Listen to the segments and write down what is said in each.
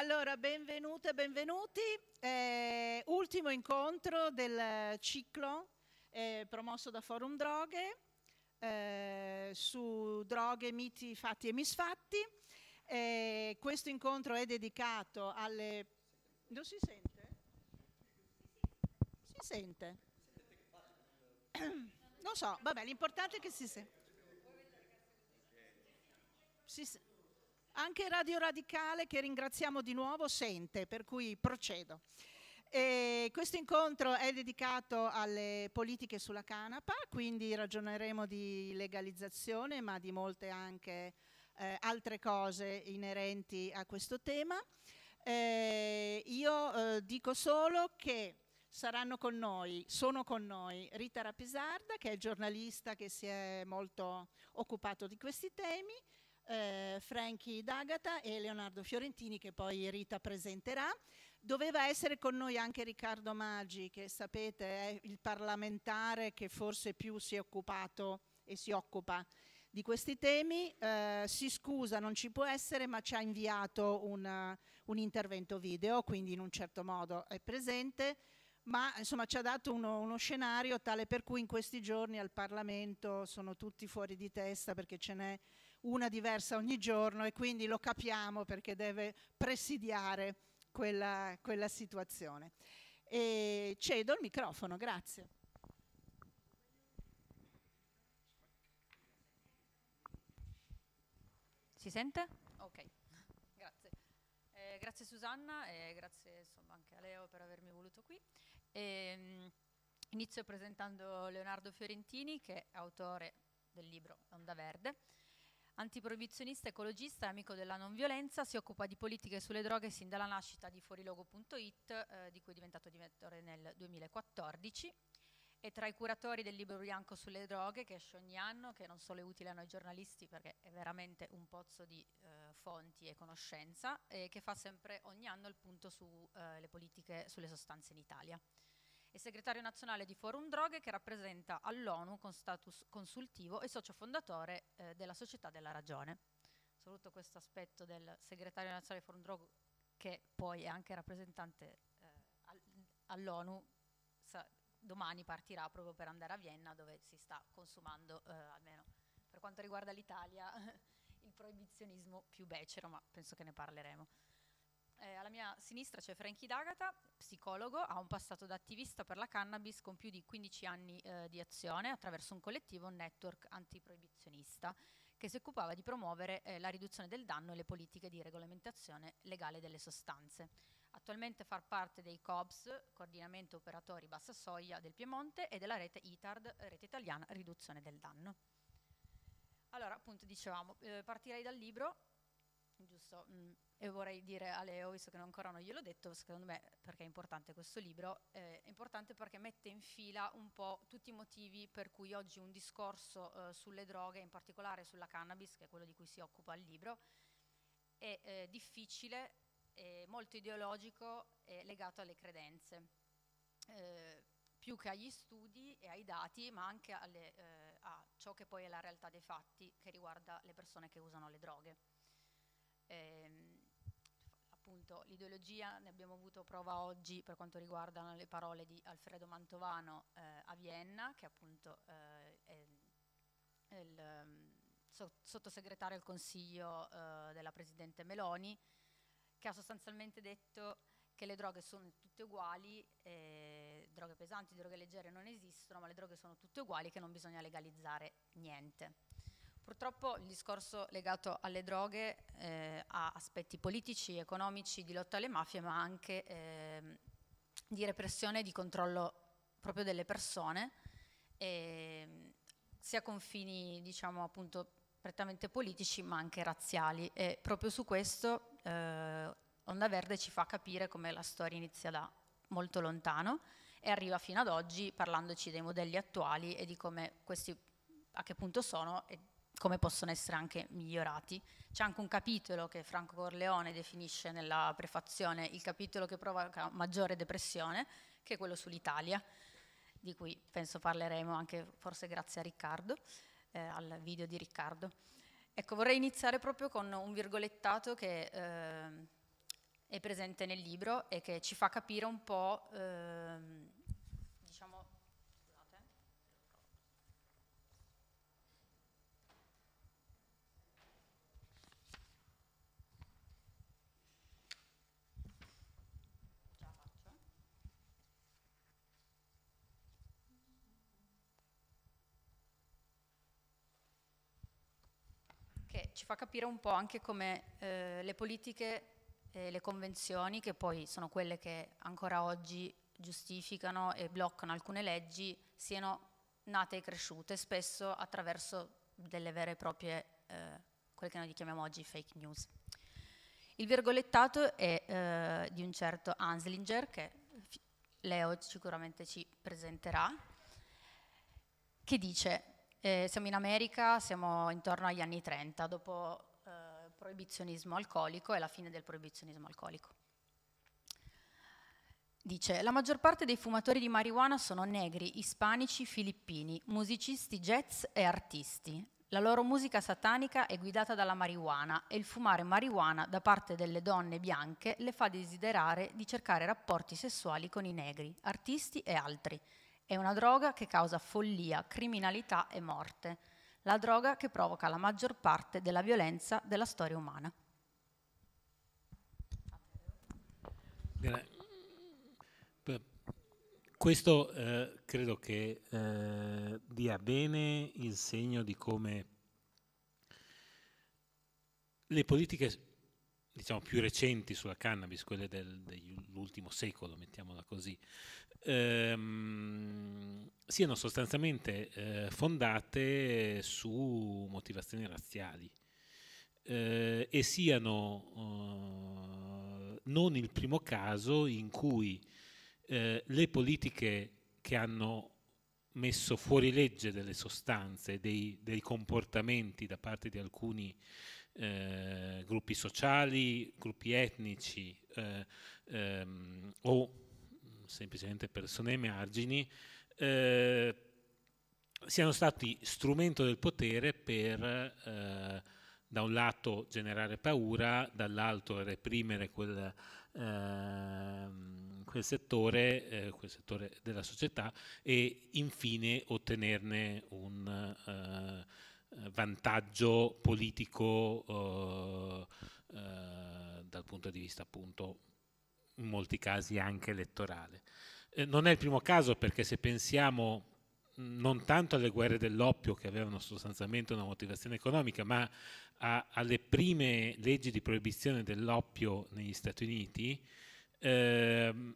Allora, benvenute e benvenuti. Eh, ultimo incontro del ciclo eh, promosso da Forum Droghe eh, su droghe, miti, fatti e misfatti. Eh, questo incontro è dedicato alle... Non si sente? Si sente. Non so, vabbè, l'importante è che si sente. Si sente. Anche Radio Radicale, che ringraziamo di nuovo, sente, per cui procedo. E questo incontro è dedicato alle politiche sulla canapa, quindi ragioneremo di legalizzazione, ma di molte anche eh, altre cose inerenti a questo tema. Eh, io eh, dico solo che saranno con noi, sono con noi Rita Rapisarda, che è giornalista che si è molto occupato di questi temi, eh, Franchi D'Agata e Leonardo Fiorentini che poi Rita presenterà. Doveva essere con noi anche Riccardo Maggi che sapete è il parlamentare che forse più si è occupato e si occupa di questi temi. Eh, si scusa, non ci può essere, ma ci ha inviato un, un, intervento video, quindi in un certo modo è presente, ma insomma ci ha dato uno, uno, scenario tale per cui in questi giorni al Parlamento sono tutti fuori di testa perché ce n'è una diversa ogni giorno e quindi lo capiamo perché deve presidiare quella, quella situazione. E cedo il microfono, grazie. Si sente? Ok, grazie. Eh, grazie Susanna e grazie insomma, anche a Leo per avermi voluto qui. E, ehm, mh, inizio presentando Leonardo Fiorentini che è autore del libro Onda Verde antiproibizionista, ecologista e amico della non violenza, si occupa di politiche sulle droghe sin dalla nascita di fuorilogo.it, eh, di cui è diventato direttore nel 2014. È tra i curatori del libro bianco sulle droghe che esce ogni anno, che non solo è utile a noi giornalisti perché è veramente un pozzo di eh, fonti e conoscenza, e che fa sempre ogni anno il punto sulle eh, politiche sulle sostanze in Italia e segretario nazionale di Forum Droghe che rappresenta all'ONU con status consultivo e socio fondatore eh, della Società della Ragione. Saluto questo aspetto del segretario nazionale di Forum Droghe che poi è anche rappresentante eh, all'ONU, domani partirà proprio per andare a Vienna dove si sta consumando, eh, almeno per quanto riguarda l'Italia, il proibizionismo più becero, ma penso che ne parleremo. Eh, alla mia sinistra c'è Frankie D'Agata, psicologo, ha un passato da attivista per la cannabis con più di 15 anni eh, di azione attraverso un collettivo, network antiproibizionista, che si occupava di promuovere eh, la riduzione del danno e le politiche di regolamentazione legale delle sostanze. Attualmente fa parte dei COBS, Coordinamento Operatori Bassa Soglia del Piemonte, e della rete ITARD, Rete Italiana Riduzione del Danno. Allora, appunto, dicevamo, eh, partirei dal libro giusto, mh, mm. e vorrei dire a Leo, visto che ancora non gliel'ho detto, secondo me perché è importante questo libro, eh, è importante perché mette in fila un po' tutti i motivi per cui oggi un discorso eh, sulle droghe, in particolare sulla cannabis, che è quello di cui si occupa il libro, è eh, difficile, è molto ideologico e legato alle credenze. Eh, più che agli studi e ai dati, ma anche alle, eh, a ciò che poi è la realtà dei fatti che riguarda le persone che usano le droghe appunto l'ideologia, ne abbiamo avuto prova oggi per quanto riguarda le parole di Alfredo Mantovano eh, a Vienna, che appunto eh, è il um, ehm, so, sottosegretario al Consiglio eh, della Presidente Meloni, che ha sostanzialmente detto che le droghe sono tutte uguali, eh, droghe pesanti, droghe leggere non esistono, ma le droghe sono tutte uguali e che non bisogna legalizzare niente. Purtroppo il discorso legato alle droghe eh, ha aspetti politici, economici, di lotta alle mafie, ma anche eh, di repressione e di controllo proprio delle persone, eh, sia con fini diciamo, appunto, prettamente politici ma anche razziali. E proprio su questo eh, Onda Verde ci fa capire come la storia inizia da molto lontano e arriva fino ad oggi parlandoci dei modelli attuali e di come questi a che punto sono e come possono essere anche migliorati. C'è anche un capitolo che Franco Corleone definisce nella prefazione il capitolo che provoca maggiore depressione, che è quello sull'Italia, di cui penso parleremo anche forse grazie a Riccardo, eh, al video di Riccardo. Ecco, vorrei iniziare proprio con un virgolettato che eh, è presente nel libro e che ci fa capire un po' eh, ci fa capire un po' anche come eh, le politiche e le convenzioni, che poi sono quelle che ancora oggi giustificano e bloccano alcune leggi, siano nate e cresciute spesso attraverso delle vere e proprie, eh, quelle che noi chiamiamo oggi fake news. Il virgolettato è eh, di un certo Anslinger, che Leo sicuramente ci presenterà, che dice eh, siamo in America, siamo intorno agli anni 30, dopo eh, il proibizionismo alcolico e la fine del proibizionismo alcolico. Dice, la maggior parte dei fumatori di marijuana sono negri, ispanici, filippini, musicisti jazz e artisti. La loro musica satanica è guidata dalla marijuana e il fumare marijuana da parte delle donne bianche le fa desiderare di cercare rapporti sessuali con i negri, artisti e altri. È una droga che causa follia, criminalità e morte. La droga che provoca la maggior parte della violenza della storia umana. Questo eh, credo che eh, dia bene il segno di come le politiche diciamo, più recenti sulla cannabis, quelle dell'ultimo secolo, mettiamola così, ehm, siano sostanzialmente eh, fondate su motivazioni razziali eh, e siano eh, non il primo caso in cui eh, le politiche che hanno messo fuori legge delle sostanze, dei, dei comportamenti da parte di alcuni eh, gruppi sociali, gruppi etnici eh, ehm, o semplicemente persone emargini, eh, siano stati strumento del potere per, eh, da un lato, generare paura, dall'altro reprimere quel, eh, quel, settore, eh, quel settore, della società e infine ottenerne un eh, vantaggio politico eh, dal punto di vista appunto in molti casi anche elettorale. Eh, non è il primo caso perché se pensiamo mm, non tanto alle guerre dell'oppio che avevano sostanzialmente una motivazione economica, ma a, alle prime leggi di proibizione dell'oppio negli Stati Uniti, ehm,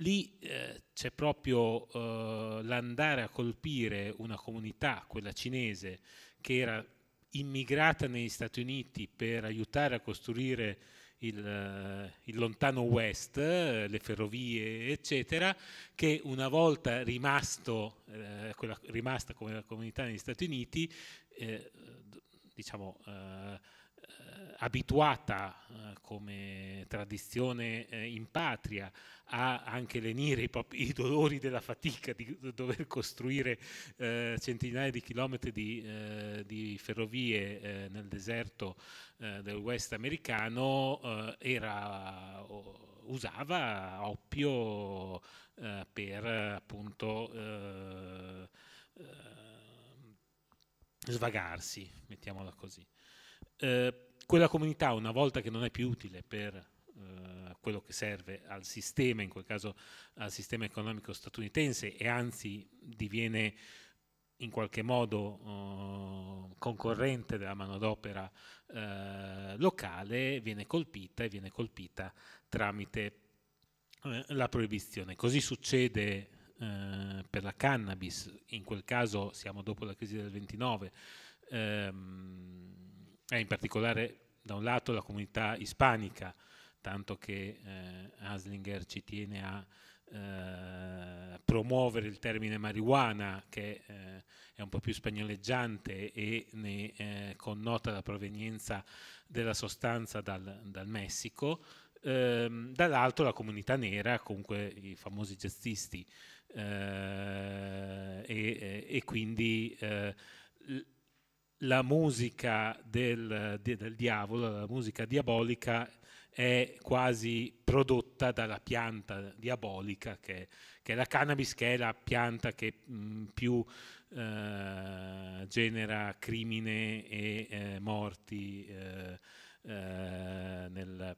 lì eh, c'è proprio eh, l'andare a colpire una comunità, quella cinese, che era immigrata negli Stati Uniti per aiutare a costruire il, eh, il, lontano West, eh, le ferrovie, eccetera, che una volta rimasto, eh, quella, rimasta come la comunità negli Stati Uniti, eh, diciamo, eh, eh, abituata eh, come tradizione eh, in patria a anche lenire i, i, dolori della fatica di dover costruire centinaia di chilometri di, di ferrovie nel deserto del West americano, era, usava oppio per appunto svagarsi, mettiamola così. Eh, quella comunità, una volta che non è più utile per eh, quello che serve al sistema, in quel caso al sistema economico statunitense, e anzi diviene in qualche modo eh, concorrente della manodopera eh, locale, viene colpita e viene colpita tramite eh, la proibizione. Così succede eh, per la cannabis, in quel caso siamo dopo la crisi del 29. Ehm, e eh, in particolare da un lato la comunità ispanica, tanto che eh, Aslinger ci tiene a eh, promuovere il termine marijuana che eh, è un po' più spagnoleggiante e ne eh, connota la provenienza della sostanza dal, dal Messico, ehm, dall'altro la comunità nera, comunque i famosi jazzisti eh, e, e, quindi la musica del, del diavolo, la musica diabolica è quasi prodotta dalla pianta diabolica che, che, è la cannabis, che è la pianta che mh, mm, più eh, genera crimine e eh, morti eh, eh nel,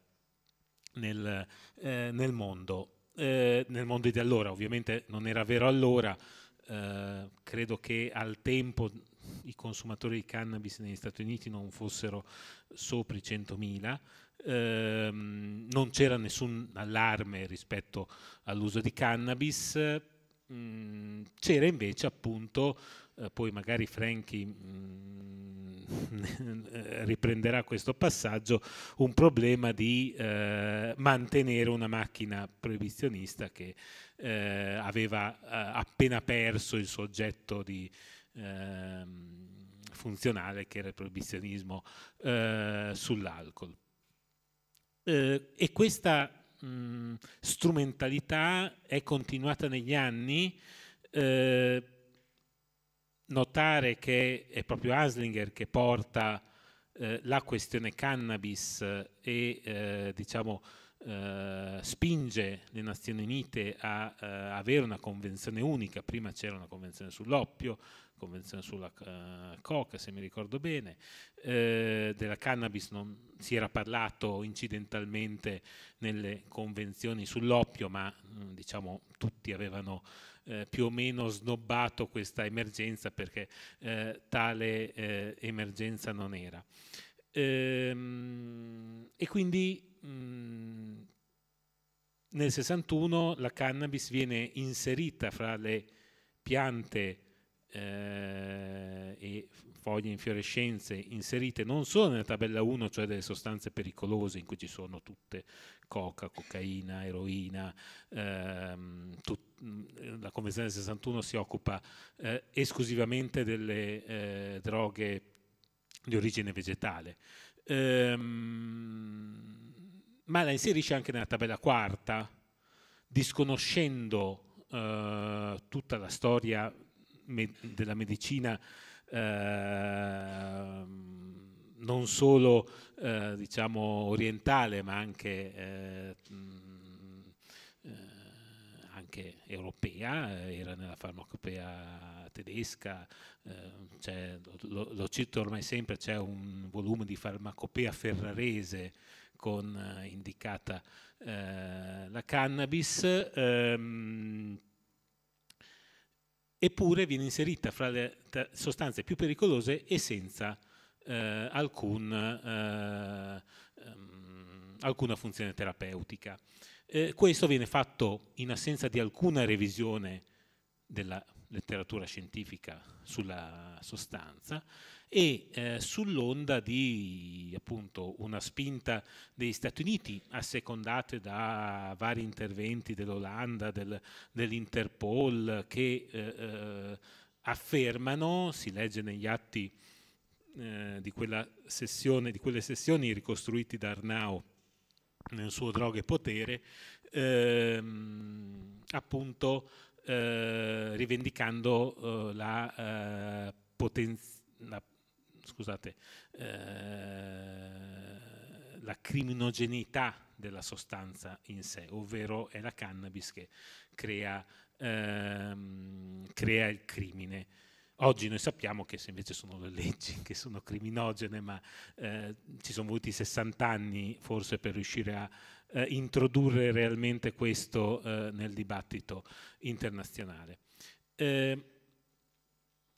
nel, eh, nel, mondo. Eh, nel mondo di allora, ovviamente non era vero allora, credo che al tempo i consumatori di cannabis negli Stati Uniti non fossero sopra i 100.000, ehm, non c'era nessun allarme rispetto all'uso di cannabis, mh, mm, c'era invece appunto, eh, poi magari Franchi mm, riprenderà questo passaggio, un problema di eh, mantenere una macchina proibizionista che eh, aveva eh, appena perso il suo oggetto di ehm, funzionale che era il proibizionismo eh, sull'alcol. Eh, e questa mh, mm, strumentalità è continuata negli anni. Eh, notare che è proprio Aslinger che porta eh, la questione cannabis e eh, diciamo eh, spinge le Nazioni Unite a eh, avere una convenzione unica, prima c'era una convenzione sull'oppio, convenzione sulla uh, coca, se mi ricordo bene, eh, della cannabis non si era parlato incidentalmente nelle convenzioni sull'oppio, ma mm, diciamo tutti avevano eh, più o meno snobbato questa emergenza perché eh, tale eh, emergenza non era. Ehm, e quindi Mm, nel 61 la cannabis viene inserita fra le piante eh, e foglie infiorescenze inserite non solo nella tabella 1, cioè delle sostanze pericolose in cui ci sono tutte coca, cocaina, eroina, ehm, tut, mm, la Convenzione del 61 si occupa eh, esclusivamente delle eh, droghe di origine vegetale ehm, ma la inserisce anche nella tabella quarta, disconoscendo eh, tutta la storia me- della medicina ehm, non solo eh, diciamo, orientale ma anche, eh, mh, mm, eh, anche europea, eh, era nella farmacopea tedesca, eh, lo, lo, cito ormai sempre, c'è un volume di farmacopea ferrarese con eh, indicata eh, la cannabis, ehm, eppure viene inserita fra le sostanze più pericolose e senza eh, alcun, eh, ehm, alcuna funzione terapeutica. Eh, questo viene fatto in assenza di alcuna revisione della letteratura scientifica sulla sostanza e eh, sull'onda di appunto una spinta degli Stati Uniti assecondate da vari interventi dell'Olanda, del, dell'Interpol che eh, eh affermano, si legge negli atti eh, di, quella sessione, di quelle sessioni ricostruiti da Arnao nel suo Droga e Potere, ehm, appunto eh, rivendicando eh, la, eh, potenz- la, scusate, eh, la criminogenità della sostanza in sé, ovvero è la cannabis che crea, ehm, crea il crimine. Oggi noi sappiamo che se invece sono le leggi che sono criminogene, ma eh, ci sono voluti 60 anni forse per riuscire a eh, introdurre realmente questo eh, nel dibattito internazionale. Eh,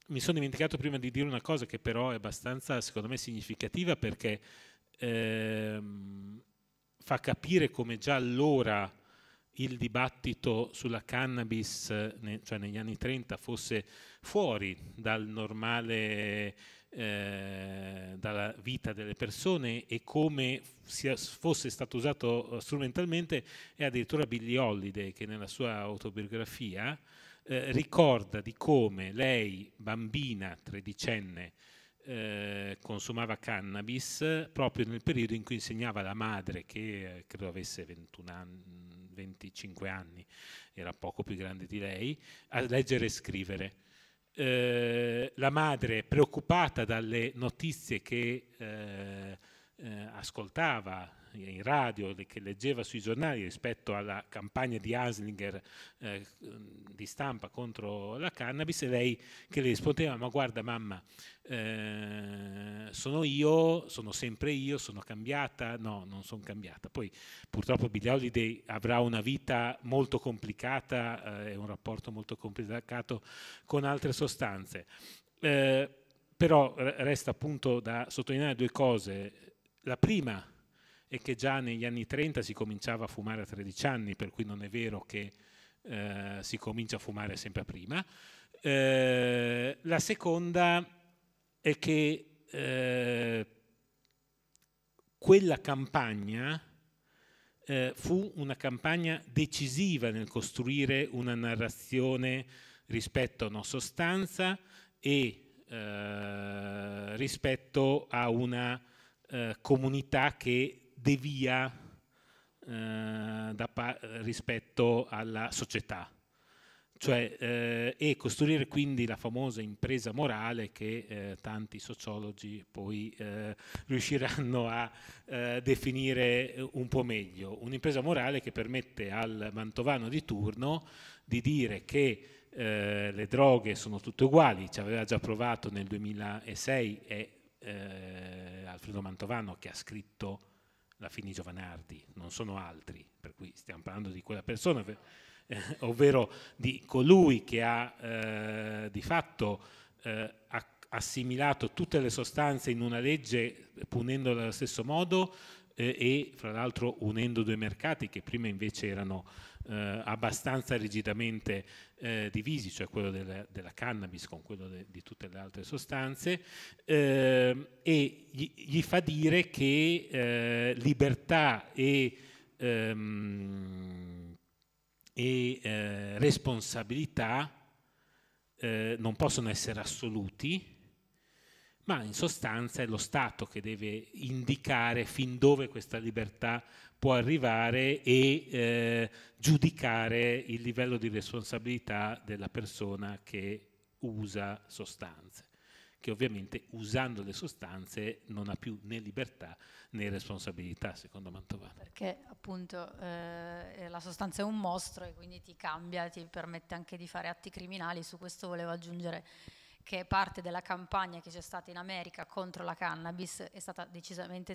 mi sono dimenticato prima di dire una cosa che però è abbastanza, secondo me, significativa perché ehm, fa capire come già allora il dibattito sulla cannabis, eh, ne, cioè negli anni 30, fosse fuori dal normale eh, dalla vita delle persone e come sia, fosse stato usato eh, strumentalmente è addirittura Billie Holiday che nella sua autobiografia eh, ricorda di come lei, bambina tredicenne, eh, consumava cannabis proprio nel periodo in cui insegnava la madre, che credo avesse 21 anni, 25 anni, era poco più grande di lei, a leggere e scrivere. Eh, la madre preoccupata dalle notizie che eh, eh, ascoltava in radio, che leggeva sui giornali rispetto alla campagna di Aslinger eh, di stampa contro la cannabis, e lei che le rispondeva, ma guarda mamma, eh, sono io, sono sempre io, sono cambiata, no, non sono cambiata. Poi purtroppo Billie Holiday avrà una vita molto complicata eh, e un rapporto molto complicato con altre sostanze. Eh, però resta appunto da sottolineare due cose la prima è che già negli anni 30 si cominciava a fumare a 13 anni, per cui non è vero che eh, si comincia a fumare sempre prima. Eh, la seconda è che eh, quella campagna eh, fu una campagna decisiva nel costruire una narrazione rispetto a una sostanza e eh, rispetto a una eh, comunità che devia eh, rispetto alla società. Cioè, eh, e costruire quindi la famosa impresa morale che eh, tanti sociologi poi eh, riusciranno a eh, definire eh, un po' meglio. Un'impresa morale che permette al mantovano di turno di dire che le droghe sono tutte uguali, ci aveva già provato nel 2006 e eh, Alfredo Mantovano che ha scritto la Fini Giovanardi, non sono altri, per cui stiamo parlando di quella persona, eh, ovvero di colui che ha eh, di fatto eh, assimilato tutte le sostanze in una legge punendola allo stesso modo eh, e fra l'altro unendo due mercati che prima invece erano eh, abbastanza rigidamente eh, divisi, cioè quello della, della cannabis con quello de, di tutte le altre sostanze, eh, e gli, gli, fa dire che eh, libertà e, ehm, e eh, responsabilità eh, non possono essere assoluti, ma in sostanza è lo Stato che deve indicare fin dove questa libertà può arrivare e eh, giudicare il livello di responsabilità della persona che usa sostanze, che ovviamente usando le sostanze non ha più né libertà né responsabilità, secondo Mantovano. Perché appunto eh, la sostanza è un mostro e quindi ti cambia, ti permette anche di fare atti criminali, su questo volevo aggiungere che parte della campagna che c'è stata in America contro la cannabis è stata decisamente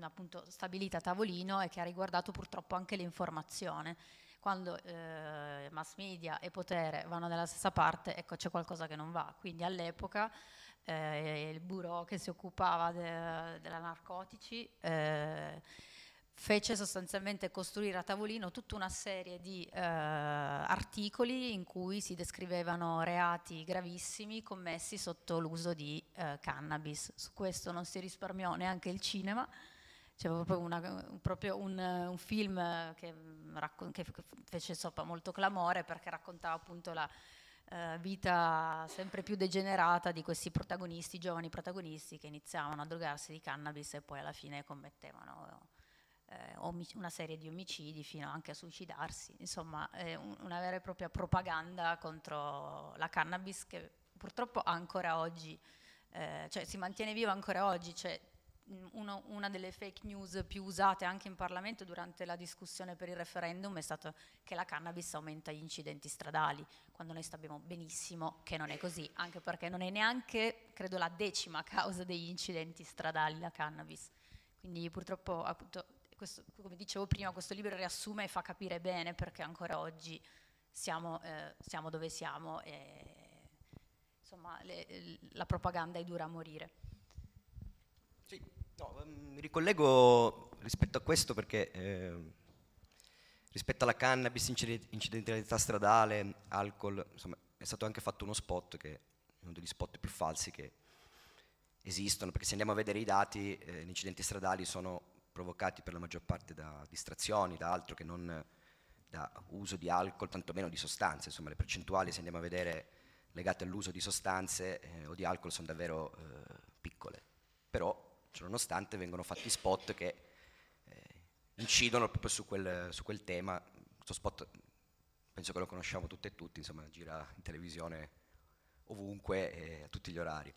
appunto stabilita a tavolino e che ha riguardato purtroppo anche l'informazione. Quando eh, mass media e potere vanno dalla stessa parte, ecco c'è qualcosa che non va. Quindi all'epoca eh, il bureau che si occupava della de narcotici eh, fece sostanzialmente costruire a tavolino tutta una serie di eh, articoli in cui si descrivevano reati gravissimi commessi sotto l'uso di eh, cannabis. Su questo non si risparmiò neanche il cinema c'è proprio, una, proprio un, un, film che, che fece sopra molto clamore perché raccontava appunto la eh, vita sempre più degenerata di questi protagonisti, giovani protagonisti che iniziavano a drogarsi di cannabis e poi alla fine commettevano eh, una serie di omicidi fino anche a suicidarsi. Insomma, è un, una vera e propria propaganda contro la cannabis che purtroppo ancora oggi, eh, cioè si mantiene viva ancora oggi, cioè Mm, uno, una delle fake news più usate anche in Parlamento durante la discussione per il referendum è stata che la cannabis aumenta gli incidenti stradali, quando noi sappiamo benissimo che non è così, anche perché non è neanche, credo, la decima causa degli incidenti stradali la cannabis. Quindi purtroppo, appunto, questo, come dicevo prima, questo libro riassume e fa capire bene perché ancora oggi siamo, eh, siamo dove siamo e insomma le, la propaganda è dura a morire. No, ehm, mi ricollego rispetto a questo perché eh, rispetto alla cannabis, incidentalità stradale, alcol, insomma, è stato anche fatto uno spot che è uno degli spot più falsi che esistono, perché se andiamo a vedere i dati, eh, gli incidenti stradali sono provocati per la maggior parte da distrazioni, da altro che non da uso di alcol, tantomeno di sostanze, insomma le percentuali se andiamo a vedere legate all'uso di sostanze eh, o di alcol sono davvero eh, piccole, però ciononostante vengono fatti spot che eh, incidono proprio su quel, su quel, tema. Questo spot penso che lo conosciamo tutti e tutti, insomma gira in televisione ovunque, eh, a tutti gli orari.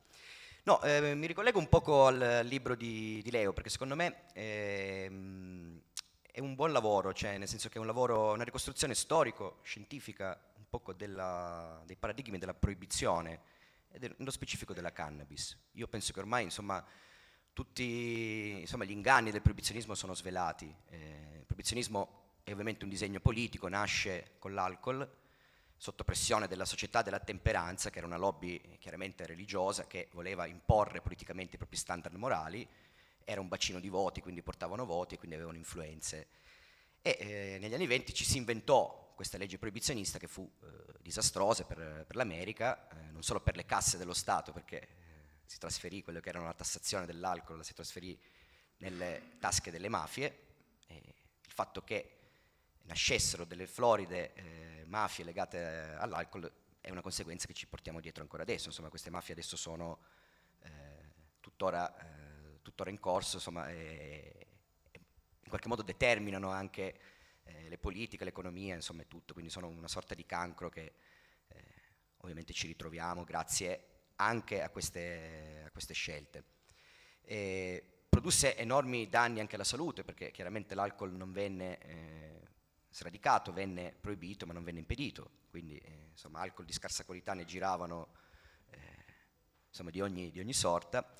No, eh, mi ricollego un poco al libro di, di Leo, perché secondo me ehm, è un buon lavoro, cioè nel senso che è un lavoro, una ricostruzione storico-scientifica un poco della, dei paradigmi della proibizione, e nello specifico della cannabis. Io penso che ormai, insomma, tutti insomma, gli inganni del proibizionismo sono svelati. Eh, il proibizionismo è ovviamente un disegno politico, nasce con l'alcol, sotto pressione della società della temperanza, che era una lobby chiaramente religiosa che voleva imporre politicamente i propri standard morali, era un bacino di voti, quindi portavano voti e quindi avevano influenze. E eh, negli anni 20 ci si inventò questa legge proibizionista che fu eh, disastrosa per, per l'America, eh, non solo per le casse dello Stato, perché si trasferì quello che era una tassazione dell'alcol, la si trasferì nelle tasche delle mafie. il fatto che nascessero delle floride eh, mafie legate all'alcol è una conseguenza che ci portiamo dietro ancora adesso. Insomma, queste mafie adesso sono eh, tuttora, eh, tuttora, in corso, insomma, in qualche modo determinano anche eh, le politiche, l'economia, insomma, tutto. Quindi sono una sorta di cancro che eh, ovviamente ci ritroviamo grazie a anche a queste, a queste scelte. E produsse enormi danni anche alla salute perché chiaramente l'alcol non venne eh, sradicato, venne proibito ma non venne impedito, quindi eh, insomma alcol di scarsa qualità ne giravano eh, insomma, di, ogni, di, ogni, sorta,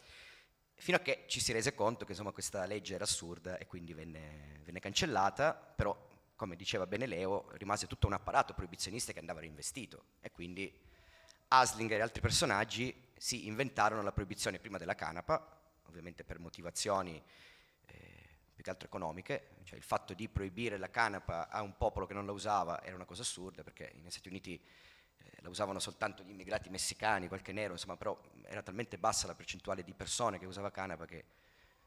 fino a che ci si rese conto che insomma, questa legge era assurda e quindi venne, venne cancellata, però come diceva bene Leo rimase tutto un apparato proibizionista che andava reinvestito e quindi Aslinger e altri personaggi si inventarono la proibizione prima della canapa, ovviamente per motivazioni eh, più che altro economiche, cioè il fatto di proibire la canapa a un popolo che non la usava era una cosa assurda perché negli Stati Uniti eh, la usavano soltanto gli immigrati messicani, qualche nero, insomma, però era talmente bassa la percentuale di persone che usava canapa che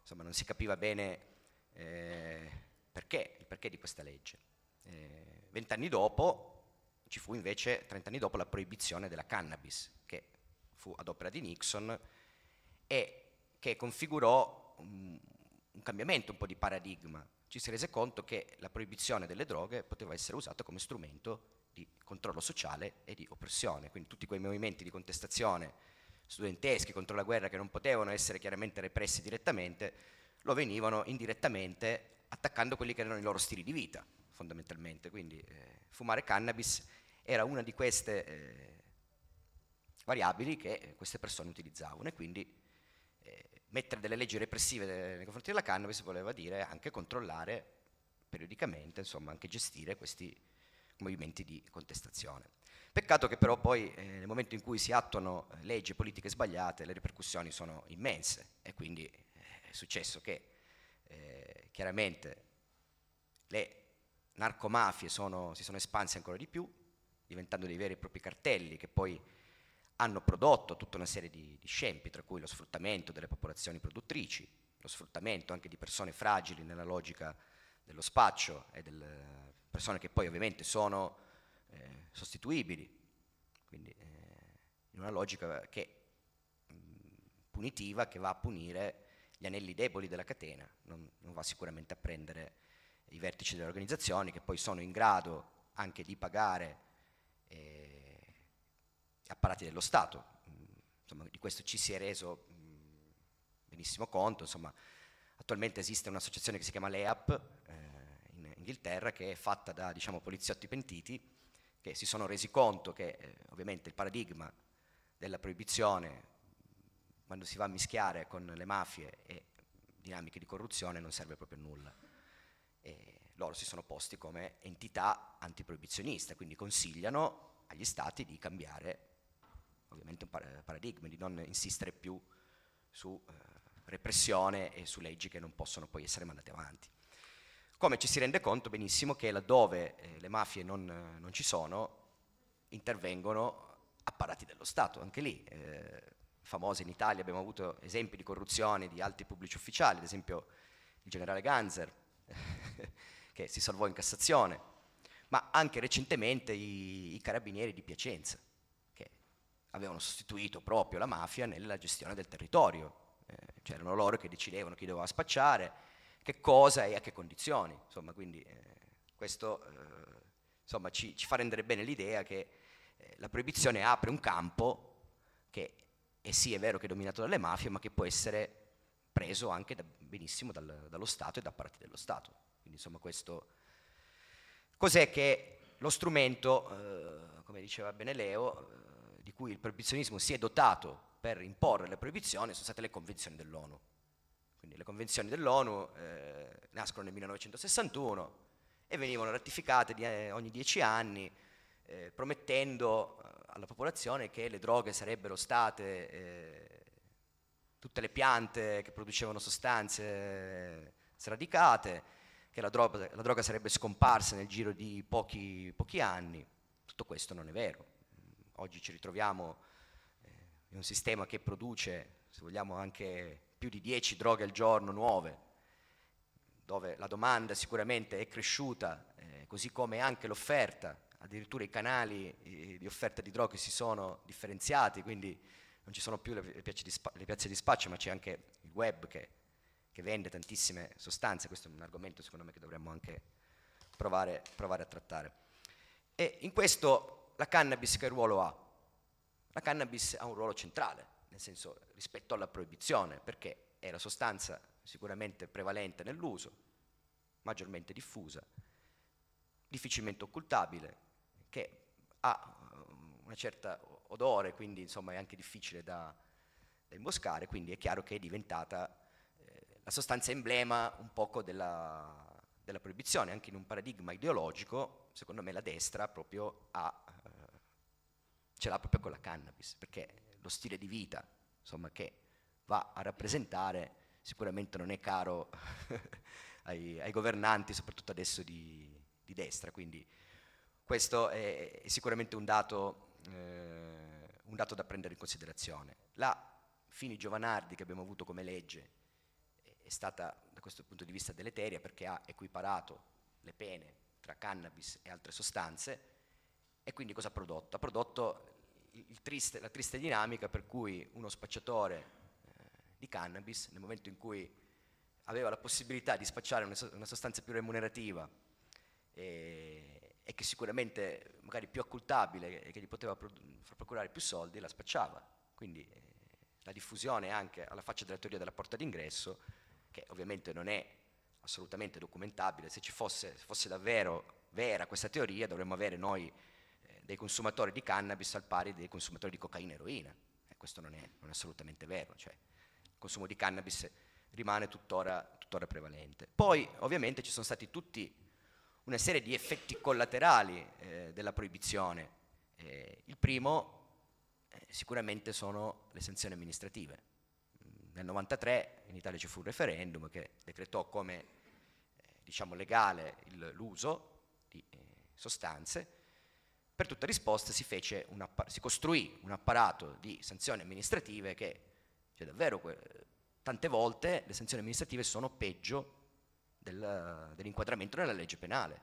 insomma, non si capiva bene eh, perché, il perché di questa legge. Eh, vent'anni dopo ci fu invece 30 anni dopo la proibizione della cannabis, che fu ad opera di Nixon e che configurò un, un cambiamento, un po' di paradigma. Ci si rese conto che la proibizione delle droghe poteva essere usata come strumento di controllo sociale e di oppressione, quindi tutti quei movimenti di contestazione studenteschi contro la guerra che non potevano essere chiaramente repressi direttamente, lo venivano indirettamente attaccando quelli che erano i loro stili di vita fondamentalmente, quindi eh, fumare cannabis era una di queste eh, variabili che eh, queste persone utilizzavano e quindi eh, mettere delle leggi repressive eh, nei confronti della cannabis voleva dire anche controllare periodicamente, insomma anche gestire questi movimenti di contestazione. Peccato che però poi eh, nel momento in cui si attuano leggi e politiche sbagliate le ripercussioni sono immense e quindi è successo che chiaramente le narcomafie sono, si sono espanse ancora di più, diventando dei veri e propri cartelli che poi hanno prodotto tutta una serie di, di scempi, tra cui lo sfruttamento delle popolazioni produttrici, lo sfruttamento anche di persone fragili nella logica dello spaccio e delle persone che poi ovviamente sono eh, sostituibili, quindi eh, in una logica che, mh, punitiva che va a punire gli anelli deboli della catena, non, non va sicuramente a prendere i vertici delle organizzazioni che poi sono in grado anche di pagare eh, apparati dello Stato. Mm, insomma, di questo ci si è reso mh, mm, benissimo conto. Insomma, attualmente esiste un'associazione che si chiama LEAP eh, in Inghilterra che è fatta da diciamo, poliziotti pentiti che si sono resi conto che eh, ovviamente il paradigma della proibizione quando si va a mischiare con le mafie e dinamiche di corruzione non serve proprio a nulla eh, loro si sono posti come entità antiproibizionista, quindi consigliano agli stati di cambiare ovviamente un paradigma, di non insistere più su eh, repressione e su leggi che non possono poi essere mandate avanti. Come ci si rende conto benissimo che laddove eh, le mafie non, non, ci sono, intervengono apparati dello Stato, anche lì. Eh, famose in Italia abbiamo avuto esempi di corruzione di alti pubblici ufficiali, ad esempio il generale Ganzer, che si salvò in Cassazione, ma anche recentemente i, i carabinieri di Piacenza, che avevano sostituito proprio la mafia nella gestione del territorio. Eh, c'erano loro che decidevano chi doveva spacciare, che cosa e a che condizioni. Insomma, quindi eh, questo eh, insomma, ci, ci, fa rendere bene l'idea che eh, la proibizione apre un campo che, è sì è vero che è dominato dalle mafie, ma che può essere preso anche da, benissimo dal, dallo Stato e da parte dello Stato. Quindi insomma questo cos'è che lo strumento, eh, come diceva bene Leo, eh, di cui il proibizionismo si è dotato per imporre le proibizioni sono state le convenzioni dell'ONU. Quindi le convenzioni dell'ONU eh, nascono nel 1961 e venivano ratificate di, eh, ogni dieci anni eh, promettendo eh, alla popolazione che le droghe sarebbero state tutte le piante che producevano sostanze sradicate, che la droga, la droga sarebbe scomparsa nel giro di pochi, pochi, anni. Tutto questo non è vero. Oggi ci ritroviamo eh, in un sistema che produce, se vogliamo, anche più di 10 droghe al giorno nuove, dove la domanda sicuramente è cresciuta, eh, così come anche l'offerta, addirittura i canali eh, di offerta di droghe si sono differenziati, quindi non ci sono più le, le, piazze, di spa, le piazze, di spaccio, ma c'è anche il web che, che, vende tantissime sostanze, questo è un argomento secondo me che dovremmo anche provare, provare a trattare. E in questo la cannabis che ruolo ha? La cannabis ha un ruolo centrale, nel senso rispetto alla proibizione, perché è la sostanza sicuramente prevalente nell'uso, maggiormente diffusa, difficilmente occultabile, che ha um, una certa odore, quindi insomma è anche difficile da, da imboscare, quindi è chiaro che è diventata eh, la sostanza emblema un poco della, della, proibizione, anche in un paradigma ideologico, secondo me la destra proprio ha, eh, ce l'ha proprio con la cannabis, perché lo stile di vita insomma, che va a rappresentare sicuramente non è caro ai, ai, governanti, soprattutto adesso di, di destra, quindi questo è, è sicuramente un dato eh, un dato da prendere in considerazione. La Fini Giovanardi che abbiamo avuto come legge è stata da questo punto di vista deleteria perché ha equiparato le pene tra cannabis e altre sostanze e quindi cosa ha prodotto? Ha prodotto triste, la triste dinamica per cui uno spacciatore eh, di cannabis nel momento in cui aveva la possibilità di spacciare una, sostanza più remunerativa eh, e che sicuramente magari più occultabile e che gli poteva procurare più soldi, la spacciava. Quindi eh, la diffusione anche alla faccia della teoria della porta d'ingresso, che ovviamente non è assolutamente documentabile, se ci fosse, se fosse davvero vera questa teoria dovremmo avere noi eh, dei consumatori di cannabis al pari dei consumatori di cocaina e eroina. E questo non è, non è, assolutamente vero, cioè, il consumo di cannabis rimane tuttora, tuttora prevalente. Poi ovviamente ci sono stati tutti una serie di effetti collaterali eh, della proibizione. Eh, il primo eh, sicuramente sono le sanzioni amministrative. Nel 1993 in Italia ci fu un referendum che decretò come eh, diciamo, legale il, l'uso di eh, sostanze. Per tutta risposta si, un appar- si, costruì un apparato di sanzioni amministrative che, cioè davvero, que- tante volte le sanzioni amministrative sono peggio del, dell'inquadramento nella legge penale.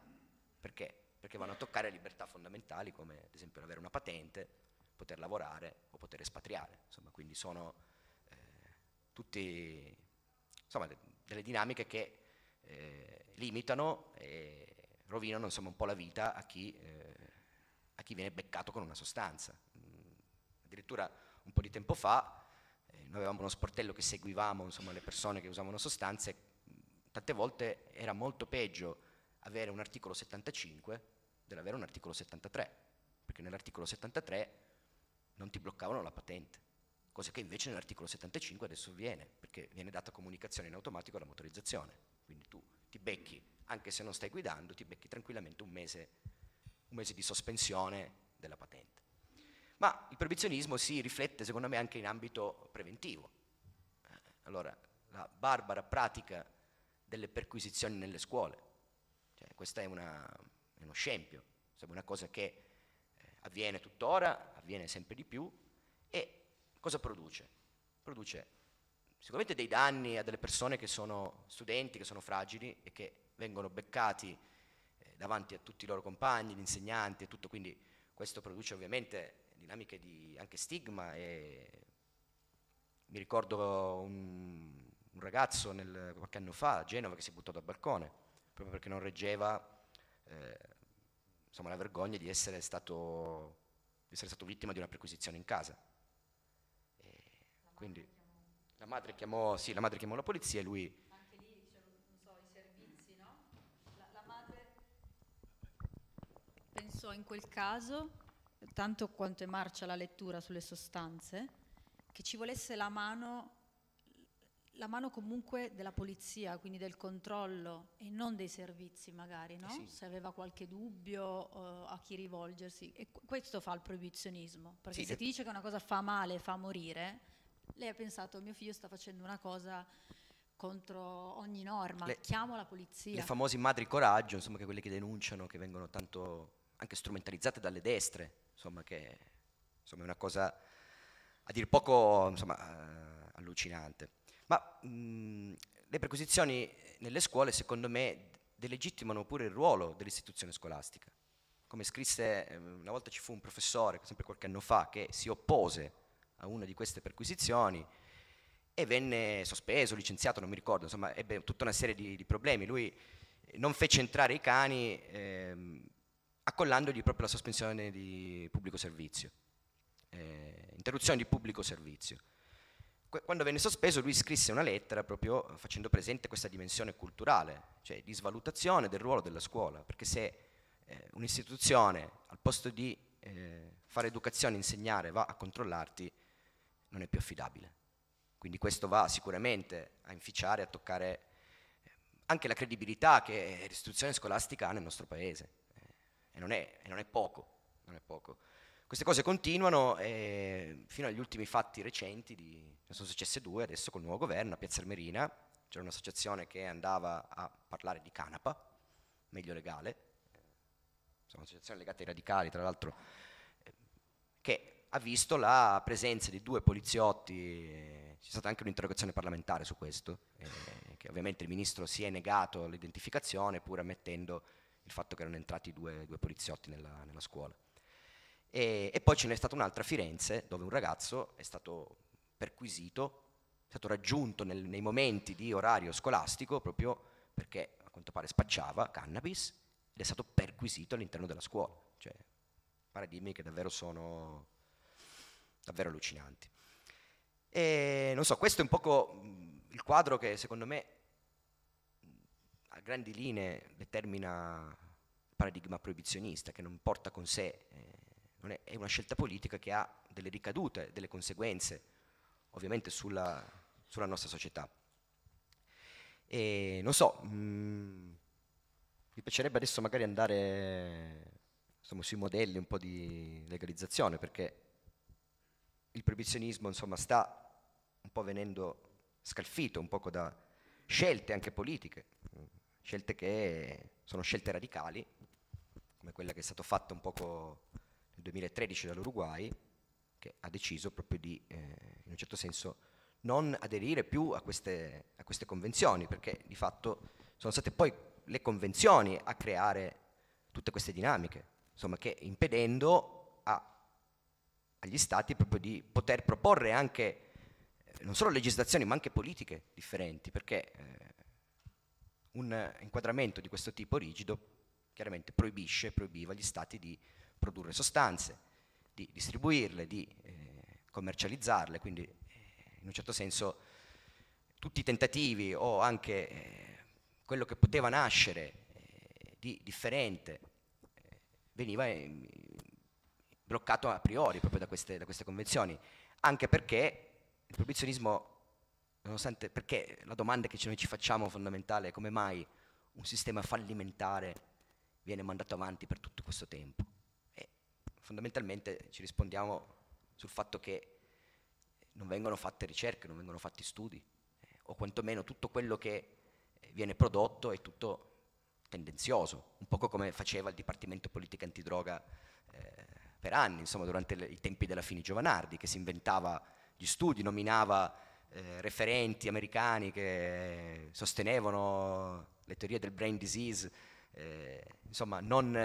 Perché? Perché vanno a toccare libertà fondamentali come ad esempio avere una patente, poter lavorare o poter espatriare. Insomma, quindi sono eh, tutte delle dinamiche che eh, limitano e rovinano insomma, un po' la vita a chi, eh, a chi viene beccato con una sostanza. Mm, addirittura un po' di tempo fa eh, noi avevamo uno sportello che seguivamo insomma, le persone che usavano sostanze Tante volte era molto peggio avere un articolo 75 dell'avere un articolo 73, perché nell'articolo 73 non ti bloccavano la patente, cosa che invece nell'articolo 75 adesso viene, perché viene data comunicazione in automatico alla motorizzazione. Quindi tu ti becchi, anche se non stai guidando, ti becchi tranquillamente un mese, un mese di sospensione della patente. Ma il proibizionismo si riflette secondo me anche in ambito preventivo. Eh, allora, la barbara pratica delle perquisizioni nelle scuole. Cioè, questo è, è, uno scempio, è una cosa che eh, avviene tuttora, avviene sempre di più e cosa produce? Produce sicuramente dei danni a delle persone che sono studenti, che sono fragili e che vengono beccati eh, davanti a tutti i loro compagni, gli insegnanti e tutto, quindi questo produce ovviamente dinamiche di anche stigma e mi ricordo un, un ragazzo nel, qualche anno fa a Genova che si è buttato a balcone proprio perché non reggeva eh, insomma, la vergogna di essere, stato, di essere, stato, vittima di una perquisizione in casa. E quindi la madre, chiamò, sì, la madre chiamò la polizia e lui... Anche lì, c'erano diciamo, so, i servizi, no? La, la madre pensò in quel caso, tanto quanto è marcia la lettura sulle sostanze, che ci volesse la mano la mano comunque della polizia, quindi del controllo e non dei servizi magari, no? sì. se aveva qualche dubbio uh, a chi rivolgersi. E questo fa il proibizionismo, perché sì, se ti dice che una cosa fa male, fa morire, lei ha pensato mio figlio sta facendo una cosa contro ogni norma, le, chiamo la polizia. Le famose madri coraggio, insomma, che quelle che denunciano, che vengono tanto anche strumentalizzate dalle destre, insomma, che insomma, è una cosa a dir poco insomma, eh, allucinante. Ma mh, mm, le perquisizioni nelle scuole, secondo me, delegittimano pure il ruolo dell'istituzione scolastica. Come scrisse, ehm, una volta ci fu un professore, sempre qualche anno fa, che si oppose a una di queste perquisizioni e venne sospeso, licenziato, non mi ricordo, insomma ebbe tutta una serie di, di problemi. Lui non fece entrare i cani ehm, accollandogli proprio la sospensione di pubblico servizio, eh, interruzione di pubblico servizio quando venne sospeso lui scrisse una lettera proprio eh, facendo presente questa dimensione culturale, cioè di svalutazione del ruolo della scuola, perché se eh, un'istituzione al posto di eh, fare educazione, insegnare, va a controllarti, non è più affidabile. Quindi questo va sicuramente a inficiare, a toccare eh, anche la credibilità che l'istituzione scolastica ha nel nostro paese. Eh, e non è, e non è poco. Non è poco. Queste cose continuano eh, fino agli ultimi fatti recenti, di, ne sono successe due adesso col nuovo governo, a Piazza Armerina c'era un'associazione che andava a parlare di canapa, meglio legale, sono un'associazione legata ai radicali tra l'altro, che ha visto la presenza di due poliziotti, c'è stata anche un'interrogazione parlamentare su questo, che ovviamente il ministro si è negato all'identificazione pur ammettendo il fatto che erano entrati due, due poliziotti nella, nella scuola. E, e poi ce n'è stata un'altra a Firenze, dove un ragazzo è stato perquisito, è stato raggiunto nel, nei momenti di orario scolastico proprio perché a quanto pare spacciava cannabis ed è stato perquisito all'interno della scuola. Cioè, paradigmi che davvero sono davvero allucinanti. E, non so, questo è un po' mm, il quadro che secondo me a grandi linee determina il paradigma proibizionista, che non porta con sé eh, è, è una scelta politica che ha delle ricadute, delle conseguenze ovviamente sulla, sulla nostra società. E non so, mh, mm, mi piacerebbe adesso magari andare insomma, sui modelli un po' di legalizzazione, perché il proibizionismo insomma, sta un po' venendo scalfito un poco da scelte anche politiche, scelte che sono scelte radicali, come quella che è stata fatta un poco 2013 dall'Uruguay, che ha deciso proprio di, eh, in un certo senso, non aderire più a queste, a queste convenzioni, perché di fatto sono state poi le convenzioni a creare tutte queste dinamiche, insomma, che impedendo a, agli stati proprio di poter proporre anche eh, non solo legislazioni ma anche politiche differenti, perché eh, un inquadramento di questo tipo rigido chiaramente proibisce, proibiva agli stati di produrre sostanze, di distribuirle, di eh, commercializzarle, quindi eh, in un certo senso tutti i tentativi o anche eh, quello che poteva nascere eh, di differente eh, veniva bloccato a priori proprio da queste, da queste convenzioni, anche perché il proibizionismo, nonostante perché la domanda che noi ci facciamo fondamentale è come mai un sistema fallimentare viene mandato avanti per tutto questo tempo fondamentalmente ci rispondiamo sul fatto che non vengono fatte ricerche, non vengono fatti studi, eh, o quantomeno tutto quello che eh, viene prodotto è tutto tendenzioso, un poco come faceva il Dipartimento Politica Antidroga eh, per anni, insomma durante le, i tempi della Fini Giovanardi, che si inventava gli studi, nominava eh, referenti americani che sostenevano le teorie del brain disease, eh, insomma non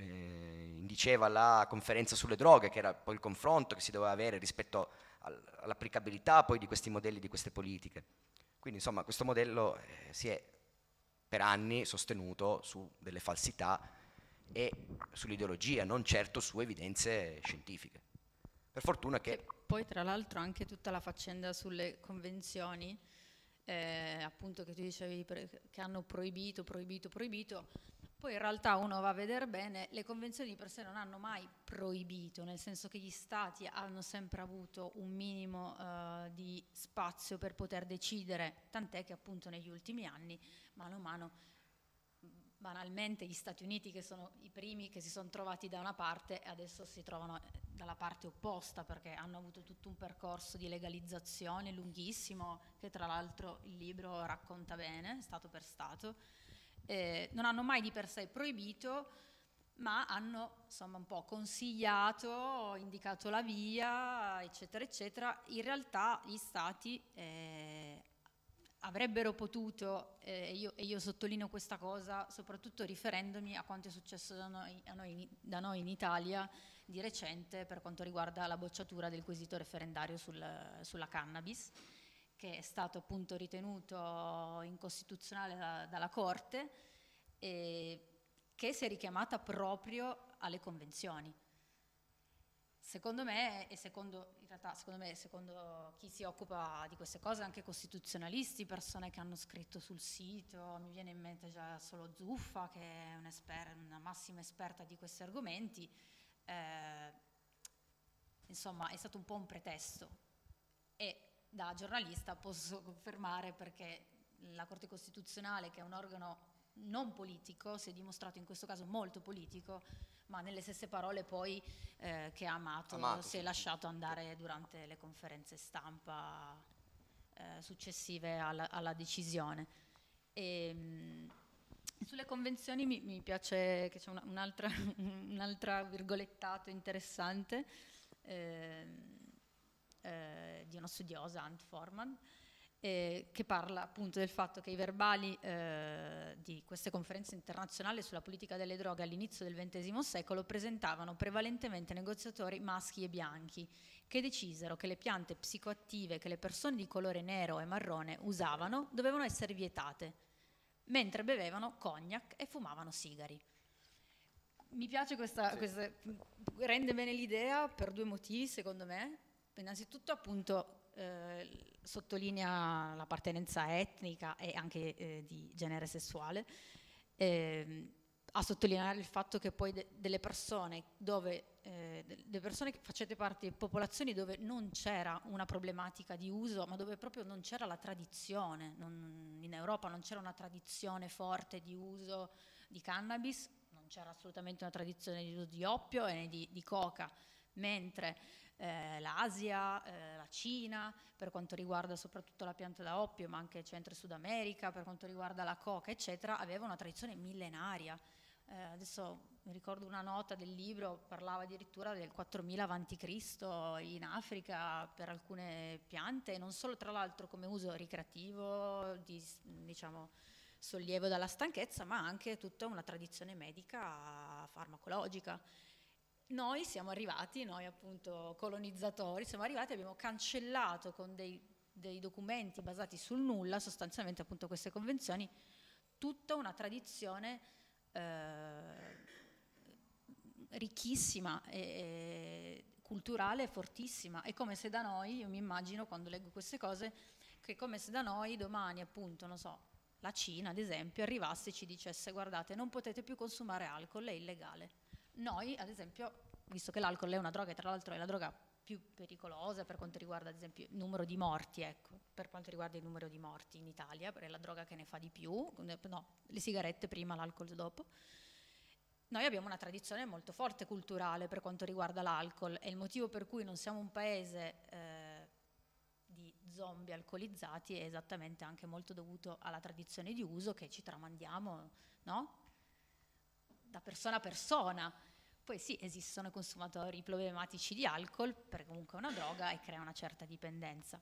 eh, indiceva la conferenza sulle droghe, che era poi il confronto che si doveva avere rispetto all'applicabilità poi di questi modelli, di queste politiche. Quindi insomma questo modello eh, si è per anni sostenuto su delle falsità e sull'ideologia, non certo su evidenze scientifiche. Per fortuna che... poi tra l'altro anche tutta la faccenda sulle convenzioni, eh, appunto che tu dicevi, che hanno proibito, proibito, proibito, poi in realtà uno va a vedere bene, le convenzioni di per sé non hanno mai proibito, nel senso che gli stati hanno sempre avuto un minimo eh, di spazio per poter decidere, tant'è che appunto negli ultimi anni, mano a mano, banalmente gli Stati Uniti che sono i primi che si sono trovati da una parte e adesso si trovano eh, dalla parte opposta perché hanno avuto tutto un percorso di legalizzazione lunghissimo che tra l'altro il libro racconta bene, stato per stato eh, non hanno mai di per sé proibito, ma hanno insomma un po' consigliato, indicato la via, eccetera, eccetera. In realtà gli stati eh, avrebbero potuto, eh, io, e io sottolineo questa cosa soprattutto riferendomi a quanto è successo da noi, noi, da noi in Italia di recente per quanto riguarda la bocciatura del quesito referendario sul, sulla cannabis che è stato appunto ritenuto incostituzionale da, dalla Corte, e che si è richiamata proprio alle convenzioni. Secondo me, e secondo, realtà, secondo me, secondo chi si occupa di queste cose, anche costituzionalisti, persone che hanno scritto sul sito, mi viene in mente già solo Zuffa, che è un esper- una massima esperta di questi argomenti, eh, insomma è stato un po' un pretesto. E da giornalista posso confermare perché la Corte Costituzionale, che è un organo non politico, si è dimostrato in questo caso molto politico, ma nelle stesse parole poi eh, che ha amato, amato, si è lasciato andare durante le conferenze stampa eh, successive alla, alla decisione. E, ehm, sulle convenzioni mi, mi piace che c'è un'altra, un virgolettato interessante. Eh, eh, di una studiosa, Ant Forman, eh, che parla appunto del fatto che i verbali eh, di queste conferenze internazionali sulla politica delle droghe all'inizio del XX secolo presentavano prevalentemente negoziatori maschi e bianchi che decisero che le piante psicoattive che le persone di colore nero e marrone usavano dovevano essere vietate, mentre bevevano cognac e fumavano sigari. Mi piace questa, sì. questa rende bene l'idea per due motivi secondo me. Esatto, innanzitutto appunto eh, sottolinea l'appartenenza etnica e anche eh, di genere sessuale, eh, a sottolineare il fatto che poi de delle persone dove eh, delle persone che facete parte di popolazioni dove non c'era una problematica di uso, ma dove proprio non c'era la tradizione, non, in Europa non c'era una tradizione forte di uso di cannabis, non c'era assolutamente una tradizione di uso di oppio e di, di coca, mentre eh, l'Asia, eh, la Cina, per quanto riguarda soprattutto la pianta da oppio, ma anche Centro e Sud America, per quanto riguarda la coca, eccetera, aveva una tradizione millenaria. Eh, adesso mi ricordo una nota del libro, parlava addirittura del 4000 a.C. in Africa per alcune piante, non solo tra l'altro come uso ricreativo, di, diciamo, sollievo dalla stanchezza, ma anche tutta una tradizione medica farmacologica noi siamo arrivati, noi appunto colonizzatori, siamo arrivati e abbiamo cancellato con dei, dei, documenti basati sul nulla, sostanzialmente appunto queste convenzioni, tutta una tradizione eh, ricchissima e, e culturale fortissima. È come se da noi, io mi immagino quando leggo queste cose, che è come se da noi domani appunto, non so, la Cina ad esempio arrivasse e ci dicesse guardate non potete più consumare alcol, è illegale noi, ad esempio, visto che l'alcol è una droga e tra l'altro è la droga più pericolosa per quanto riguarda ad esempio il numero di morti, ecco, per quanto riguarda il numero di morti in Italia, perché è la droga che ne fa di più, no, le sigarette prima, l'alcol dopo. Noi abbiamo una tradizione molto forte culturale per quanto riguarda l'alcol e il motivo per cui non siamo un paese eh, di zombie alcolizzati è esattamente anche molto dovuto alla tradizione di uso che ci tramandiamo no? da persona a persona. Poi sì, esistono consumatori problematici di alcol, perché comunque è una droga e crea una certa dipendenza.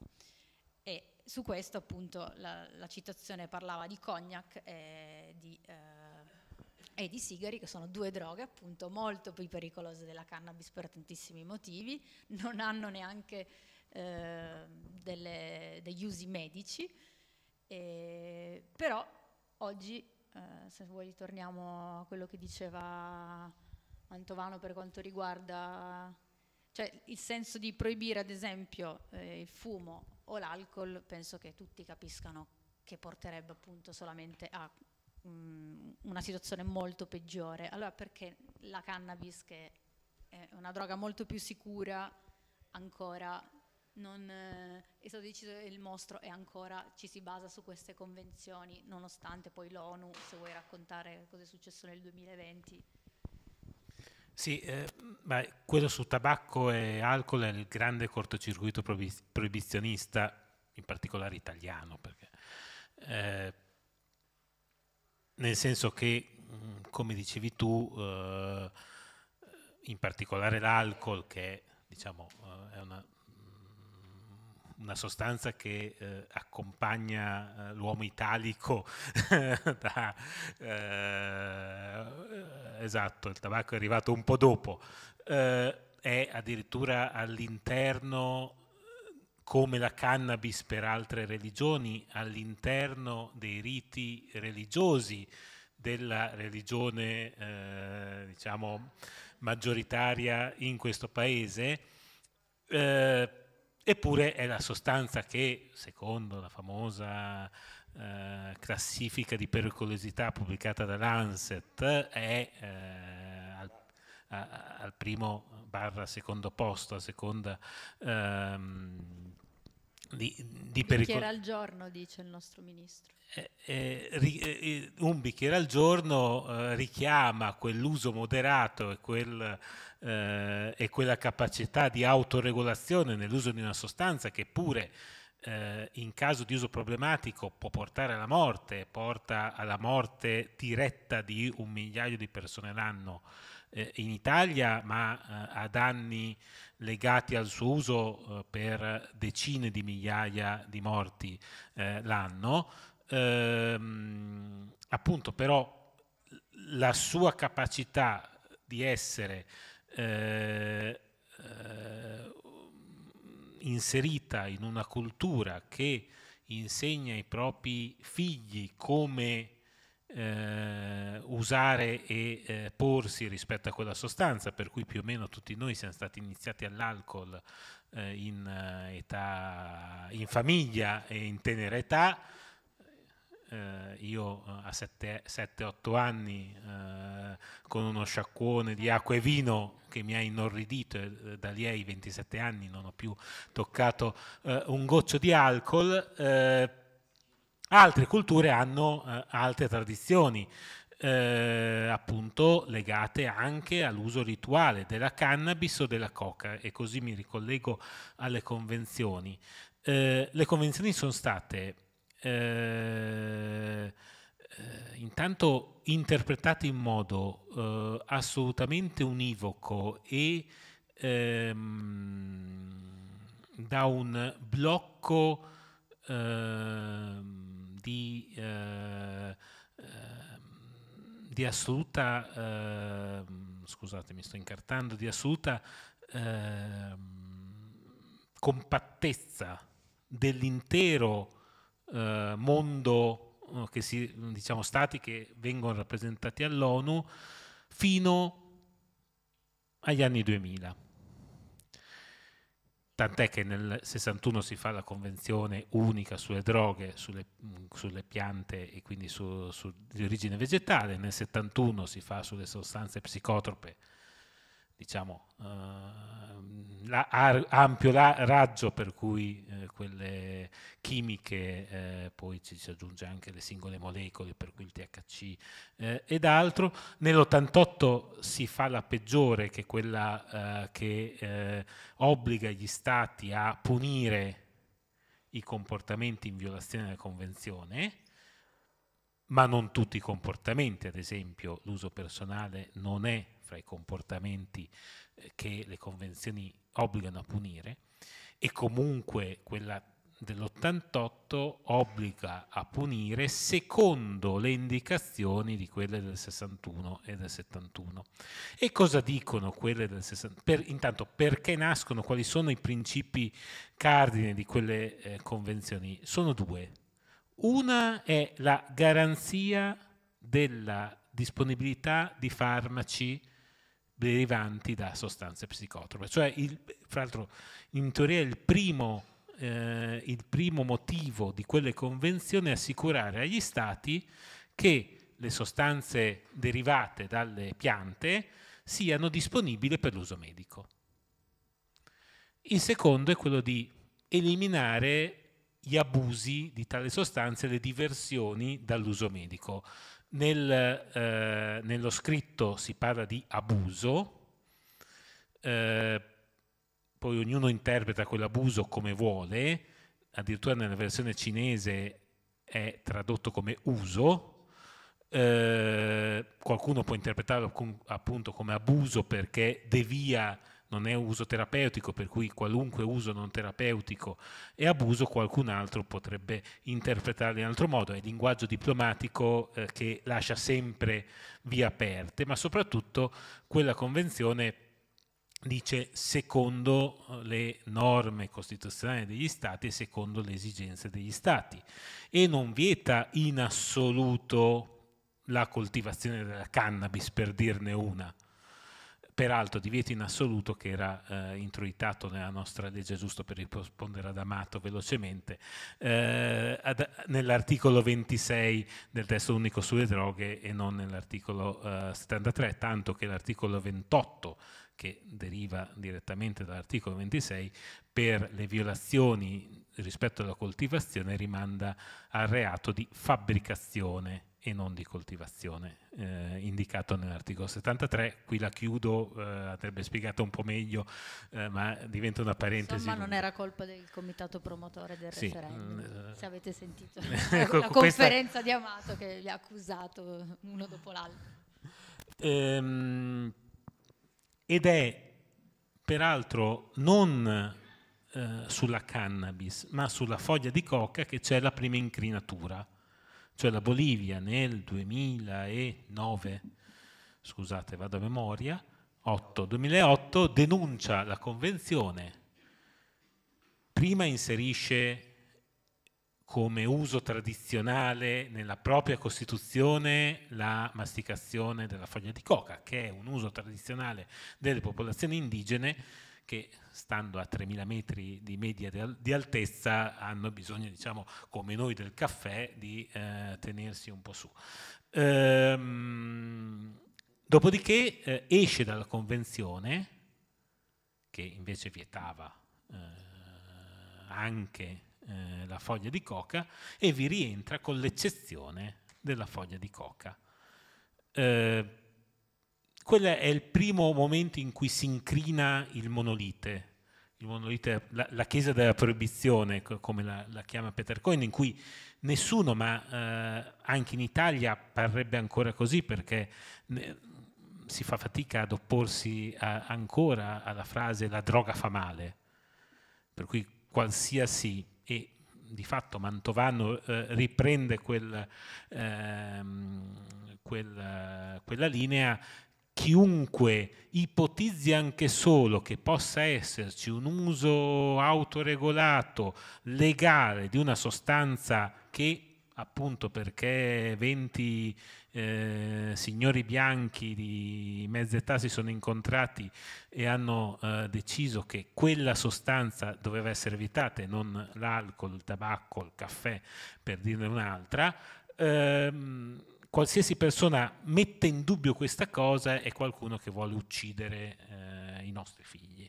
E su questo appunto la, la citazione parlava di cognac e di, eh, e di, sigari, che sono due droghe appunto molto più pericolose della cannabis per tantissimi motivi, non hanno neanche eh, delle, degli usi medici, eh, però oggi, eh, se vuoi, torniamo a quello che diceva... Mantovano per quanto riguarda cioè, il senso di proibire ad esempio eh, il fumo o l'alcol, penso che tutti capiscano che porterebbe appunto solamente a mh, mm, una situazione molto peggiore. Allora perché la cannabis, che è una droga molto più sicura, ancora non, eh, è stato deciso il mostro e ancora ci si basa su queste convenzioni, nonostante poi l'ONU, se vuoi raccontare cosa è successo nel 2020. Sì, eh, quello su tabacco e alcol è il grande cortocircuito proibizionista, in particolare italiano, perché, eh, nel senso che, come dicevi tu, eh, in particolare l'alcol, che diciamo, eh, è una una sostanza che eh, accompagna eh, l'uomo italico da, eh, esatto, il tabacco è arrivato un po' dopo, eh, è addirittura all'interno come la cannabis per altre religioni, all'interno dei riti religiosi della religione eh, diciamo maggioritaria in questo paese eh, Eppure è la sostanza che, secondo la famosa eh, classifica di pericolosità pubblicata da Lancet, è eh, al, a, al, primo barra secondo posto, a seconda ehm, di, di pericol- bicchiere al giorno, dice il nostro ministro. Eh, eh, ri, eh, eh un bicchiere al giorno eh, richiama quell'uso moderato e, quel, eh, e, quella capacità di autoregolazione nell'uso di una sostanza che pure in caso di uso problematico può portare alla morte, porta alla morte diretta di un migliaio di persone l'anno in Italia, ma a danni legati al suo uso eh, per decine di migliaia di morti eh, l'anno, ehm, appunto però la sua capacità di essere eh, eh, inserita in una cultura che insegna ai propri figli come eh, usare e eh, porsi rispetto a quella sostanza, per cui più o meno tutti noi siamo stati iniziati all'alcol eh, in, eh, età, in famiglia e in tenera età. Eh, io eh, a 7-8 anni con uno sciacquone di acqua e vino che mi ha inorridito e da lì ai 27 anni non ho più toccato un goccio di alcol Altre culture hanno eh, altre tradizioni, eh, appunto legate anche all'uso rituale della cannabis o della coca, e così mi ricollego alle convenzioni. Eh, le convenzioni sono state eh, eh, intanto interpretate in modo eh, assolutamente univoco e ehm, da un blocco ehm, di, eh, ehm, di assoluta, ehm, scusate mi sto incartando, di assoluta ehm, compattezza dell'intero eh, mondo eh, che si, diciamo, stati che vengono rappresentati all'ONU fino agli anni 2000 tant'è che nel 61 si fa la convenzione unica sulle droghe, sulle, sulle piante e quindi su, su, di origine vegetale, nel 71 si fa sulle sostanze psicotrope, diciamo, eh, la, ar, ampio la, raggio per cui eh, quelle chimiche, eh, poi ci si aggiunge anche le singole molecole, per cui il THC eh, ed altro. Nell'88 si fa la peggiore, che è quella eh, che eh, obbliga gli stati a punire i comportamenti in violazione della Convenzione, ma non tutti i comportamenti, ad esempio l'uso personale non è fra i comportamenti eh, che le convenzioni obbligano a punire e comunque quella dell'88 obbliga a punire secondo le indicazioni di quelle del 61 e del 71. E cosa dicono quelle del 61? Per, intanto perché nascono, quali sono i principi cardine di quelle eh, convenzioni? Sono due. Una è la garanzia della disponibilità di farmaci derivanti da sostanze psicotrope. Cioè, il, fra l'altro, in teoria il primo, eh, il primo motivo di quelle convenzioni è assicurare agli stati che le sostanze derivate dalle piante siano disponibili per l'uso medico. Il secondo è quello di eliminare gli abusi di tale sostanza e le diversioni dall'uso medico. Nel, eh, nello scritto si parla di abuso, eh, poi ognuno interpreta quell'abuso come vuole, addirittura nella versione cinese è tradotto come uso, eh, qualcuno può interpretarlo appunto come abuso perché devia non è uso terapeutico, per cui qualunque uso non terapeutico è abuso, qualcun altro potrebbe interpretarlo in altro modo. È linguaggio diplomatico eh, che lascia sempre vie aperte, ma soprattutto quella convenzione dice secondo le norme costituzionali degli stati e secondo le esigenze degli stati e non vieta in assoluto la coltivazione della cannabis per dirne una peraltro divieto in assoluto che era eh, introitato nella nostra legge, giusto per rispondere ad Amato velocemente, eh, ad, nell'articolo 26 del testo unico sulle droghe e non nell'articolo eh, 73, tanto che l'articolo 28 che deriva direttamente dall'articolo 26, per le violazioni rispetto alla coltivazione rimanda al reato di fabbricazione e non di coltivazione, eh, indicato nell'articolo 73. Qui la chiudo, eh, andrebbe spiegato un po' meglio, eh, ma diventa una parentesi. Insomma, non era colpa del comitato promotore del sì, referendum, mm, eh. se avete sentito ecco, la conferenza questa... di Amato che gli ha accusato uno dopo l'altro. Ehm, ed è peraltro non eh, sulla cannabis, ma sulla foglia di coca che c'è la prima incrinatura cioè la Bolivia nel 2009, scusate vado a memoria, 8, 2008 denuncia la convenzione, prima inserisce come uso tradizionale nella propria Costituzione la masticazione della foglia di coca, che è un uso tradizionale delle popolazioni indigene che stando a 3.000 metri di media di altezza, hanno bisogno, diciamo, come noi del caffè, di eh, tenersi un po' su. Ehm, dopodiché eh, esce dalla Convenzione, che invece vietava eh, anche eh, la foglia di coca, e vi rientra con l'eccezione della foglia di coca. Eh, quello è il primo momento in cui si incrina il monolite monolite, la, la, chiesa della proibizione, come la, la, chiama Peter Cohen, in cui nessuno, ma eh, anche in Italia parrebbe ancora così perché ne, si fa fatica ad opporsi a, ancora alla frase la droga fa male, per cui qualsiasi, e di fatto Mantovano eh, riprende quel, ehm, quel, quella linea chiunque ipotizzi anche solo che possa esserci un uso autoregolato, legale di una sostanza che appunto perché 20 eh, signori bianchi di mezza età si sono incontrati e hanno eh, deciso che quella sostanza doveva essere evitata e non l'alcol, il tabacco, il caffè, per dirne un'altra, ehm, qualsiasi persona mette in dubbio questa cosa è qualcuno che vuole uccidere eh, i nostri figli.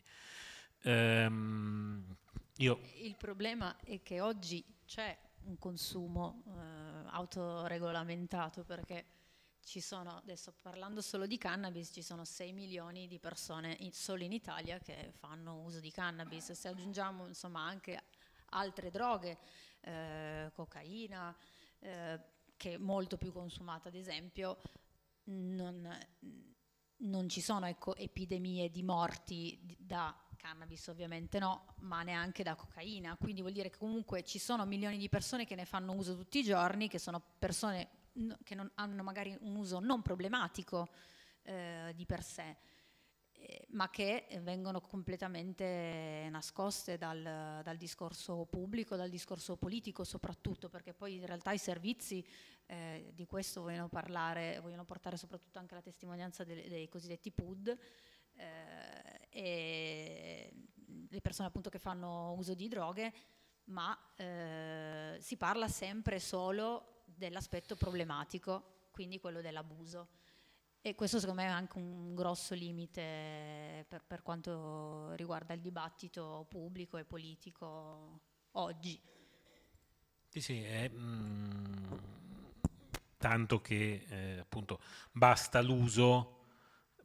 Ehm, Il problema è che oggi c'è un consumo eh, autoregolamentato perché ci sono, adesso parlando solo di cannabis, ci sono 6 milioni di persone in, solo in Italia che fanno uso di cannabis, se aggiungiamo insomma anche altre droghe, eh, cocaina, eh, che è molto più consumata, ad esempio, non, non ci sono ecco, epidemie di morti da cannabis ovviamente no, ma neanche da cocaina, quindi vuol dire che comunque ci sono milioni di persone che ne fanno uso tutti i giorni, che sono persone che non, hanno magari un uso non problematico eh, di per sé. Eh, ma che eh, vengono completamente nascoste dal, dal, discorso pubblico, dal discorso politico soprattutto, perché poi in realtà i servizi eh, di questo vogliono parlare, vogliono portare soprattutto anche la testimonianza dei, dei cosiddetti PUD eh, e le persone appunto che fanno uso di droghe, ma eh, si parla sempre solo dell'aspetto problematico, quindi quello dell'abuso e questo secondo me è anche un grosso limite per, per quanto riguarda il dibattito pubblico e politico oggi. Sì, sì, è, mm, tanto che eh, appunto basta l'uso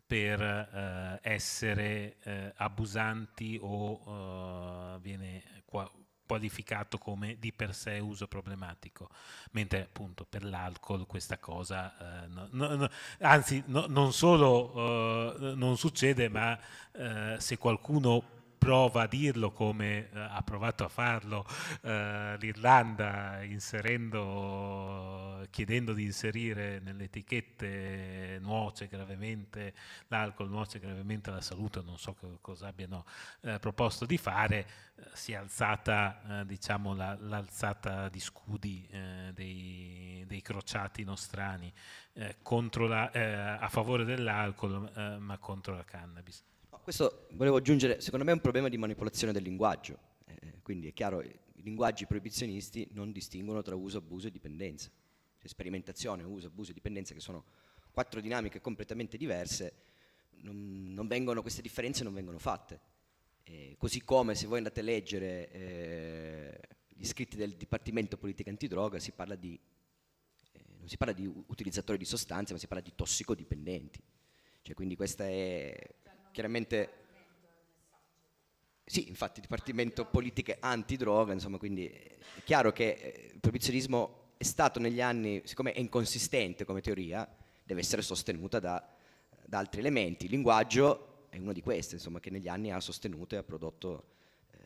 per eh, essere eh, abusanti o eh, viene qua, qualificato come di per sé uso problematico, mentre appunto per l'alcol questa cosa, eh, no, no, no, anzi non solo eh, non succede, ma eh, se qualcuno prova a dirlo come eh, ha provato a farlo eh, l'Irlanda chiedendo di inserire nelle etichette nuoce gravemente l'alcol, nuoce gravemente la salute, non so che, cosa abbiano eh, proposto di fare, eh, si è alzata eh, diciamo, la, l'alzata di scudi eh, dei, dei, crociati nostrani la, a favore dell'alcol ma contro la cannabis questo volevo aggiungere, secondo me è un problema di manipolazione del linguaggio, eh, quindi è chiaro, i linguaggi proibizionisti non distinguono tra uso, abuso e dipendenza, cioè sperimentazione, uso, abuso e dipendenza che sono quattro dinamiche completamente diverse, non, non vengono, queste differenze non vengono fatte. Eh, così come se voi andate a leggere eh, gli scritti del Dipartimento Politica Antidroga si parla di, eh, non si parla di utilizzatori di sostanze, ma si parla di tossicodipendenti. Cioè, quindi questa è chiaramente... Sì, infatti, Dipartimento Politiche Antidroga, insomma, quindi è chiaro che eh, il proibizionismo è stato negli anni, siccome è inconsistente come teoria, deve essere sostenuta da, da altri elementi. Il linguaggio è uno di questi, insomma, che negli anni ha sostenuto e ha prodotto eh,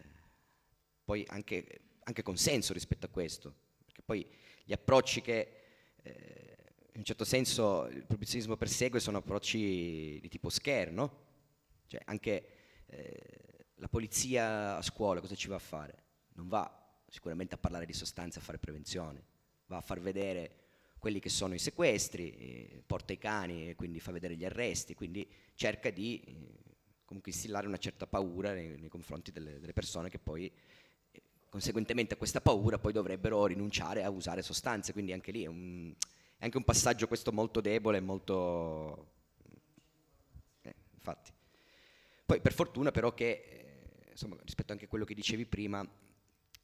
poi anche, anche, consenso rispetto a questo, perché poi gli approcci che... Eh, in un certo senso il proibizionismo persegue sono approcci di tipo scherno, cioè, anche eh, la polizia a scuola cosa ci va a fare? Non va sicuramente a parlare di sostanze, a fare prevenzione, va a far vedere quelli che sono i sequestri, eh, porta i cani e quindi fa vedere gli arresti, quindi cerca di eh, comunque instillare una certa paura nei, nei confronti delle, delle, persone che poi eh, conseguentemente a questa paura poi dovrebbero rinunciare a usare sostanze, quindi anche lì è, un, è anche un passaggio questo molto debole, molto... Eh, infatti. Poi per fortuna però che, eh, insomma, rispetto anche a quello che dicevi prima,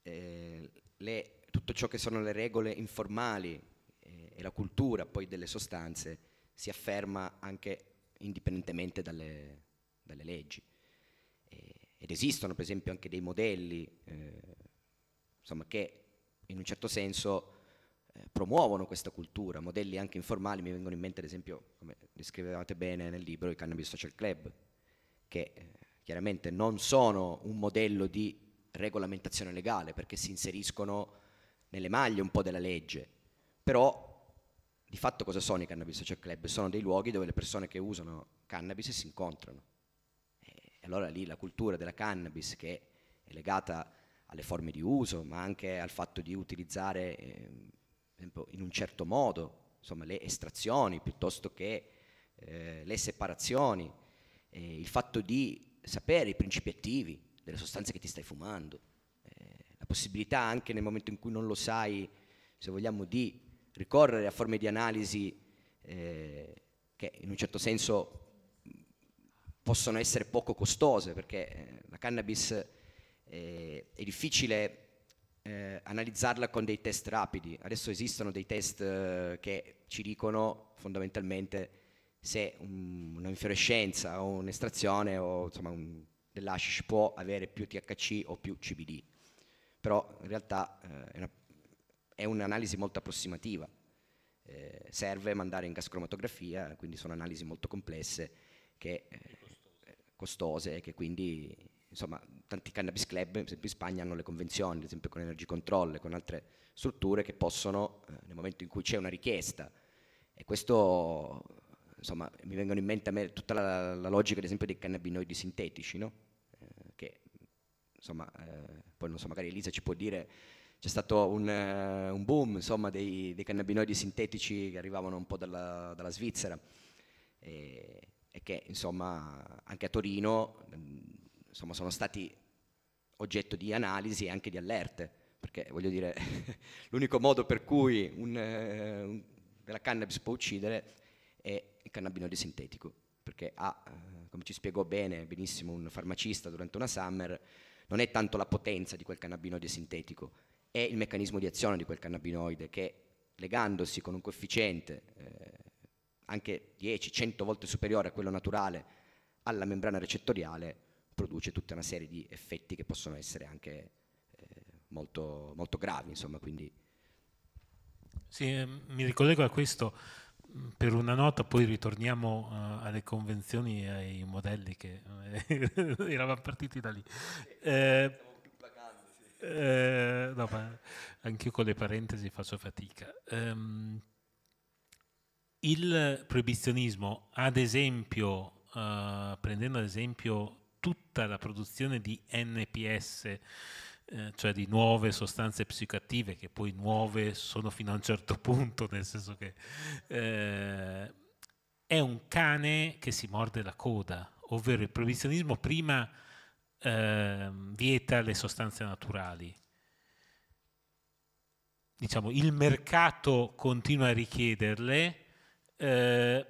eh, le, tutto ciò che sono le regole informali eh, e la cultura poi delle sostanze si afferma anche indipendentemente dalle, dalle leggi. Eh, ed esistono per esempio anche dei modelli eh, insomma, che in un certo senso eh, promuovono questa cultura, modelli anche informali, mi vengono in mente ad esempio, come descrivevate bene nel libro, il Cannabis Social Club, che eh, chiaramente non sono un modello di regolamentazione legale perché si inseriscono nelle maglie un po' della legge, però di fatto cosa sono i cannabis social club? Sono dei luoghi dove le persone che usano cannabis si incontrano. E allora lì la cultura della cannabis che è legata alle forme di uso, ma anche al fatto di utilizzare eh, in un certo modo insomma, le estrazioni piuttosto che eh, le separazioni, eh, il fatto di sapere i principi attivi delle sostanze che ti stai fumando, eh, la possibilità anche nel momento in cui non lo sai, se vogliamo, di ricorrere a forme di analisi eh, che in un certo senso possono essere poco costose perché eh, la cannabis eh, è difficile eh, analizzarla con dei test rapidi. Adesso esistono dei test eh, che ci dicono fondamentalmente se un, un'infiorescenza o un'estrazione o insomma un, dell'hashish può avere più THC o più CBD, però in realtà eh, è, una, è, un'analisi molto approssimativa, eh, serve mandare in gas cromatografia, quindi sono analisi molto complesse, che, eh, costose e che quindi insomma, tanti cannabis club, per esempio in Spagna, hanno le convenzioni, ad esempio con Energy Control, con altre strutture che possono, eh, nel momento in cui c'è una richiesta, e questo insomma, mi vengono in mente a me tutta la, la logica, ad esempio, dei cannabinoidi sintetici, no? eh, che insomma, eh, poi non so, magari Elisa ci può dire, c'è stato un, eh, un boom insomma, dei, dei, cannabinoidi sintetici che arrivavano un po' dalla, dalla Svizzera e, e, che insomma, anche a Torino mm, insomma, sono stati oggetto di analisi e anche di allerte, perché voglio dire, l'unico modo per cui un, eh, un, la cannabis può uccidere è cannabinoide sintetico, perché ha, eh, come ci spiegò bene, benissimo un farmacista durante una summer, non è tanto la potenza di quel cannabinoide sintetico, è il meccanismo di azione di quel cannabinoide che legandosi con un coefficiente eh, anche 10-100 volte superiore a quello naturale alla membrana recettoriale, produce tutta una serie di effetti che possono essere anche eh, molto, molto gravi, insomma, quindi... Sì, mi ricollego a questo per una nota, poi ritorniamo uh, alle convenzioni e ai modelli che eh, eravamo partiti da lì. Eh, eh, no, anche io con le parentesi faccio fatica. Um, il proibizionismo, ad esempio, uh, prendendo ad esempio tutta la produzione di NPS, eh, cioè di nuove sostanze psicoattive, che poi nuove sono fino a un certo punto, nel senso che eh, è un cane che si morde la coda, ovvero il proibizionismo prima eh, vieta le sostanze naturali. Diciamo, il mercato continua a richiederle, eh,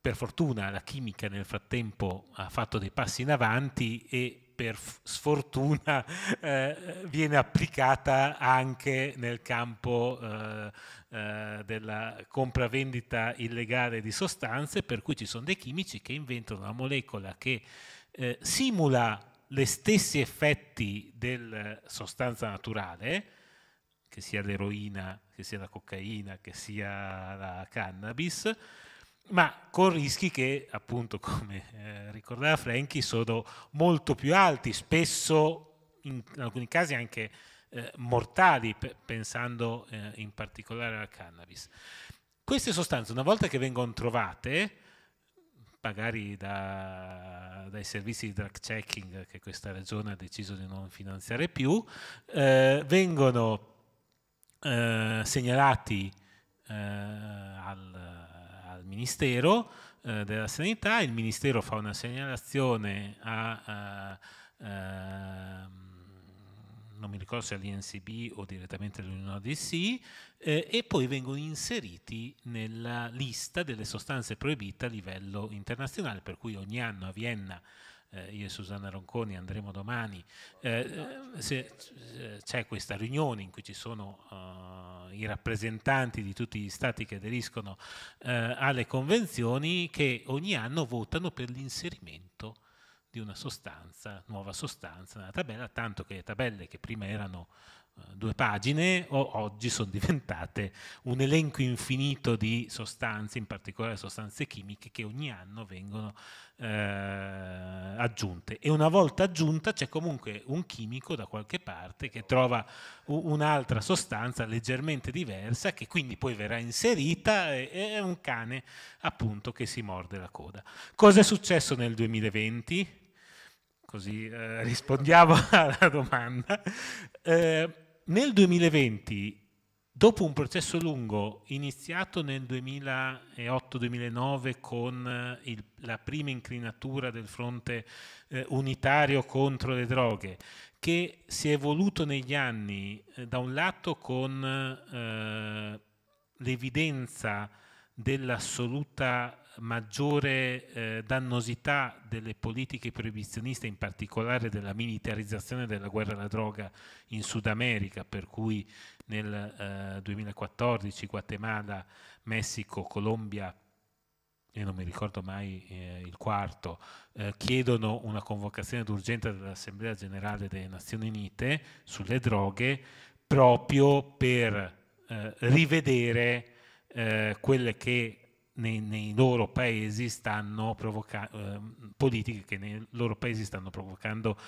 per fortuna la chimica nel frattempo ha fatto dei passi in avanti e per sfortuna eh, viene applicata anche nel campo eh, eh, della compravendita illegale di sostanze, per cui ci sono dei chimici che inventano una molecola che eh, simula gli stessi effetti della sostanza naturale, che sia l'eroina, che sia la cocaina, che sia la cannabis, ma con rischi che, appunto, come eh, ricordava Franchi, sono molto più alti, spesso in, alcuni casi anche eh, mortali, pensando eh, in particolare al cannabis. Queste sostanze, una volta che vengono trovate, magari da, dai servizi di drug checking che questa regione ha deciso di non finanziare più, eh, vengono eh, segnalati eh, al Ministero eh, della Sanità, il Ministero fa una segnalazione a, a, eh, a ehm, non mi ricordo se all'INCB o direttamente all'UNODC, eh, e poi vengono inseriti nella lista delle sostanze proibite a livello internazionale, per cui ogni anno a Vienna eh, io e Susanna Ronconi andremo domani, eh, eh, se, eh, c'è questa riunione in cui ci sono i rappresentanti di tutti gli stati che aderiscono alle convenzioni che ogni anno votano per l'inserimento di una sostanza, nuova sostanza nella tabella, tanto che le tabelle che prima erano eh, due pagine o oggi sono diventate un elenco infinito di sostanze, in particolare sostanze chimiche, che ogni anno vengono eh, aggiunte. E una volta aggiunta c'è comunque un chimico da qualche parte che trova un'altra sostanza leggermente diversa che quindi poi verrà inserita e è un cane appunto che si morde la coda. Cosa è successo nel 2020? Così eh, rispondiamo alla domanda. Eh, nel 2020, dopo un processo lungo iniziato nel 2008-2009 con eh, il, la prima inclinatura del fronte eh, unitario contro le droghe, che si è evoluto negli anni eh, da un lato con eh, l'evidenza dell'assoluta maggiore eh, dannosità delle politiche proibizioniste, in particolare della militarizzazione della guerra alla droga in Sud America, per cui nel eh, 2014 Guatemala, Messico, Colombia e non mi ricordo mai eh, il quarto, eh, chiedono una convocazione d'urgenza dell'Assemblea Generale delle Nazioni Unite sulle droghe proprio per eh, rivedere eh, quelle che nei, nei loro paesi stanno provocando eh, politiche che nei loro paesi stanno provocando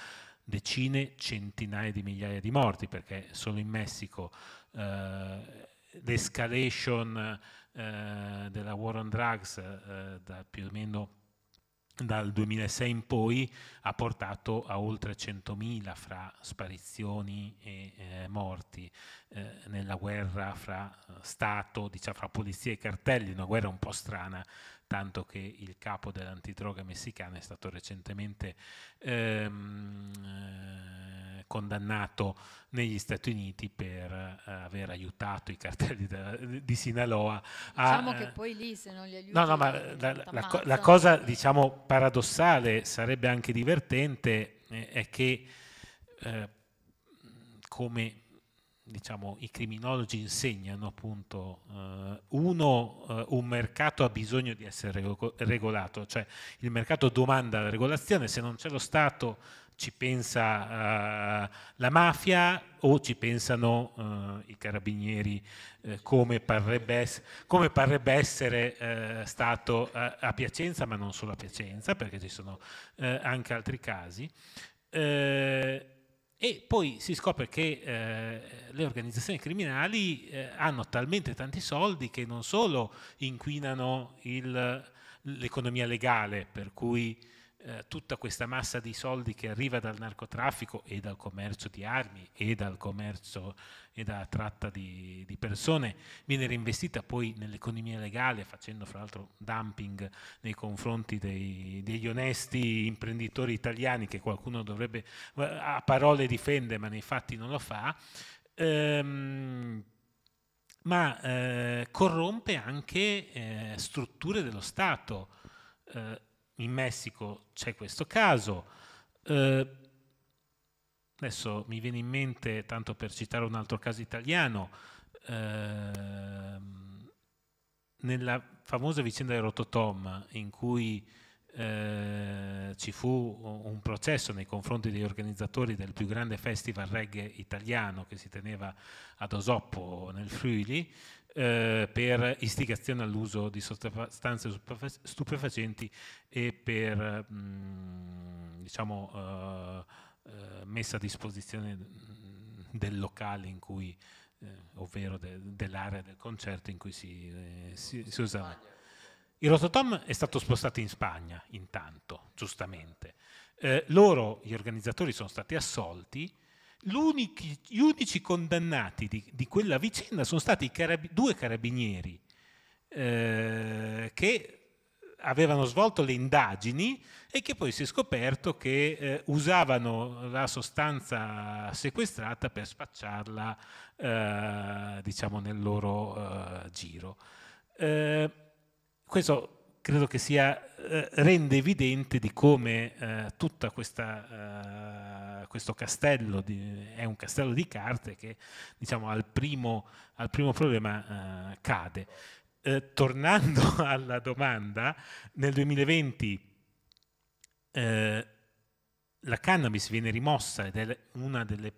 decine, centinaia di migliaia di morti, perché solo in Messico eh, l'escalation eh, della war on drugs eh, da più o meno dal 2006 in poi ha portato a oltre 100.000 fra sparizioni e eh, morti eh, nella guerra fra eh, Stato, diciamo, fra polizia e cartelli, una guerra un po' strana tanto che il capo dell'antidroga messicana è stato recentemente ehm, eh, condannato negli Stati Uniti per eh, aver aiutato i cartelli da, di Sinaloa. Diciamo che eh, poi lì se non li aiuti... No, no, ma la, la, la cosa diciamo paradossale sarebbe anche divertente eh, è che eh, come diciamo, i criminologi insegnano appunto, eh, uno, eh, un mercato ha bisogno di essere regolato, cioè il mercato domanda la regolazione, se non c'è lo Stato ci pensa eh, la mafia o ci pensano eh, i carabinieri eh, come parrebbe, ess come parrebbe essere eh, stato a, a Piacenza, ma non solo a Piacenza, perché ci sono anche altri casi. Eh, e poi si scopre che eh, le organizzazioni criminali eh, hanno talmente tanti soldi che non solo inquinano il, l'economia legale, per cui eh, tutta questa massa di soldi che arriva dal narcotraffico e dal commercio di armi e dal commercio e dalla tratta di, di persone viene reinvestita poi nell'economia legale facendo fra l'altro dumping nei confronti dei, degli onesti imprenditori italiani che qualcuno dovrebbe a parole difendere ma nei fatti non lo fa. Ehm, ma eh, corrompe anche eh, strutture dello Stato, eh, in Messico c'è questo caso. Eh, adesso mi viene in mente, tanto per citare un altro caso italiano, ehm, nella famosa vicenda di Rototom in cui eh, ci fu un processo nei confronti degli organizzatori del più grande festival reggae italiano che si teneva ad Osoppo nel Friuli, eh, per istigazione all'uso di sostanze stupefacenti e per mh, mm, diciamo, eh, eh, messa a disposizione mm, del locale in cui, eh, ovvero de, dell'area del concerto in cui si, eh, si, si usava. Il rototom è stato spostato in Spagna intanto, giustamente. loro, gli organizzatori, sono stati assolti gli unici condannati di, di, quella vicenda sono stati carab- due carabinieri eh, che avevano svolto le indagini e che poi si è scoperto che eh, usavano la sostanza sequestrata per spacciarla eh, diciamo nel loro eh, giro. Eh, questo credo che sia, eh, rende evidente di come tutta questa questo castello, di, è un castello di carte che diciamo, al, primo, al primo problema eh, cade. Eh, tornando alla domanda, nel 2020 eh, la cannabis viene rimossa ed è una delle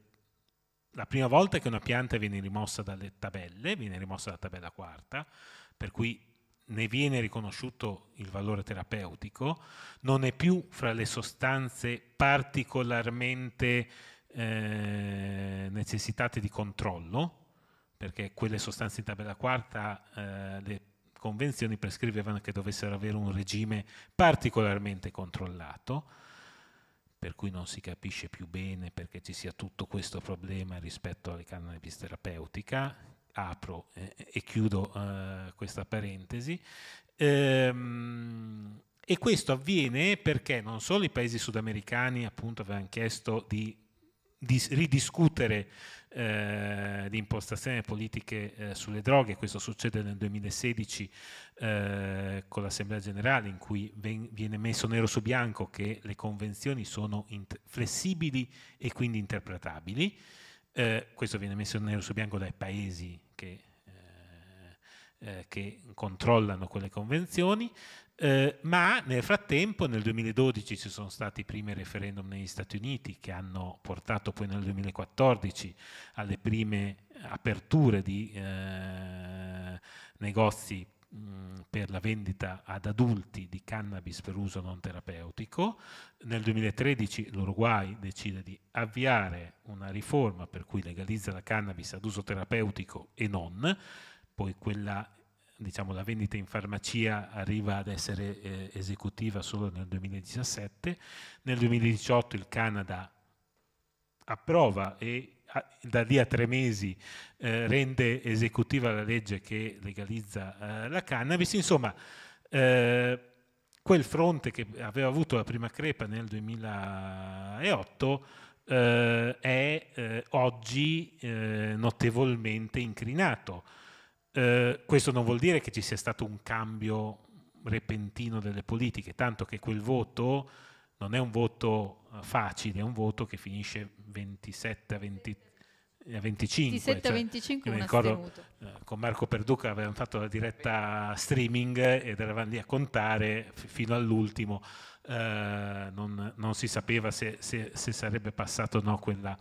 la prima volta che una pianta viene rimossa dalle tabelle, viene rimossa dalla tabella quarta, per cui ne viene riconosciuto il valore terapeutico, non è più fra le sostanze particolarmente eh, necessitate di controllo, perché quelle sostanze in tabella quarta eh, le convenzioni prescrivevano che dovessero avere un regime particolarmente controllato, per cui non si capisce più bene perché ci sia tutto questo problema rispetto alle cannabis terapeutica apro eh, e chiudo eh, questa parentesi. Ehm, e questo avviene perché non solo i paesi sudamericani appunto avevano chiesto di, di ridiscutere eh, l'impostazione delle politiche eh, sulle droghe, questo succede nel 2016 eh, con l'Assemblea Generale in cui ven- viene messo nero su bianco che le convenzioni sono int- flessibili e quindi interpretabili, eh, questo viene messo nero su bianco dai paesi che, eh, eh, che controllano quelle convenzioni, eh, ma nel frattempo nel 2012 ci sono stati i primi referendum negli Stati Uniti che hanno portato poi nel 2014 alle prime aperture di eh, negozi Mm, per la vendita ad adulti di cannabis per uso non terapeutico. Nel 2013 l'Uruguay decide di avviare una riforma per cui legalizza la cannabis ad uso terapeutico e non, poi quella diciamo, la vendita in farmacia arriva ad essere eh, esecutiva solo nel 2017, nel 2018 il Canada approva e da lì a tre mesi eh, rende esecutiva la legge che legalizza eh, la cannabis, insomma eh, quel fronte che aveva avuto la prima crepa nel 2008 eh, è eh, oggi eh, notevolmente incrinato. questo non vuol dire che ci sia stato un cambio repentino delle politiche, tanto che quel voto non è un voto eh, facile, è un voto che finisce 27 20, 25. 27 cioè, 25 mi ricordo eh, con Marco Perduca avevamo fatto la diretta streaming ed eravamo lì a contare fino all'ultimo. Eh, non, non, si sapeva se, se, se, sarebbe passato o no quella,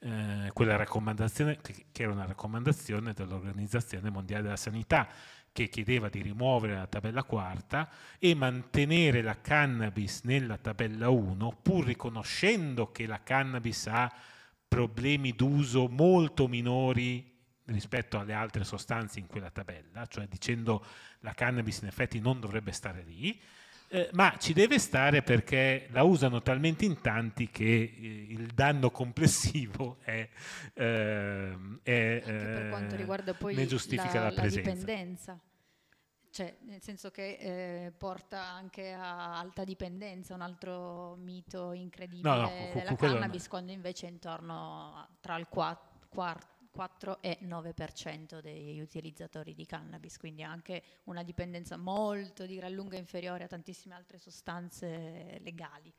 eh, quella raccomandazione, che, che era una raccomandazione dell'Organizzazione Mondiale della Sanità, che chiedeva di rimuovere la tabella quarta e mantenere la cannabis nella tabella 1, pur riconoscendo che la cannabis ha problemi d'uso molto minori rispetto alle altre sostanze in quella tabella, cioè dicendo la cannabis in effetti non dovrebbe stare lì, eh, ma ci deve stare perché la usano talmente in tanti che eh, il danno complessivo è, ehm, eh, è per quanto riguarda poi ne giustifica la, la, la dipendenza. Cioè, nel senso che eh, porta anche a alta dipendenza, un altro mito incredibile no, no, della cannabis, no. quando invece è intorno a, tra il quarto 4,9% degli utilizzatori di cannabis, quindi anche una dipendenza molto di gran lunga inferiore a tantissime altre sostanze legali.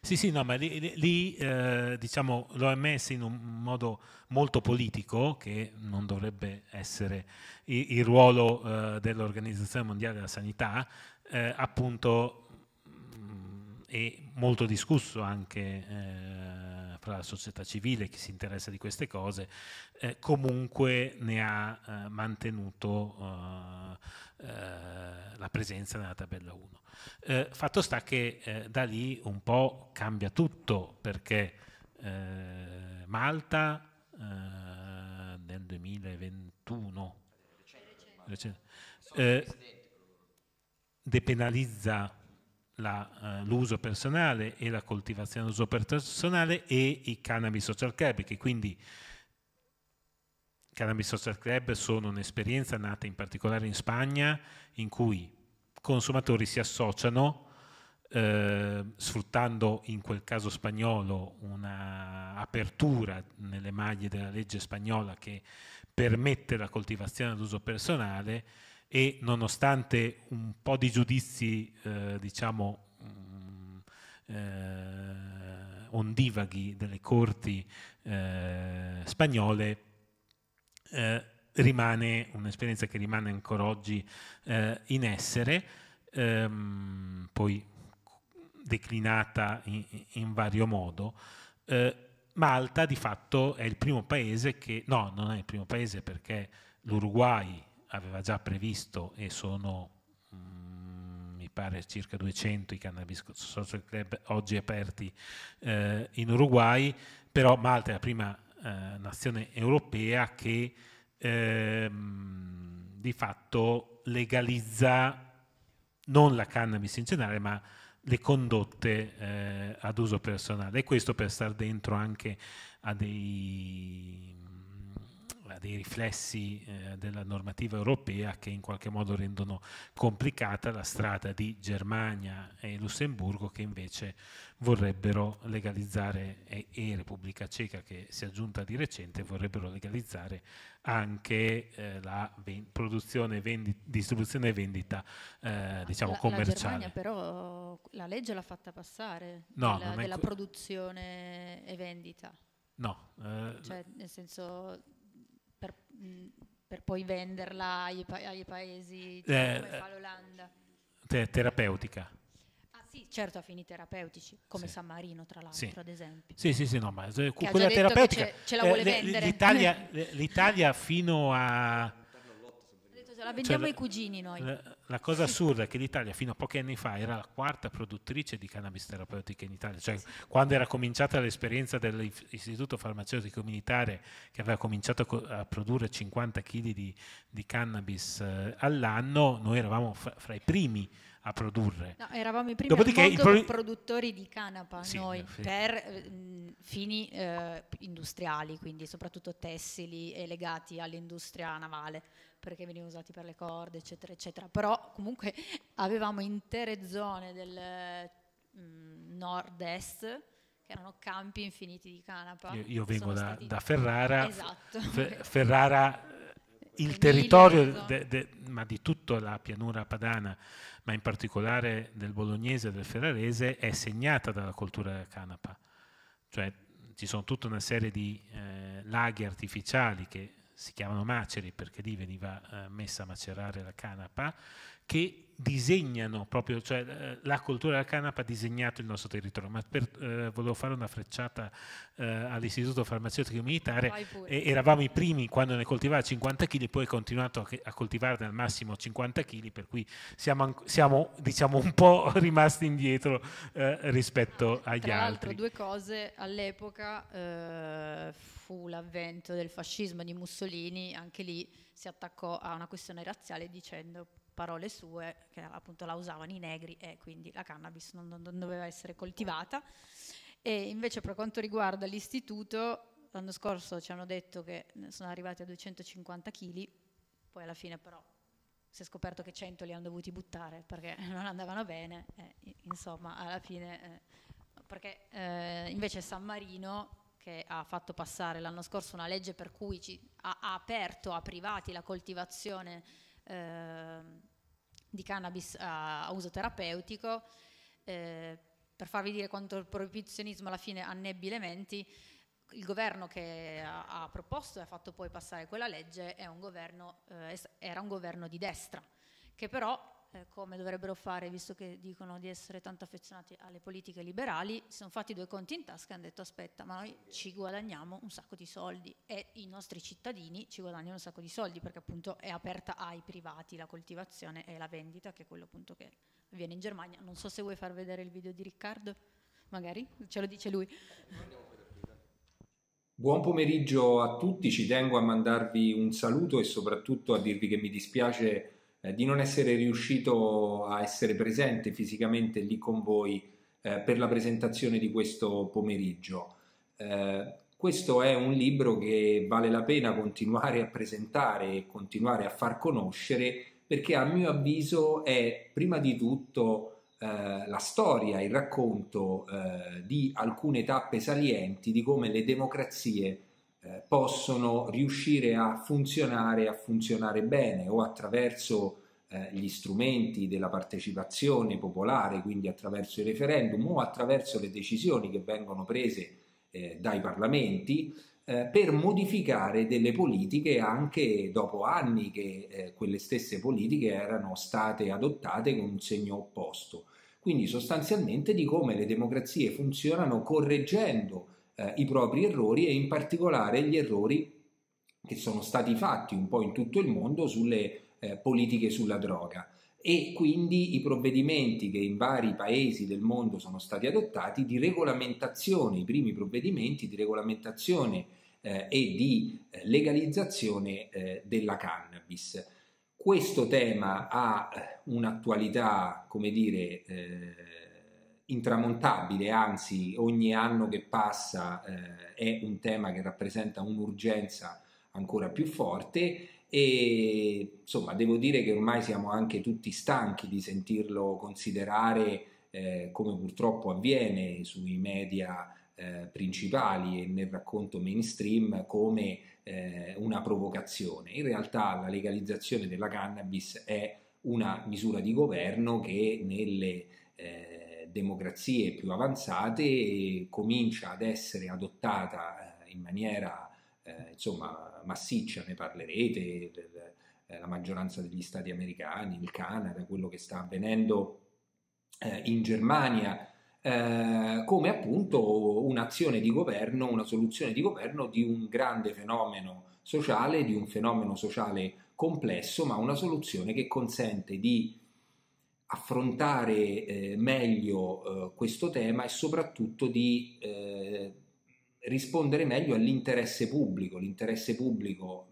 Sì, sì, no, ma lì, lì eh, diciamo, l'OMS in un modo molto politico, che non dovrebbe essere il, il ruolo eh, dell'Organizzazione Mondiale della Sanità, eh, appunto mh, mm, è molto discusso anche eh, tra la società civile che si interessa di queste cose, eh, comunque ne ha eh, mantenuto eh, eh, la presenza nella tabella 1. Eh, fatto sta che da lì un po' cambia tutto perché Malta nel 2021 recente, depenalizza eh, l'uso personale e la coltivazione d'uso personale e i cannabis social club, che quindi i cannabis social club sono un'esperienza nata in particolare in Spagna in cui consumatori si associano eh, sfruttando in quel caso spagnolo un'apertura nelle maglie della legge spagnola che permette la coltivazione ad uso personale e nonostante un po' di giudizi, eh, diciamo, mm, eh, ondivaghi delle corti eh, spagnole, eh, rimane un'esperienza che rimane ancora oggi eh, in essere, ehm, poi declinata in, in vario modo. Eh, Malta di fatto è il primo paese che, no, non è il primo paese perché l'Uruguay aveva già previsto e sono mm, mi pare circa 200 i cannabis social club oggi aperti eh, in Uruguay, però Malta è la prima eh, nazione europea che ehm, di fatto legalizza non la cannabis in generale, ma le condotte eh, ad uso personale. E questo per stare dentro anche a dei dei riflessi eh, della normativa europea che in qualche modo rendono complicata la strada di Germania e Lussemburgo che invece vorrebbero legalizzare e, e Repubblica Ceca che si è aggiunta di recente vorrebbero legalizzare anche eh, la produzione, distribuzione e vendita eh, diciamo la, commerciale. La Germania però la legge l'ha fatta passare no, della, della produzione e vendita. No, eh, cioè nel senso per, per poi venderla ai, pa- ai paesi eh, come fa eh, l'Olanda. Te- terapeutica. Ah, certo, a fini terapeutici, come sì. San Marino tra l'altro, sì. ad esempio. Sì, sì, sì, no, ma eh, quella terapeutica... ce, la eh, vuole eh, vendere. L'Italia, l'Italia fino a cioè, la cioè, vendiamo cioè, ai cugini noi. La, la cosa assurda è che l'Italia fino a pochi anni fa era la quarta produttrice di cannabis terapeutica in Italia, cioè sì. quando era cominciata l'esperienza dell'Istituto Farmaceutico Militare che aveva cominciato a produrre 50 kg di, di, cannabis eh, all'anno, noi eravamo fra, fra i primi a produrre. No, eravamo i primi Dopodiché al mondo pro- produttori di canapa sì, noi, eh, sì. per eh, fini eh, industriali, quindi soprattutto tessili e legati all'industria navale, perché venivano usati per le corde, eccetera, eccetera. Però comunque avevamo intere zone del eh, nord-est che erano campi infiniti di canapa. Io, io vengo da, da, Ferrara. Esatto. Fe- Ferrara il territorio de, de, ma di tutta la pianura padana, ma in particolare del bolognese e del ferrarese, è segnata dalla cultura canapa. Cioè ci sono tutta una serie di eh, laghi artificiali che si chiamano maceri perché lì veniva eh, messa a macerare la canapa, che disegnano proprio, cioè eh, la cultura della canapa ha disegnato il nostro territorio, ma per, eh, volevo fare una frecciata eh, all'Istituto Farmaceutico Militare, e, eravamo i primi quando ne coltivava 50 kg, poi ha continuato a, a coltivarne al massimo 50 kg, per cui siamo, siamo diciamo, un po' rimasti indietro eh, rispetto ah, agli tra altri. Tra l'altro due cose, all'epoca eh, fu l'avvento del fascismo di Mussolini, anche lì si attaccò a una questione razziale dicendo parole sue, che appunto la usavano i negri e quindi la cannabis non, non, doveva essere coltivata. E invece per quanto riguarda l'istituto, l'anno scorso ci hanno detto che sono arrivati a 250 kg, poi alla fine però si è scoperto che 100 li hanno dovuti buttare perché non andavano bene, e, insomma alla fine... Eh, perché eh, invece San Marino che ha fatto passare l'anno scorso una legge per cui ci, ha, ha, aperto a privati la coltivazione Ehm, di cannabis a, a uso terapeutico. Eh, per farvi dire quanto il proibizionismo alla fine annebbi le menti, il governo che ha, ha proposto e ha fatto poi passare quella legge un governo, eh, era un governo di destra, che però eh, come dovrebbero fare, visto che dicono di essere tanto affezionati alle politiche liberali, si sono fatti due conti in tasca e hanno detto aspetta, ma noi ci guadagniamo un sacco di soldi e i nostri cittadini ci guadagnano un sacco di soldi perché appunto è aperta ai privati la coltivazione e la vendita, che è quello appunto che avviene in Germania. Non so se vuoi far vedere il video di Riccardo, magari ce lo dice lui. Buon pomeriggio a tutti, ci tengo a mandarvi un saluto e soprattutto a dirvi che mi dispiace eh, di non essere riuscito a essere presente fisicamente lì con voi eh, per la presentazione di questo pomeriggio. Eh, questo è un libro che vale la pena continuare a presentare e continuare a far conoscere perché a mio avviso è prima di tutto eh, la storia, il racconto di alcune tappe salienti di come le democrazie eh, possono riuscire a funzionare, a funzionare bene o attraverso eh, gli strumenti della partecipazione popolare, quindi attraverso il referendum o attraverso le decisioni che vengono prese eh, dai parlamenti eh, per modificare delle politiche anche dopo anni che eh, quelle stesse politiche erano state adottate con un segno opposto. Quindi sostanzialmente di come le democrazie funzionano correggendo eh, i propri errori e in particolare gli errori che sono stati fatti un po' in tutto il mondo sulle eh, politiche sulla droga e quindi i provvedimenti che in vari paesi del mondo sono stati adottati di regolamentazione, i primi provvedimenti di regolamentazione eh, e di eh, legalizzazione eh, della cannabis. Questo tema ha eh, un'attualità, come dire, eh, intramontabile, anzi ogni anno che passa eh, è un tema che rappresenta un'urgenza ancora più forte e insomma devo dire che ormai siamo anche tutti stanchi di sentirlo considerare eh, come purtroppo avviene sui media eh, principali e nel racconto mainstream come eh, una provocazione. In realtà la legalizzazione della cannabis è una misura di governo che nelle eh, democrazie più avanzate comincia ad essere adottata eh, in maniera eh, insomma, massiccia, ne parlerete, eh, la maggioranza degli stati americani, il Canada, quello che sta avvenendo eh, in Germania, eh, come appunto un'azione di governo, una soluzione di governo di un grande fenomeno sociale, di un fenomeno sociale complesso, ma una soluzione che consente di affrontare eh, meglio eh, questo tema e soprattutto di eh, rispondere meglio all'interesse pubblico. L'interesse pubblico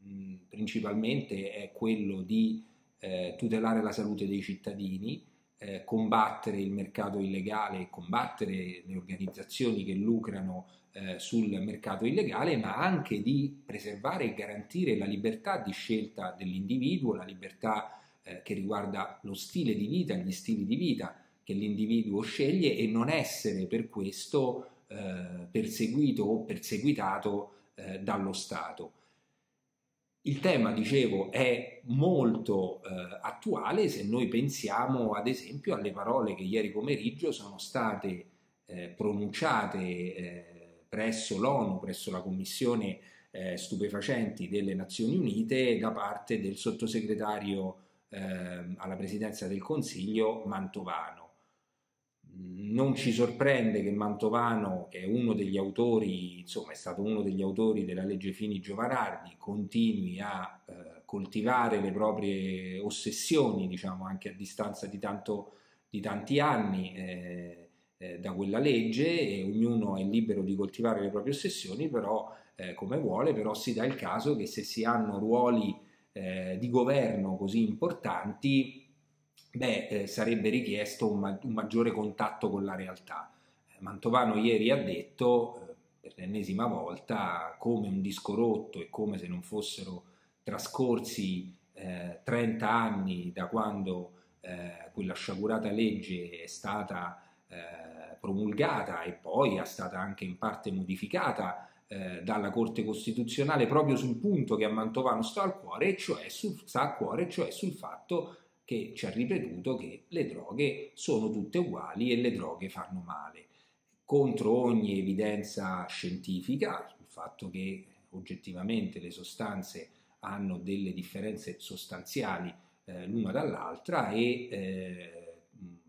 mh, mm, principalmente è quello di eh, tutelare la salute dei cittadini, eh, combattere il mercato illegale, combattere le organizzazioni che lucrano eh, sul mercato illegale, ma anche di preservare e garantire la libertà di scelta dell'individuo, la libertà di eh, che riguarda lo stile di vita, gli stili di vita che l'individuo sceglie e non essere per questo eh, perseguito o perseguitato eh, dallo Stato. Il tema, dicevo, è molto eh, attuale se noi pensiamo ad esempio alle parole che ieri pomeriggio sono state eh, pronunciate eh, presso l'ONU, presso la Commissione eh, stupefacenti delle Nazioni Unite da parte del sottosegretario eh, alla presidenza del Consiglio Mantovano. Non ci sorprende che Mantovano, che è uno degli autori, insomma è stato uno degli autori della legge fini Giovanardi, continui a eh, coltivare le proprie ossessioni, diciamo anche a distanza di, tanto, di tanti anni eh, eh da quella legge e ognuno è libero di coltivare le proprie ossessioni però, eh, come vuole, però si dà il caso che se si hanno ruoli eh, di governo così importanti, beh, eh, sarebbe richiesto un, ma- un, maggiore contatto con la realtà. Eh, Mantovano ieri ha detto, eh, per l'ennesima volta, come un disco rotto e come se non fossero trascorsi 30 eh, anni da quando quella sciagurata legge è stata promulgata e poi è stata anche in parte modificata, eh, dalla Corte Costituzionale proprio sul punto che a Mantovano sta al cuore, cioè sul, sta al cuore, cioè sul fatto che ci ha ripetuto che le droghe sono tutte uguali e le droghe fanno male, contro ogni evidenza scientifica sul fatto che oggettivamente le sostanze hanno delle differenze sostanziali eh, l'una dall'altra e eh,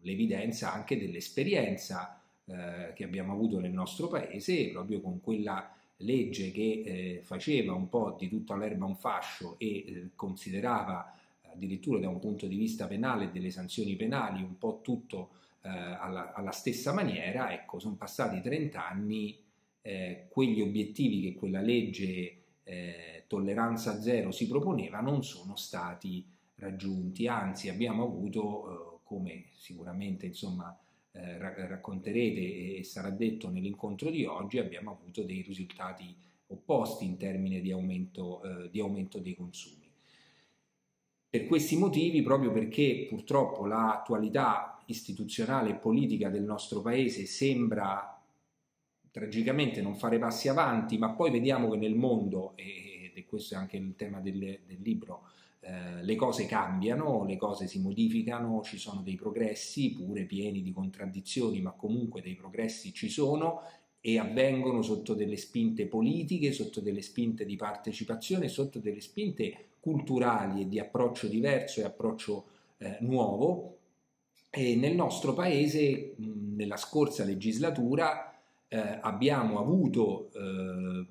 l'evidenza anche dell'esperienza eh, che abbiamo avuto nel nostro paese proprio con quella legge che eh, faceva un po' di tutta l'erba un fascio e eh, considerava addirittura da un punto di vista penale delle sanzioni penali un po' tutto eh, alla, alla, stessa maniera, ecco, sono passati 30 anni, eh, quegli obiettivi che quella legge eh, tolleranza zero si proponeva non sono stati raggiunti, anzi abbiamo avuto, eh, come sicuramente insomma eh, racconterete e sarà detto nell'incontro di oggi, abbiamo avuto dei risultati opposti in termini di aumento, eh, di aumento dei consumi. Per questi motivi, proprio perché purtroppo l'attualità istituzionale e politica del nostro Paese sembra tragicamente non fare passi avanti, ma poi vediamo che nel mondo, e, questo è anche il tema del, del libro, eh, le cose cambiano, le cose si modificano, ci sono dei progressi pure pieni di contraddizioni, ma comunque dei progressi ci sono e avvengono sotto delle spinte politiche, sotto delle spinte di partecipazione, sotto delle spinte culturali e di approccio diverso e approccio eh, nuovo. E nel nostro paese, mh, nella scorsa legislatura, eh, abbiamo avuto eh,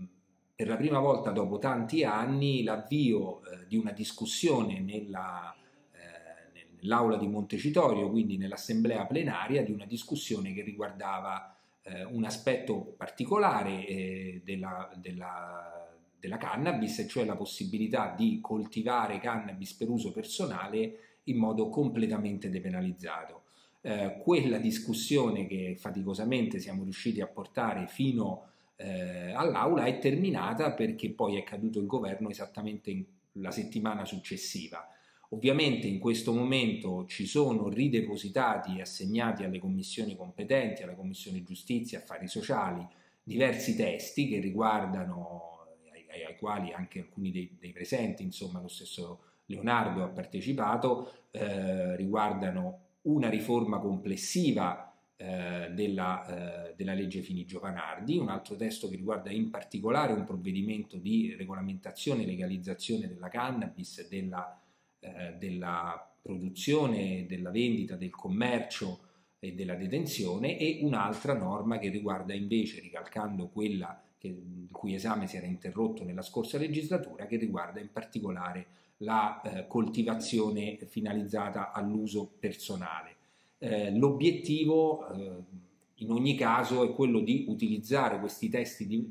per la prima volta dopo tanti anni l'avvio eh, di una discussione nella, eh, nell'aula di Montecitorio, quindi nell'assemblea plenaria, di una discussione che riguardava eh, un aspetto particolare eh, della, della, della cannabis, cioè la possibilità di coltivare cannabis per uso personale in modo completamente depenalizzato. Eh, quella discussione che faticosamente siamo riusciti a portare fino a eh, all'aula è terminata perché poi è caduto il governo esattamente la settimana successiva. Ovviamente in questo momento ci sono ridepositati e assegnati alle commissioni competenti, alla Commissione Giustizia, Affari Sociali, diversi testi che riguardano, ai, ai quali anche alcuni dei, dei, presenti, insomma lo stesso Leonardo ha partecipato, eh, riguardano una riforma complessiva eh, della, eh, della, legge Fini-Giovanardi, un altro testo che riguarda in particolare un provvedimento di regolamentazione e legalizzazione della cannabis, della, eh, della produzione, della vendita, del commercio e della detenzione e un'altra norma che riguarda invece, ricalcando quella che, il cui esame si era interrotto nella scorsa legislatura, che riguarda in particolare la eh, coltivazione finalizzata all'uso personale. Eh, l'obiettivo eh, in ogni caso è quello di utilizzare questi testi di,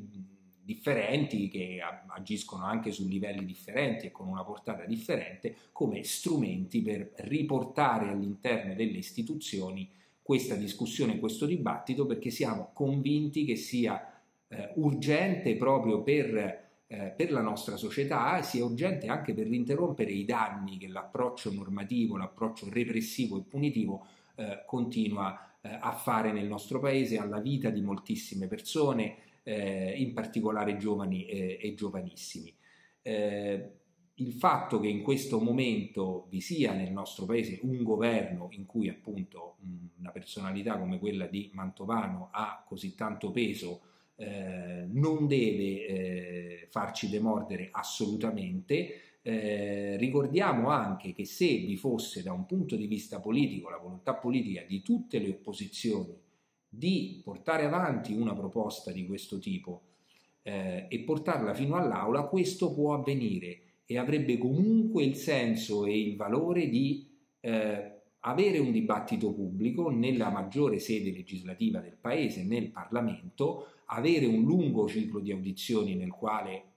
differenti che agiscono anche su livelli differenti e con una portata differente come strumenti per riportare all'interno delle istituzioni questa discussione, questo dibattito perché siamo convinti che sia eh, urgente proprio per eh, per la nostra società sia urgente anche per interrompere i danni che l'approccio normativo, l'approccio repressivo e punitivo eh, continua eh, a fare nel nostro paese, alla vita di moltissime persone, eh, in particolare giovani e giovanissimi. Eh, il fatto che in questo momento vi sia nel nostro paese un governo in cui appunto una personalità come quella di Mantovano ha così tanto peso eh, non deve eh, farci demordere assolutamente, eh, ricordiamo anche che se vi fosse da un punto di vista politico la volontà politica di tutte le opposizioni di portare avanti una proposta di questo tipo eh, e portarla fino all'aula, questo può avvenire e avrebbe comunque il senso e il valore di eh, avere un dibattito pubblico nella maggiore sede legislativa del Paese, nel Parlamento, avere un lungo ciclo di audizioni nel quale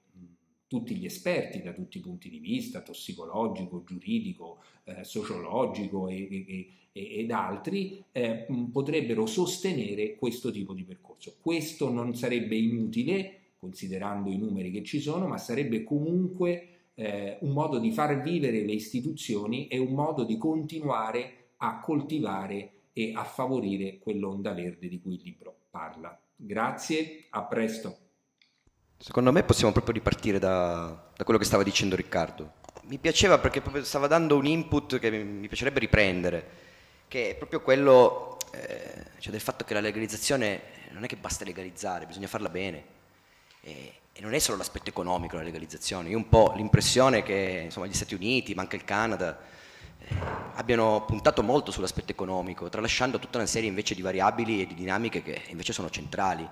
tutti gli esperti da tutti i punti di vista, tossicologico, giuridico, eh, sociologico e, e, ed altri, eh, potrebbero sostenere questo tipo di percorso. Questo non sarebbe inutile, considerando i numeri che ci sono, ma sarebbe comunque eh, un modo di far vivere le istituzioni e un modo di continuare a coltivare e a favorire quell'onda verde di cui il libro parla. Grazie, a presto. Secondo me possiamo proprio ripartire da, da quello che stava dicendo Riccardo. Mi piaceva perché stava dando un input che mi piacerebbe riprendere, che è proprio quello eh, cioè del fatto che la legalizzazione non è che basta legalizzare, bisogna farla bene. E, e non è solo l'aspetto economico la legalizzazione, io ho un po' l'impressione che insomma, gli Stati Uniti, ma anche il Canada, eh, abbiano puntato molto sull'aspetto economico, tralasciando tutta una serie invece di variabili e di dinamiche che invece sono centrali.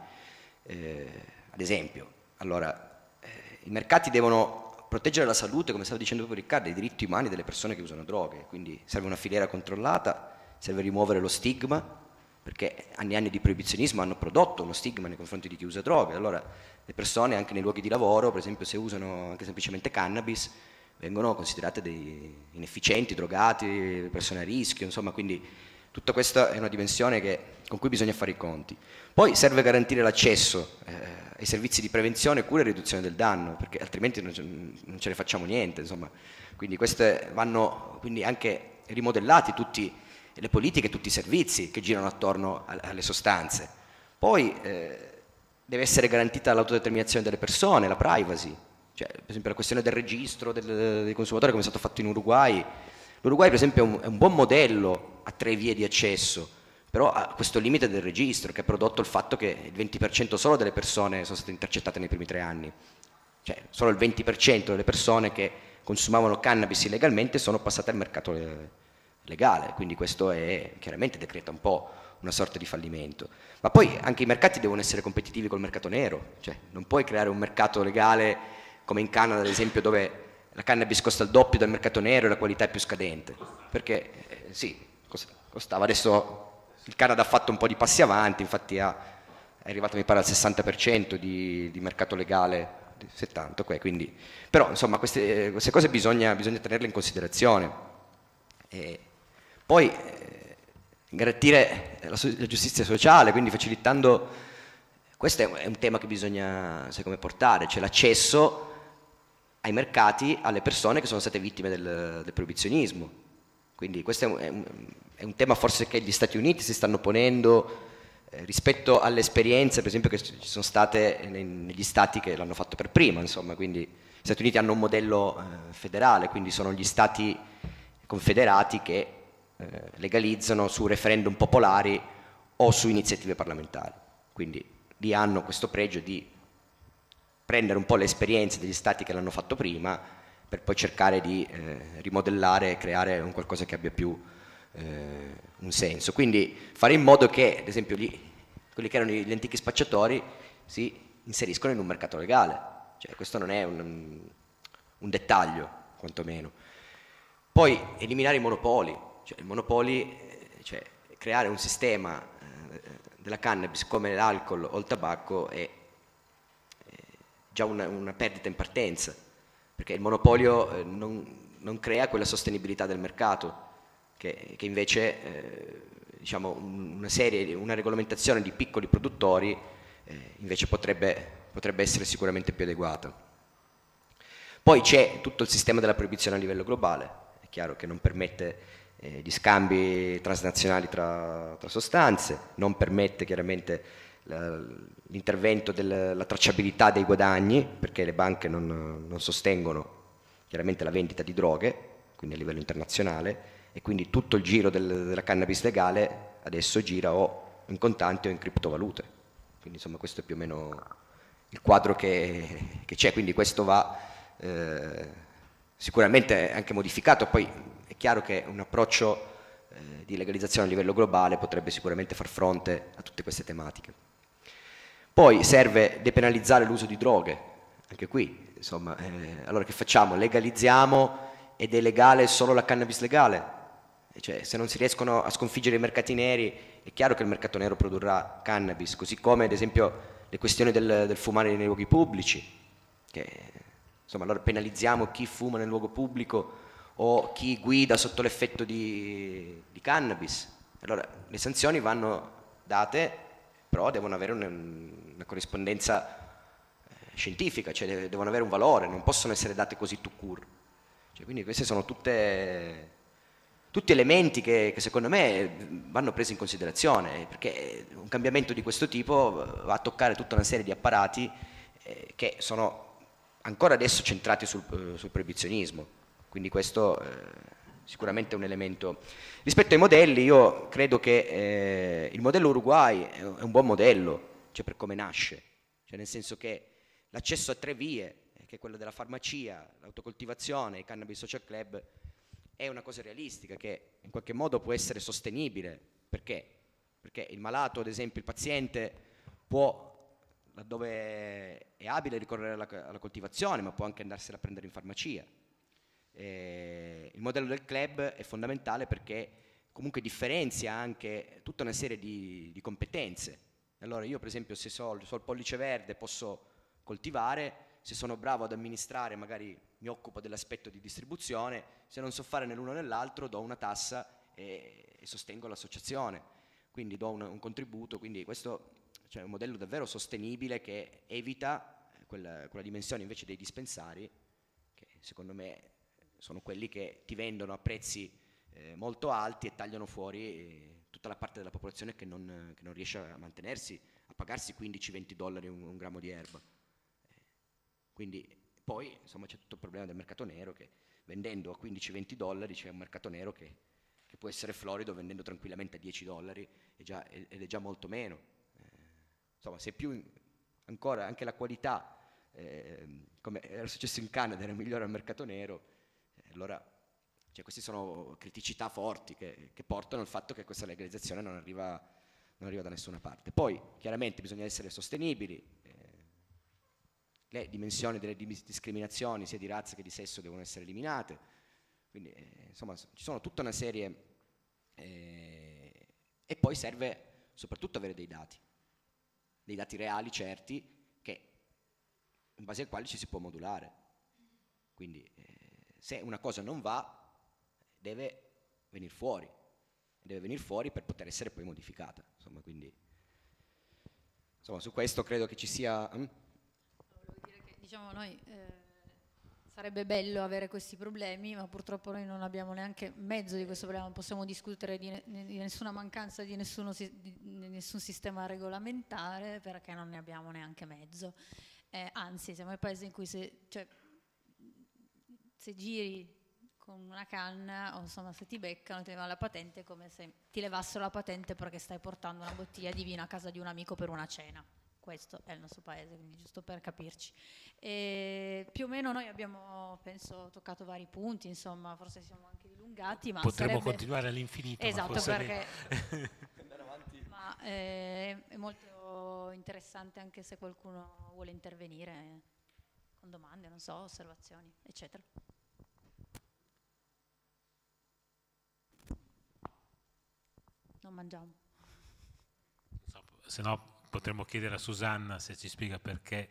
Eh, ad esempio, allora, eh, i mercati devono proteggere la salute, come stava dicendo proprio Riccardo, i diritti umani delle persone che usano droghe, quindi serve una filiera controllata, serve rimuovere lo stigma, perché anni e anni di proibizionismo hanno prodotto uno stigma nei confronti di chi usa droghe. Allora, le persone anche nei luoghi di lavoro, per esempio, se usano anche semplicemente cannabis, vengono considerate dei inefficienti, drogati, persone a rischio, insomma, quindi Tutta questa è una dimensione che, con cui bisogna fare i conti. Poi serve garantire l'accesso eh, ai servizi di prevenzione, cura e riduzione del danno, perché altrimenti non ce, non ce ne facciamo niente. Insomma. Quindi queste vanno quindi anche rimodellati tutte le politiche, tutti i servizi che girano attorno alle sostanze. Poi eh, deve essere garantita l'autodeterminazione delle persone, la privacy, cioè, per esempio la questione del registro del, dei consumatori come è stato fatto in Uruguay L'Uruguay per esempio è un buon modello a tre vie di accesso, però ha questo limite del registro che ha prodotto il fatto che il 20% solo delle persone sono state intercettate nei primi tre anni, cioè solo il 20% delle persone che consumavano cannabis illegalmente sono passate al mercato legale, quindi questo è, chiaramente decreta un po' una sorta di fallimento. Ma poi anche i mercati devono essere competitivi col mercato nero, cioè non puoi creare un mercato legale come in Canada ad esempio dove la cannabis costa il doppio del mercato nero e la qualità è più scadente. Perché eh, sì, costava. Adesso il Canada ha fatto un po' di passi avanti, infatti ha, è arrivato mi pare al 60% di, di, mercato legale, 70, quindi, però insomma queste, queste cose bisogna, bisogna, tenerle in considerazione. E poi eh, garantire la, la giustizia sociale, quindi facilitando, questo è un tema che bisogna secondo me portare, cioè l'accesso ai mercati, alle persone che sono state vittime del, del proibizionismo. Quindi questo è un, è, un, tema forse che gli Stati Uniti si stanno ponendo eh, rispetto alle esperienze, per esempio, che ci sono state negli stati che l'hanno fatto per prima. Insomma, quindi gli Stati Uniti hanno un modello eh, federale, quindi sono gli stati confederati che eh, legalizzano su referendum popolari o su iniziative parlamentari. Quindi lì hanno questo pregio di prendere un po' le esperienze degli stati che l'hanno fatto prima per poi cercare di eh, rimodellare e creare un qualcosa che abbia più eh, un senso. Quindi fare in modo che, ad esempio, gli, quelli che erano gli antichi spacciatori si inseriscono in un mercato legale. Cioè, questo non è un, un dettaglio, quantomeno. Poi eliminare i monopoli, cioè, i monopoli, eh, cioè creare un sistema eh, della cannabis come l'alcol o il tabacco è già una, una perdita in partenza, perché il monopolio eh, non, non crea quella sostenibilità del mercato che, che invece eh, diciamo, una, serie, una regolamentazione di piccoli produttori eh, invece potrebbe, potrebbe essere sicuramente più adeguata. Poi c'è tutto il sistema della proibizione a livello globale, è chiaro che non permette eh, gli scambi transnazionali tra, tra, sostanze, non permette chiaramente l'intervento della tracciabilità dei guadagni, perché le banche non, non, sostengono chiaramente la vendita di droghe, quindi a livello internazionale, e quindi tutto il giro del, della cannabis legale adesso gira o in contanti o in criptovalute. Quindi insomma questo è più o meno il quadro che, che c'è, quindi questo va eh, sicuramente anche modificato, poi è chiaro che un approccio eh, di legalizzazione a livello globale potrebbe sicuramente far fronte a tutte queste tematiche. Poi serve depenalizzare l'uso di droghe, anche qui, insomma, eh, allora che facciamo? Legalizziamo ed è legale solo la cannabis legale? Cioè, se non si riescono a sconfiggere i mercati neri, è chiaro che il mercato nero produrrà cannabis, così come ad esempio le questioni del, del fumare nei luoghi pubblici, che, insomma, allora penalizziamo chi fuma nel luogo pubblico o chi guida sotto l'effetto di, di cannabis. Allora, le sanzioni vanno date, però devono avere un, una corrispondenza eh, scientifica, cioè devono avere un valore, non possono essere date così tout court. Cioè, quindi questi sono tutte, tutti elementi che, che, secondo me eh, vanno presi in considerazione, perché eh, un cambiamento di questo tipo va a toccare tutta una serie di apparati che sono ancora adesso centrati sul, sul proibizionismo, quindi questo eh, sicuramente un elemento. Rispetto ai modelli, io credo che eh, il modello Uruguay è un buon modello, cioè per come nasce, cioè nel senso che l'accesso a tre vie, eh, che è quello della farmacia, l'autocoltivazione, i cannabis social club, è una cosa realistica che in qualche modo può essere sostenibile, perché? Perché il malato, ad esempio il paziente, può laddove è abile ricorrere alla, alla coltivazione, ma può anche andarsela a prendere in farmacia. Eh, il modello del club è fondamentale perché comunque differenzia anche tutta una serie di, di competenze allora io per esempio se so, so il pollice verde posso coltivare, se sono bravo ad amministrare magari mi occupo dell'aspetto di distribuzione, se non so fare nell'uno o nell'altro do una tassa e, e sostengo l'associazione, quindi do un, un contributo, quindi questo cioè, è un modello davvero sostenibile che evita eh, quella, quella dimensione invece dei dispensari che secondo me sono quelli che ti vendono a prezzi eh, molto alti e tagliano fuori eh, tutta la parte della popolazione che non, che non riesce a mantenersi, a pagarsi 15-20 dollari un, un, grammo di erba. Eh, quindi poi insomma, c'è tutto il problema del mercato nero che vendendo a 15-20 dollari c'è un mercato nero che, che, può essere florido vendendo tranquillamente a 10 dollari è è, ed è già molto meno. Eh, insomma, se più ancora anche la qualità, eh, come era successo in Canada, era migliore al mercato nero, eh, allora cioè, queste sono criticità forti che, che, portano al fatto che questa legalizzazione non arriva, non arriva, da nessuna parte. Poi, chiaramente, bisogna essere sostenibili. Eh, le dimensioni delle discriminazioni sia di razza che di sesso devono essere eliminate. Quindi, eh, insomma, ci sono tutta una serie... Eh, e poi serve soprattutto avere dei dati, dei dati reali, certi, che, in base ai quali ci si può modulare. Quindi, eh, se una cosa non va, deve venire fuori, deve venire fuori per poter essere poi modificata. Insomma, quindi, insomma su questo credo che ci sia... Hm? Che, diciamo noi... Eh, sarebbe bello avere questi problemi, ma purtroppo noi non abbiamo neanche mezzo di questo problema, non possiamo discutere di, ne, di nessuna mancanza di, nessuno, di, nessun sistema regolamentare perché non ne abbiamo neanche mezzo. Eh, anzi, siamo il paese in cui se, cioè, se giri con una canna o insomma se ti beccano ti levano la patente come se ti levassero la patente perché stai portando una bottiglia di vino a casa di un amico per una cena. Questo è il nostro paese, quindi giusto per capirci. E più o meno noi abbiamo, penso, toccato vari punti, insomma, forse siamo anche dilungati, ma... Potremmo sarebbe... continuare all'infinito. Esatto, perché... ma eh, è molto interessante anche se qualcuno vuole intervenire con domande, non so, osservazioni, eccetera. non mangiamo. Se no potremmo chiedere a Susanna se ci spiega perché.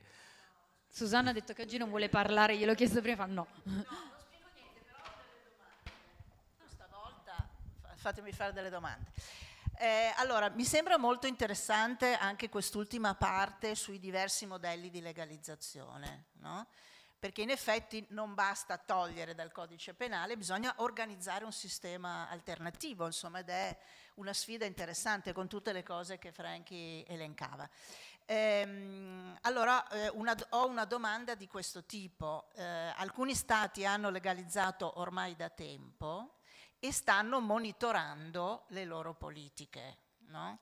Susanna ha detto che oggi non vuole parlare, gliel'ho chiesto prima, fa no. no fatemi fare delle domande. Eh, allora, mi sembra molto interessante anche quest'ultima parte sui diversi modelli di legalizzazione, no? perché in effetti non basta togliere dal codice penale, bisogna organizzare un sistema alternativo, insomma, ed è una sfida interessante con tutte le cose che Franchi elencava. Ehm, allora eh, una, ho una domanda di questo tipo. Eh, alcuni stati hanno legalizzato ormai da tempo e stanno monitorando le loro politiche. No?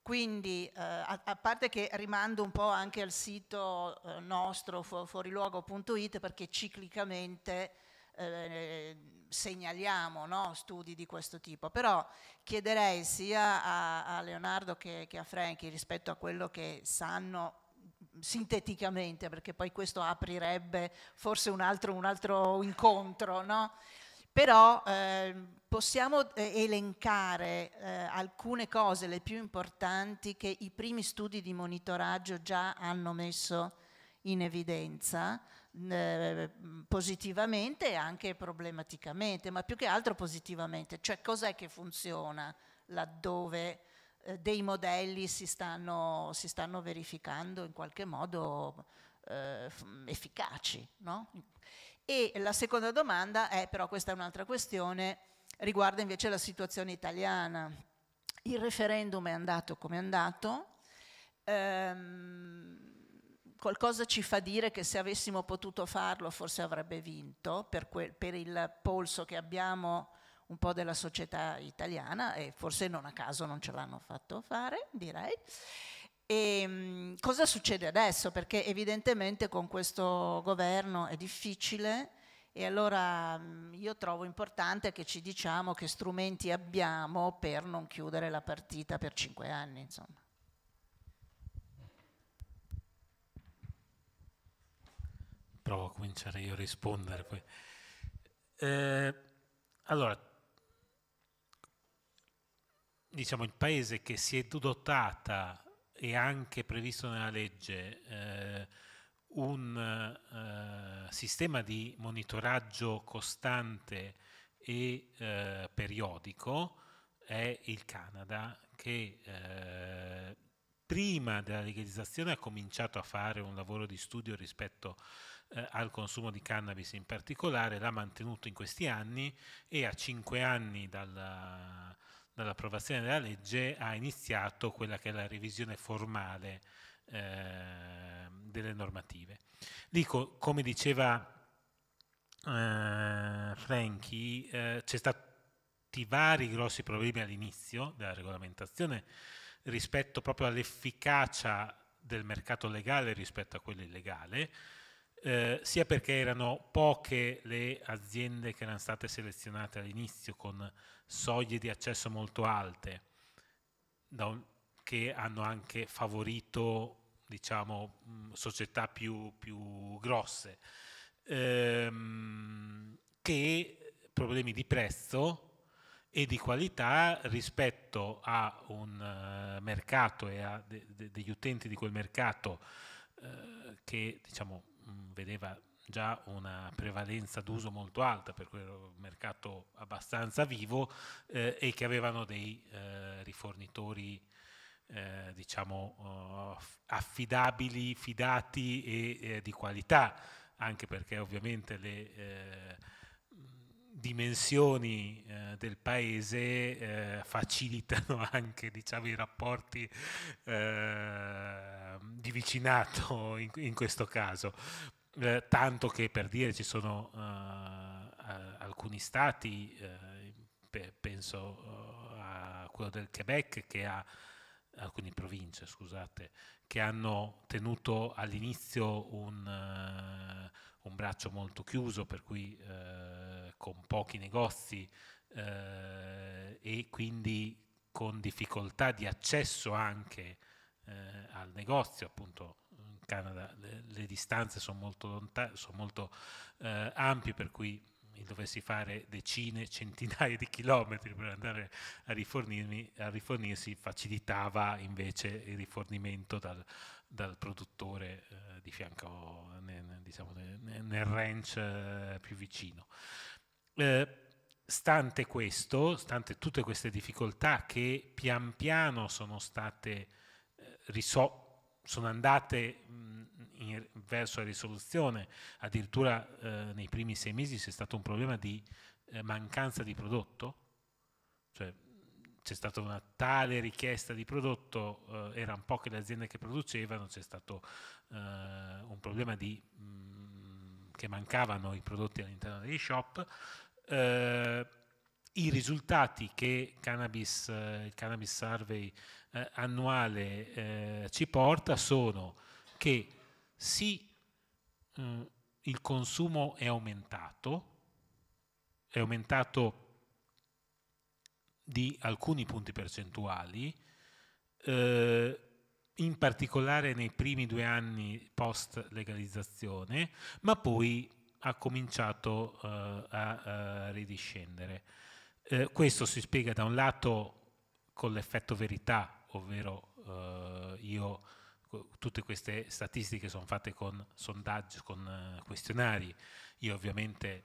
Quindi, eh, a, a, parte che rimando un po' anche al sito eh, nostro fu fuoriluogo.it perché ciclicamente eh, segnaliamo no, studi di questo tipo, però chiederei sia a, a Leonardo che, che a Franchi rispetto a quello che sanno sinteticamente, perché poi questo aprirebbe forse un altro, un altro incontro, no? però ehm, eh, possiamo elencare eh, alcune cose, le più importanti, che i primi studi di monitoraggio già hanno messo in evidenza, eh, positivamente e anche problematicamente, ma più che altro positivamente, cioè cos'è che funziona laddove eh, dei modelli si stanno, si stanno, verificando in qualche modo eh, efficaci. No? E la seconda domanda è però questa è un'altra questione, riguarda invece la situazione italiana. Il referendum è andato come è andato. Ehm, qualcosa ci fa dire che se avessimo potuto farlo forse avrebbe vinto per, quel, per il polso che abbiamo un po' della società italiana e forse non a caso non ce l'hanno fatto fare, direi. E, ehm, mh, cosa succede adesso? Perché evidentemente con questo governo è difficile e allora mh, mm, io trovo importante che ci diciamo che strumenti abbiamo per non chiudere la partita per cinque anni. Insomma. provo a cominciare io a rispondere poi. Eh, allora, diciamo il paese che si è dotata e anche previsto nella legge eh, un eh, sistema di monitoraggio costante e eh, periodico è il Canada che eh, prima della legalizzazione ha cominciato a fare un lavoro di studio rispetto a eh, al consumo di cannabis in particolare, l'ha mantenuto in questi anni e a cinque anni dalla, dall'approvazione della legge ha iniziato quella che è la revisione formale eh, delle normative. Lì, co come diceva eh, Franchi, eh, c'è stati vari grossi problemi all'inizio della regolamentazione rispetto proprio all'efficacia del mercato legale rispetto a quello illegale eh, sia perché erano poche le aziende che erano state selezionate all'inizio con soglie di accesso molto alte, un, che hanno anche favorito diciamo, mh, mm, società più, più grosse, ehm, che problemi di prezzo e di qualità rispetto a un uh, mercato e a de de degli utenti di quel mercato uh, che diciamo, Mm, vedeva già una prevalenza d'uso molto alta, per quel mercato abbastanza vivo eh, e che avevano dei eh, rifornitori eh, diciamo eh, affidabili, fidati e eh, di qualità, anche perché ovviamente le eh, dimensioni eh, del paese eh, facilitano anche diciamo, i rapporti eh, di vicinato in, in questo caso. Eh, tanto che per dire ci sono eh, alcuni stati, eh, pe penso a quello del Quebec che ha alcune province, scusate, che hanno tenuto all'inizio un, un, braccio molto chiuso, per cui con pochi negozi eh, e quindi con difficoltà di accesso anche eh, al negozio, appunto in Canada le, le distanze sono molto, lontan- sono molto eh, ampie per cui dovessi fare decine, centinaia di chilometri per andare a, rifornirmi, a rifornirsi, facilitava invece il rifornimento dal, dal produttore eh, di fianco, nel, diciamo, nel, nel ranch eh, più vicino. Eh, stante questo, stante tutte queste difficoltà che pian piano sono state eh, risolte, sono andate mh, mm, in, verso la risoluzione, addirittura eh, nei primi sei mesi c'è stato un problema di eh, mancanza di prodotto, cioè c'è stata una tale richiesta di prodotto, eh, erano poche le aziende che producevano, c'è stato eh, un problema di mh, mm, che mancavano i prodotti all'interno degli shop, eh, i risultati che cannabis, eh, il Cannabis Survey eh, annuale eh, ci porta sono che sì, mh, eh, il consumo è aumentato, è aumentato di alcuni punti percentuali, eh, in particolare nei primi due anni post legalizzazione, ma poi ha cominciato uh, a uh, ridiscendere. Uh, questo si spiega da un lato con l'effetto verità, ovvero eh, io tutte queste statistiche sono fatte con sondaggi, con questionari. Io ovviamente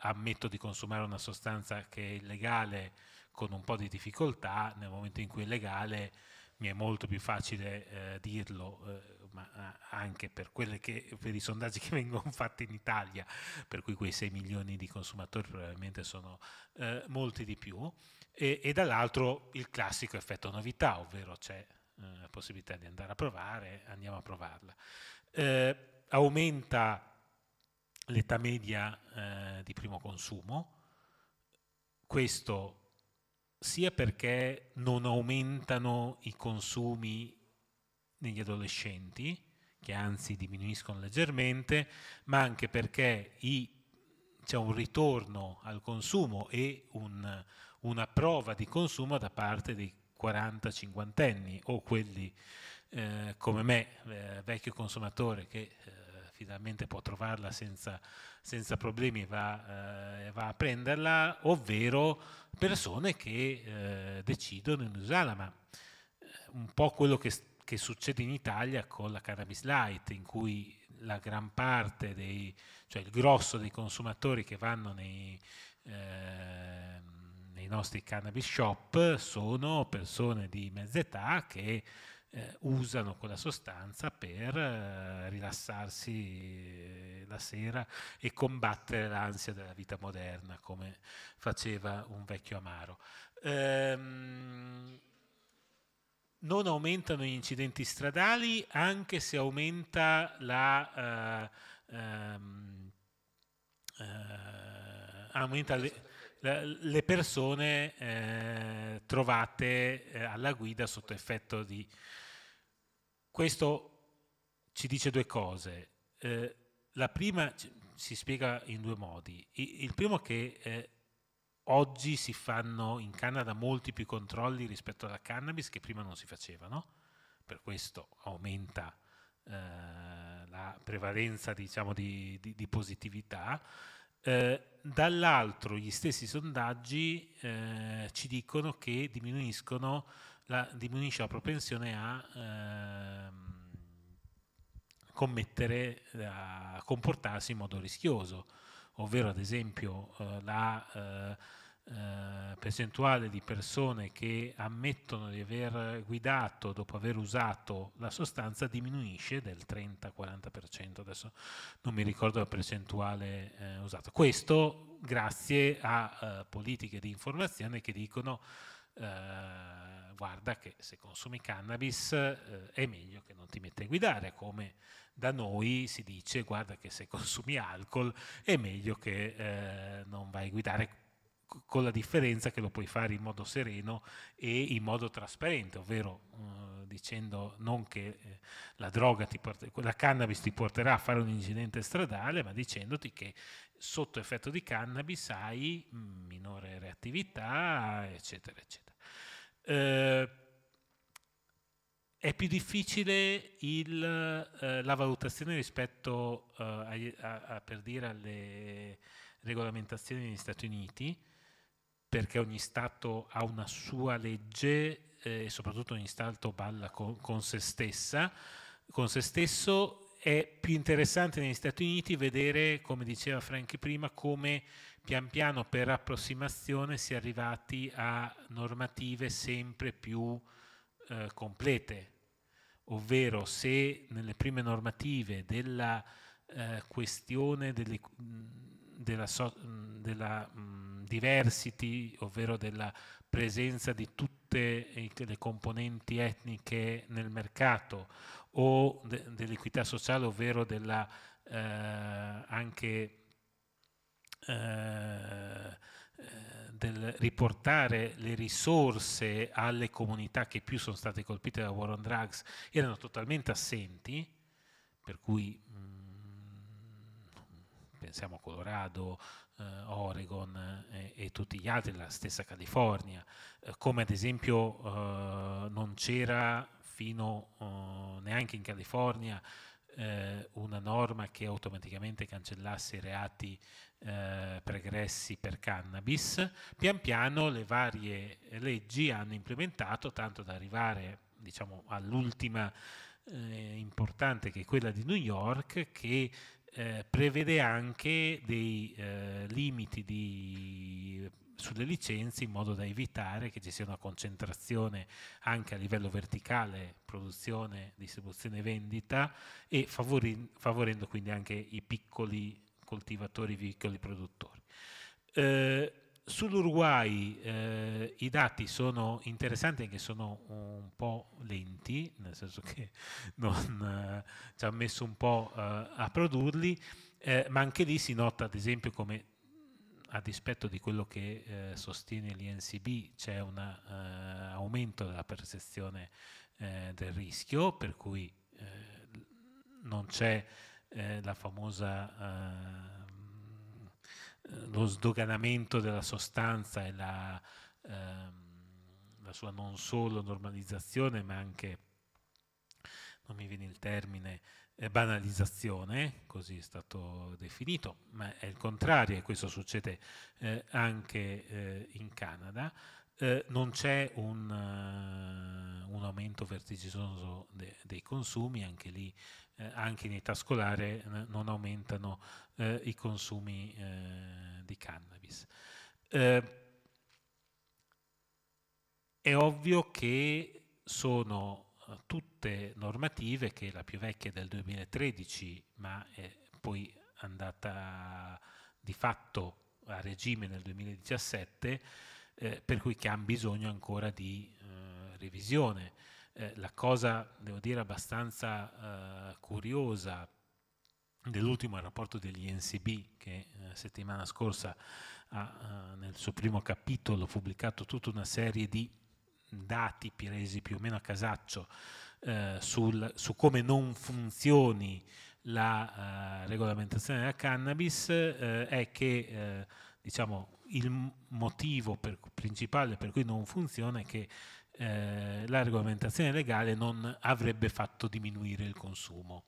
ammetto di consumare una sostanza che è illegale con un po' di difficoltà, nel momento in cui è legale mi è molto più facile eh, dirlo, eh, ma eh, anche per, che, per, i sondaggi che vengono fatti in Italia, per cui quei 6 milioni di consumatori probabilmente sono eh, molti di più, e, e dall'altro il classico effetto novità, ovvero c'è eh, la possibilità di andare a provare, andiamo a provarla. Eh, aumenta l'età media di primo consumo, questo sia perché non aumentano i consumi negli adolescenti, che anzi diminuiscono leggermente, ma anche perché i, c'è un ritorno al consumo e un, una prova di consumo da parte dei 40-50 anni o quelli eh, come me, eh, vecchio consumatore che... Eh, finalmente può trovarla senza, senza problemi, va, eh, va, a prenderla, ovvero persone che eh, decidono di usarla, ma un po' quello che, che, succede in Italia con la cannabis light, in cui la gran parte dei, cioè il grosso dei consumatori che vanno nei... Eh, nei nostri cannabis shop sono persone di mezza età che eh, usano quella sostanza per eh, rilassarsi eh, la sera e combattere l'ansia della vita moderna, come faceva un vecchio amaro. Ehm, non aumentano gli incidenti stradali anche se aumenta la... Eh, ehm, eh, aumenta le, le persone eh, trovate eh, alla guida sotto effetto di... Questo ci dice due cose. Eh, la prima si spiega in due modi. il primo è che eh, oggi si fanno in Canada molti più controlli rispetto alla cannabis che prima non si facevano, per questo aumenta eh, la prevalenza diciamo, di, di, di positività. Eh, dall'altro gli stessi sondaggi eh, ci dicono che la, diminuisce la propensione a ehm, commettere, a comportarsi in modo rischioso, ovvero ad esempio eh, la eh, eh, percentuale di persone che ammettono di aver guidato dopo aver usato la sostanza diminuisce del 30-40%, adesso non mi ricordo la percentuale eh, usata. Questo grazie a eh, politiche di informazione che dicono eh, guarda che se consumi cannabis eh, è meglio che non ti metti a guidare, come da noi si dice guarda che se consumi alcol è meglio che eh, non vai a guidare con la differenza che lo puoi fare in modo sereno e in modo trasparente, ovvero eh, dicendo non che eh, la, porta, la cannabis ti porterà a fare un incidente stradale, ma dicendoti che sotto effetto di cannabis hai mm, minore reattività, eccetera, eccetera. Eh, è più difficile il, eh, la valutazione rispetto eh, a, a, per dire alle regolamentazioni negli Stati Uniti, perché ogni Stato ha una sua legge eh, e soprattutto ogni Stato balla con, con, se stessa, con se stesso, è più interessante negli Stati Uniti vedere, come diceva Franchi prima, come pian piano per approssimazione si è arrivati a normative sempre più eh, complete, ovvero se nelle prime normative della eh, questione delle, della, so, della mh, diversity, ovvero della presenza di tutte eh, le componenti etniche nel mercato o de dell'equità sociale, ovvero della eh, anche eh, del riportare le risorse alle comunità che più sono state colpite da War on Drugs erano totalmente assenti, per cui mh, mm, pensiamo a Colorado, eh, Oregon e, eh, e, tutti gli altri, la stessa California, eh, come ad esempio non c'era fino neanche in California una norma che automaticamente cancellasse i reati eh, pregressi per cannabis. Pian piano le varie leggi hanno implementato, tanto da arrivare diciamo, all'ultima eh, importante che è quella di New York, che eh, prevede anche dei eh, limiti di, sulle licenze in modo da evitare che ci sia una concentrazione anche a livello verticale, produzione, distribuzione e vendita, e favori, favorendo quindi anche i piccoli coltivatori, i piccoli produttori. Eh, Sull'Uruguay eh, i dati sono interessanti anche se sono un po' lenti, nel senso che non, eh, ci ha messo un po' eh, a produrli, eh, ma anche lì si nota ad esempio come a dispetto di quello che eh, sostiene l'INCB c'è un eh, aumento della percezione del rischio, per cui non c'è la famosa eh, lo sdoganamento della sostanza e la, ehm, la, sua non solo normalizzazione, ma anche, non mi viene il termine, eh, banalizzazione, così è stato definito, ma è il contrario e questo succede eh, anche eh, in Canada. Eh, non c'è un, eh, un, aumento vertiginoso de dei consumi, anche lì eh, anche in età scolare non aumentano eh, i consumi eh, di cannabis. Eh, è ovvio che sono eh, tutte normative che la più vecchia è del 2013, ma è poi andata di fatto a regime nel 2017, eh, per cui che hanno bisogno ancora di eh, revisione. Eh, la cosa, devo dire, abbastanza eh, curiosa dell'ultimo rapporto degli NCB che eh, settimana scorsa ha eh, nel suo primo capitolo pubblicato tutta una serie di dati presi più o meno a casaccio eh, sul, su come non funzioni la regolamentazione della cannabis è che diciamo, il motivo per, principale per cui non funziona è che eh, la regolamentazione legale non avrebbe fatto diminuire il consumo,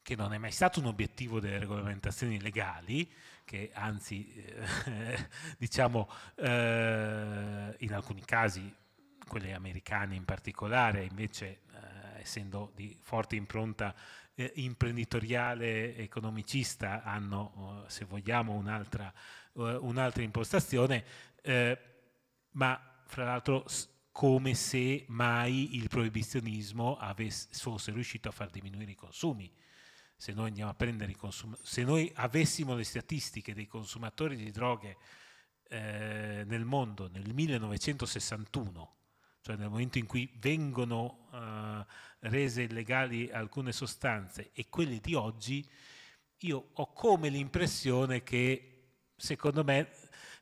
che non è mai stato un obiettivo delle regolamentazioni legali, che anzi eh, diciamo eh, in alcuni casi, quelle americane in particolare, invece eh, essendo di forte impronta eh, imprenditoriale economicista, hanno, eh, se vogliamo, un'altra, uh, un impostazione, eh, ma fra l'altro come se mai il proibizionismo avesse, fosse riuscito a far diminuire i consumi. Se noi, andiamo a prendere i consum- se noi avessimo le statistiche dei consumatori di droghe eh, nel mondo nel 1961, cioè nel momento in cui vengono eh, rese illegali alcune sostanze e quelle di oggi, io ho come l'impressione che secondo me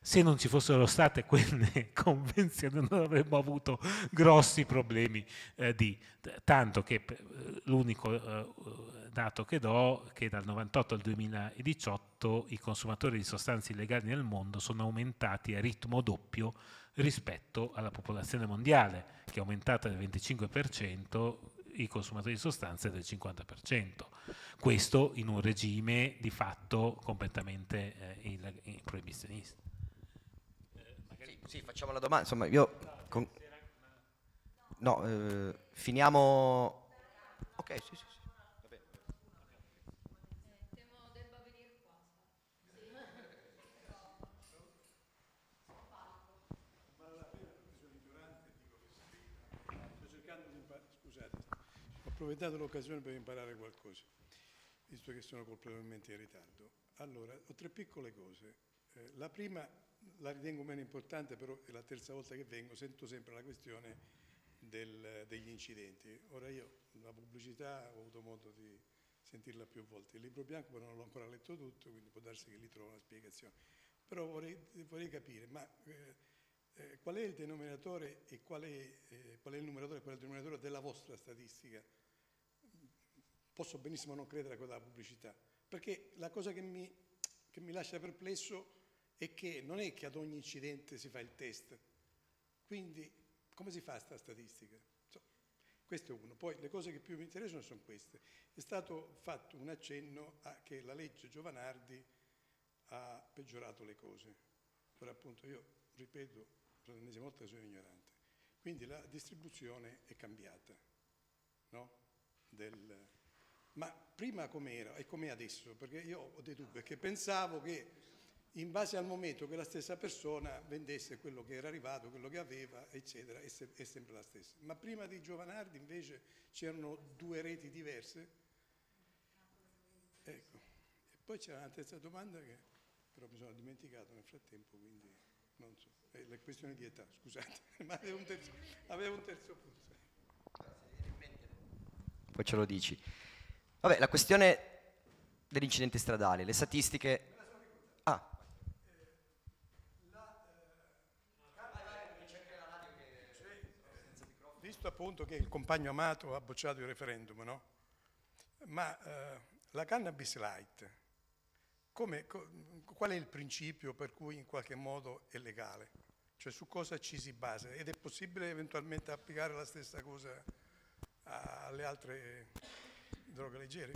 se non ci fossero state quelle convenzioni non avremmo avuto grossi problemi eh, di tanto che eh, l'unico eh, dato che do è che dal 98 al 2018 i consumatori di sostanze illegali nel mondo sono aumentati a ritmo doppio rispetto alla popolazione mondiale, che è aumentata del 25%, i consumatori di sostanze del 50%. Questo in un regime di fatto completamente eh, proibizionista. Sì, facciamo la domanda. Insomma, io... Con... No, eh, finiamo... Ok, sì, sì. sì. approfittato l'occasione per imparare qualcosa, visto che sono completamente in ritardo. Allora, ho tre piccole cose. Eh, la prima la ritengo meno importante, però è la terza volta che vengo, sento sempre la questione del, degli incidenti. Ora io la pubblicità ho avuto modo di sentirla più volte, il libro bianco però non l'ho ancora letto tutto, quindi può darsi che lì trovo una spiegazione. Però vorrei, vorrei capire, ma eh, eh qual è il denominatore e qual è, eh, qual è il numeratore e qual è il denominatore della vostra statistica? Posso benissimo non credere a quella pubblicità, perché la cosa che mi, che mi lascia perplesso è che non è che ad ogni incidente si fa il test. Quindi come si fa sta statistica? questo è uno. Poi le cose che più mi interessano sono queste. È stato fatto un accenno a che la legge Giovanardi ha peggiorato le cose. Ora appunto io ripeto per l'ennesima volta che sono ignorante. Quindi la distribuzione è cambiata, no? Del, ma prima com'era e com'è adesso? Perché io ho dei dubbi, perché pensavo che in base al momento che la stessa persona vendesse quello che era arrivato, quello che aveva, eccetera, è, se è sempre la stessa. Ma prima di Giovanardi invece c'erano due reti diverse. Ecco. E poi c'era una terza domanda che però mi sono dimenticato nel frattempo, quindi non so. È la questione di età, scusate, ma avevo un terzo, avevo un terzo punto. Poi ce lo dici. Vabbè, la questione dell'incidente stradale, le statistiche tenuto appunto che il compagno amato ha bocciato il referendum, no? Ma eh, la cannabis light, come, qual è il principio per cui in qualche modo è legale? Cioè su cosa ci si basa? Ed è possibile eventualmente applicare la stessa cosa alle altre droghe leggere?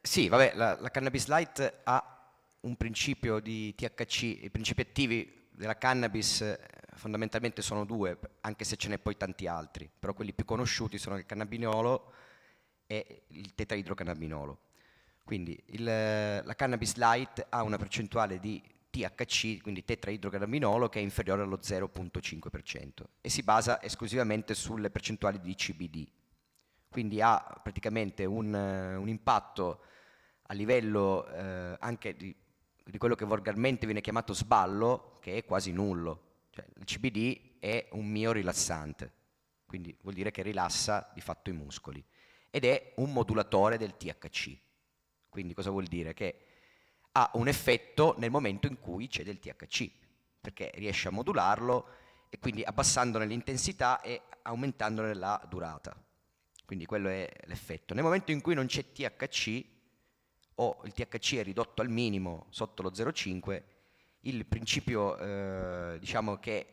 Sì, vabbè, la, la cannabis light ha un principio di THC, i principi attivi della cannabis eh, fondamentalmente sono due, anche se ce n'è poi tanti altri, però quelli più conosciuti sono il cannabinolo e il tetraidrocannabinolo. Quindi il, eh, la cannabis light ha una percentuale di THC, quindi tetraidrocannabinolo, che è inferiore allo 0,5% e si basa esclusivamente sulle percentuali di CBD. Quindi ha praticamente un, eh, un impatto a livello eh, anche di di quello che volgarmente viene chiamato sballo, che è quasi nullo. Cioè, il CBD è un mio rilassante, quindi vuol dire che rilassa di fatto i muscoli ed è un modulatore del THC. Quindi cosa vuol dire? Che ha un effetto nel momento in cui c'è del THC, perché riesce a modularlo e quindi abbassandone l'intensità e aumentandone la durata. Quindi quello è l'effetto. Nel momento in cui non c'è THC, o il THC è ridotto al minimo sotto lo 0,5, il principio eh, diciamo che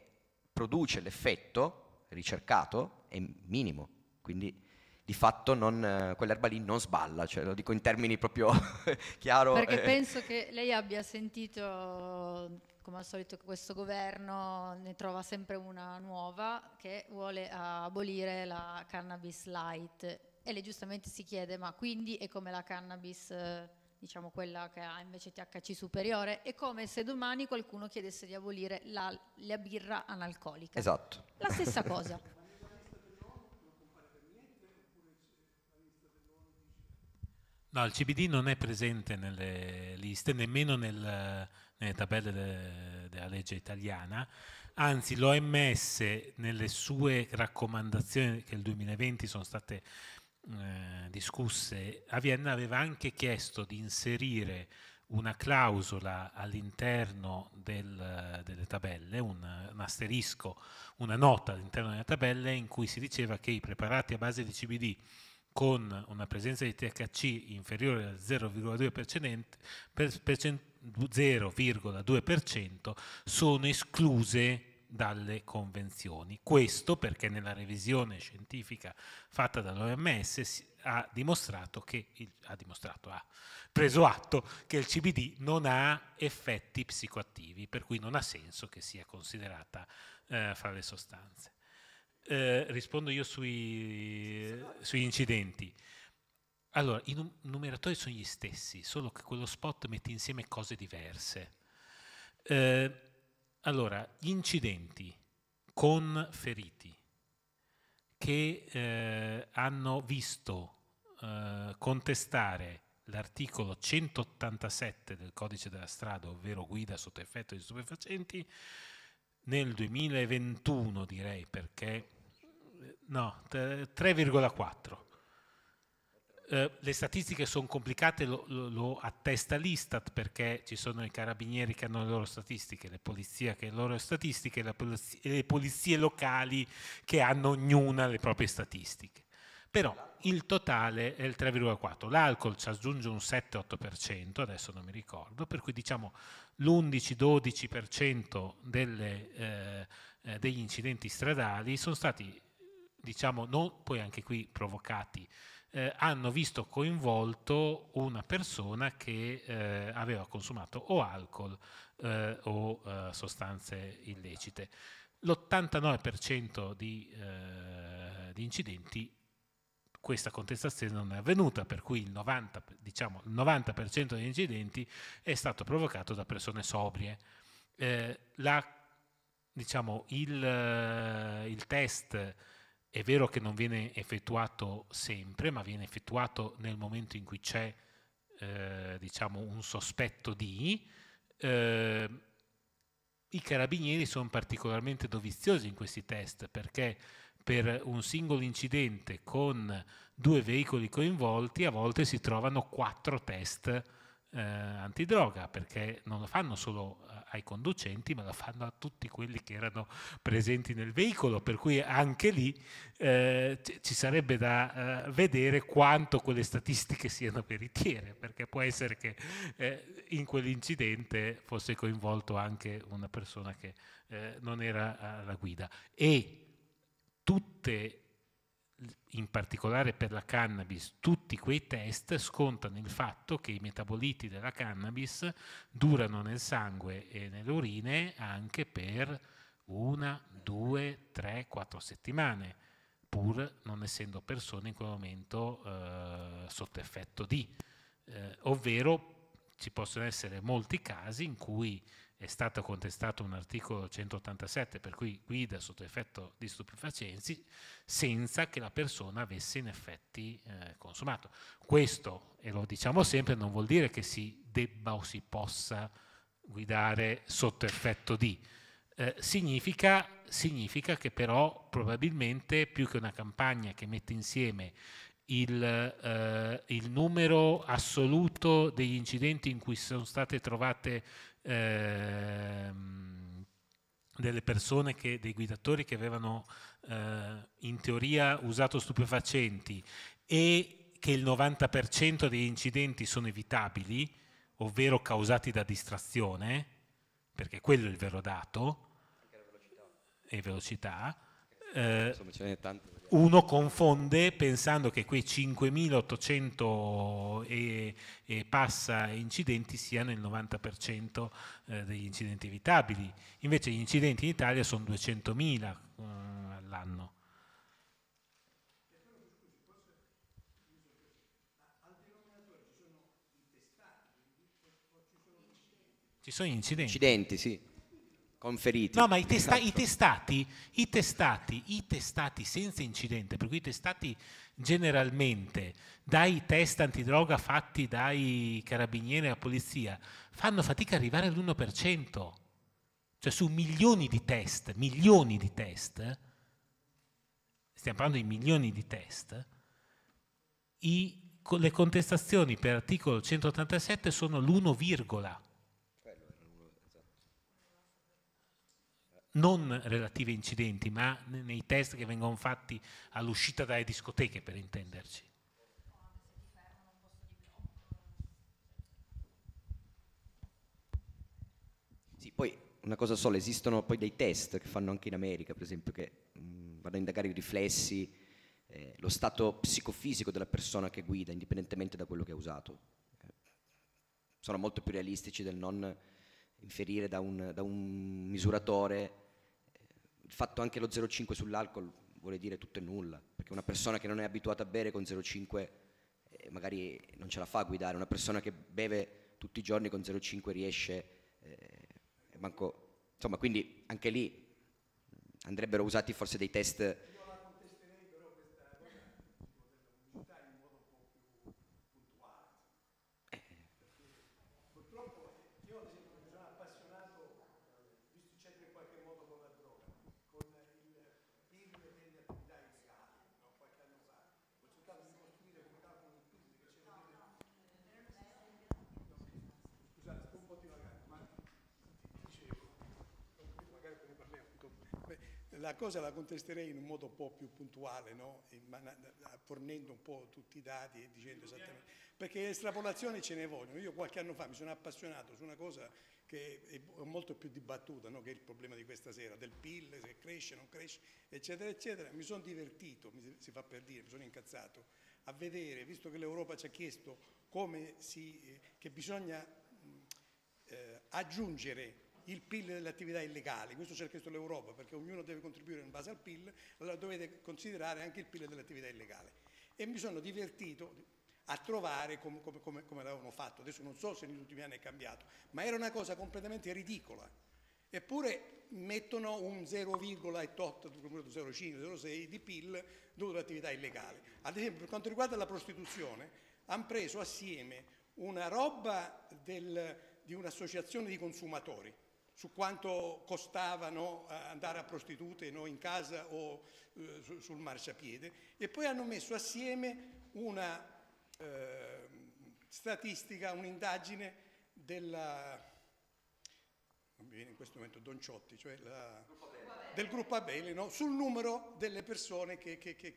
produce l'effetto ricercato è minimo, quindi di fatto non, quell'erba lì non sballa, cioè lo dico in termini proprio chiaro. Perché eh. penso che lei abbia sentito, come al solito, che questo governo ne trova sempre una nuova che vuole abolire la cannabis light e lei giustamente si chiede, ma quindi è come la cannabis, eh, diciamo quella che ha invece THC superiore, è come se domani qualcuno chiedesse di abolire la, la birra analcolica. Esatto. La stessa cosa. No, il CBD non è presente nelle liste, nemmeno nel, nelle tabelle de, della legge italiana, anzi l'OMS nelle sue raccomandazioni che nel 2020 sono state eh, discusse a Vienna aveva anche chiesto di inserire una clausola all'interno del, eh, delle tabelle, un, un, asterisco, una nota all'interno delle tabelle in cui si diceva che i preparati a base di CBD con una presenza di THC inferiore al 0,2%, per, per, 0,2% sono escluse dalle convenzioni. Questo perché nella revisione scientifica fatta dall'OMS ha dimostrato che il, ha dimostrato, ha preso atto che il CBD non ha effetti psicoattivi, per cui non ha senso che sia considerata eh, fra le sostanze. Eh, rispondo io sui, sugli incidenti. Allora, i numeratori sono gli stessi, solo che quello spot mette insieme cose diverse. Eh, allora, gli incidenti con feriti che eh, hanno visto eh, contestare l'articolo 187 del codice della strada, ovvero guida sotto effetto di stupefacenti, nel 2021 direi perché, eh, no, 3,4 eh, le statistiche sono complicate, lo, lo, lo, attesta l'Istat perché ci sono i carabinieri che hanno le loro statistiche, le polizie che hanno le loro statistiche, le polizie, le polizie locali che hanno ognuna le proprie statistiche. Però il totale è il 3,4. L'alcol ci aggiunge un 7-8%, adesso non mi ricordo, per cui diciamo l'11-12% eh, eh, degli incidenti stradali sono stati, diciamo, non, poi anche qui provocati eh, hanno visto coinvolto una persona che eh, aveva consumato o alcol eh, o eh, sostanze illecite. L'89% di, eh, di, incidenti questa contestazione non è avvenuta, per cui il 90%, diciamo, il 90 degli incidenti è stato provocato da persone sobrie. Eh, la, diciamo, il, il test è vero che non viene effettuato sempre, ma viene effettuato nel momento in cui c'è eh, diciamo un sospetto di. Eh, I carabinieri sono particolarmente doviziosi in questi test perché per un singolo incidente con due veicoli coinvolti a volte si trovano quattro test eh, antidroga perché non lo fanno solo eh, ai conducenti, ma lo fanno a tutti quelli che erano presenti nel veicolo, per cui anche lì eh, ci sarebbe da eh, vedere quanto quelle statistiche siano veritiere, perché può essere che eh, in quell'incidente fosse coinvolto anche una persona che eh, non era alla guida. E tutte in particolare per la cannabis, tutti quei test scontano il fatto che i metaboliti della cannabis durano nel sangue e nelle urine anche per una, due, tre, quattro settimane, pur non essendo persone in quel momento eh, sotto effetto di. Eh, ovvero ci possono essere molti casi in cui è stato contestato un articolo 187 per cui guida sotto effetto di stupefacenti senza che la persona avesse in effetti eh, consumato. Questo, e lo diciamo sempre, non vuol dire che si debba o si possa guidare sotto effetto di. Eh, significa, significa che però probabilmente più che una campagna che mette insieme il, eh, il, numero assoluto degli incidenti in cui sono state trovate ehm, delle persone, che, dei guidatori che avevano eh, in teoria usato stupefacenti e che il 90% degli incidenti sono evitabili, ovvero causati da distrazione, perché quello è il vero dato, e velocità. Eh, Insomma, ce ne tante uno confonde pensando che quei 5.800 e, eh, e, passa incidenti siano il 90% eh, degli incidenti evitabili, invece gli incidenti in Italia sono 200.000 eh, all'anno. Ci sono incidenti. Incidenti, sì. Conferiti. No, ma i, testa- esatto. i, testati, i, testati, i testati senza incidente, per cui i testati generalmente dai test antidroga fatti dai carabinieri e la polizia, fanno fatica ad arrivare all'1%. Cioè su milioni di test, milioni di test, stiamo parlando di milioni di test, i, le contestazioni per articolo 187 sono l'1, non relativi a incidenti, ma nei test che vengono fatti all'uscita dalle discoteche, per intenderci. Sì, poi una cosa sola, esistono poi dei test che fanno anche in America, per esempio, che mh, vanno a indagare i riflessi, eh, lo stato psicofisico della persona che guida, indipendentemente da quello che ha usato. sono molto più realistici del non inferire da un, da un misuratore il fatto anche lo 0,5 sull'alcol vuole dire tutto e nulla, perché una persona che non è abituata a bere con 0,5 eh, magari non ce la fa a guidare, una persona che beve tutti i giorni con 0,5 riesce, eh, manco, insomma, quindi anche lì andrebbero usati forse dei test la cosa la contesterei in un modo un po' più puntuale, no? fornendo un po' tutti i dati e dicendo esattamente, perché estrapolazioni ce ne vogliono. Io qualche anno fa mi sono appassionato su una cosa che è molto più dibattuta, no? che è il problema di questa sera, del PIL, se cresce, non cresce, eccetera, eccetera. Mi sono divertito, si fa per dire, mi sono incazzato, a vedere, visto che l'Europa ci ha chiesto come si, eh, che bisogna eh, aggiungere il PIL delle attività illegali, questo c'è ha chiesto l'Europa perché ognuno deve contribuire in base al PIL, allora dovete considerare anche il PIL delle attività illegali. E mi sono divertito a trovare com, com, come, come l'avevano fatto, adesso non so se negli ultimi anni è cambiato, ma era una cosa completamente ridicola. Eppure mettono un 0,8-0,5-0,6 di PIL dovuto ad illegale. Ad esempio per quanto riguarda la prostituzione, hanno preso assieme una roba del, di un'associazione di consumatori su quanto costavano eh, andare a prostitute no, in casa o eh, sul marciapiede e poi hanno messo assieme una eh, statistica, un'indagine della, non mi viene in questo momento Donciotti, cioè la, gruppo del gruppo Abele, no, sul numero delle persone che, che, che,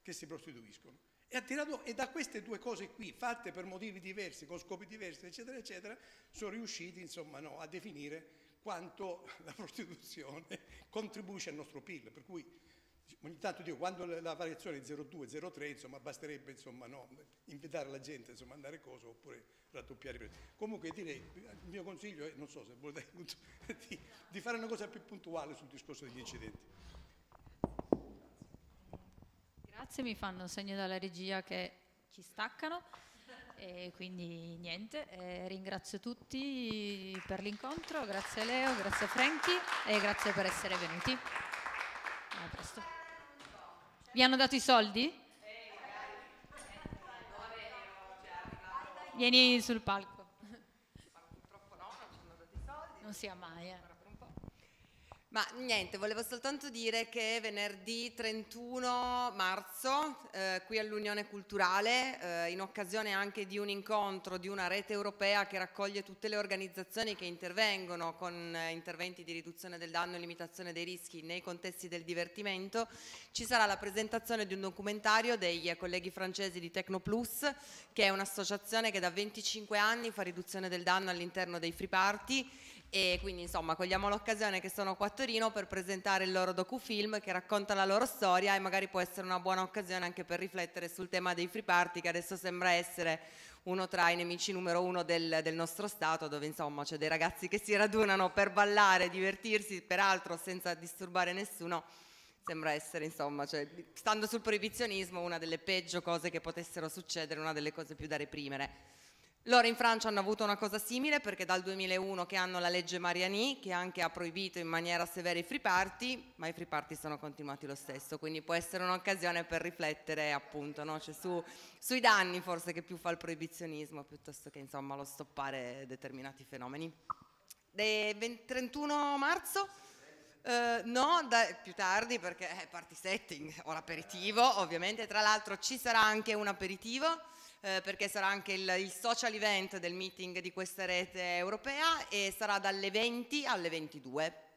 che si prostituiscono. E, attirato, e da queste due cose qui, fatte per motivi diversi, con scopi diversi, eccetera, eccetera, sono riusciti insomma, no, a definire quanto la prostituzione contribuisce al nostro PIL. Per cui ogni tanto dico, quando la variazione è 0,2-0,3, insomma, basterebbe insomma, no, invitare la gente a andare a cosa oppure raddoppiare i prezzi. Comunque direi, il mio consiglio è, non so se volete, di, di fare una cosa più puntuale sul discorso degli incidenti ragazzi mi fanno segno dalla regia che ci staccano e quindi niente, eh, ringrazio tutti per l'incontro, grazie a Leo, grazie a Franchi e grazie per essere venuti. A presto. Vi hanno dato i soldi? Vieni sul palco. Purtroppo no, non ci hanno dato i soldi. Non sia mai. Eh. Ma niente, volevo soltanto dire che venerdì 31 marzo eh, qui all'Unione Culturale, eh, in occasione anche di un incontro di una rete europea che raccoglie tutte le organizzazioni che intervengono con eh, interventi di riduzione del danno e limitazione dei rischi nei contesti del divertimento, ci sarà la presentazione di un documentario dei eh, colleghi francesi di Tecnoplus, che è un'associazione che da 25 anni fa riduzione del danno all'interno dei free party e quindi insomma cogliamo l'occasione che sono qua a Torino per presentare il loro docufilm che racconta la loro storia e magari può essere una buona occasione anche per riflettere sul tema dei free party che adesso sembra essere uno tra i nemici numero uno del, del nostro Stato dove insomma c'è dei ragazzi che si radunano per ballare, divertirsi peraltro senza disturbare nessuno sembra essere insomma cioè, stando sul proibizionismo una delle peggio cose che potessero succedere, una delle cose più da reprimere. Loro in Francia hanno avuto una cosa simile perché dal 2001 che hanno la legge Mariani che anche ha proibito in maniera severa i free party, ma i free party sono continuati lo stesso, quindi può essere un'occasione per riflettere appunto no? cioè, su, sui danni forse che più fa il proibizionismo piuttosto che insomma, lo stoppare determinati fenomeni. De 31 marzo? Uh, no, da, più tardi perché è eh, party setting eh, o l'aperitivo ovviamente, tra l'altro ci sarà anche un aperitivo eh, perché sarà anche il, il, social event del meeting di questa rete europea e sarà dalle 20 alle 22.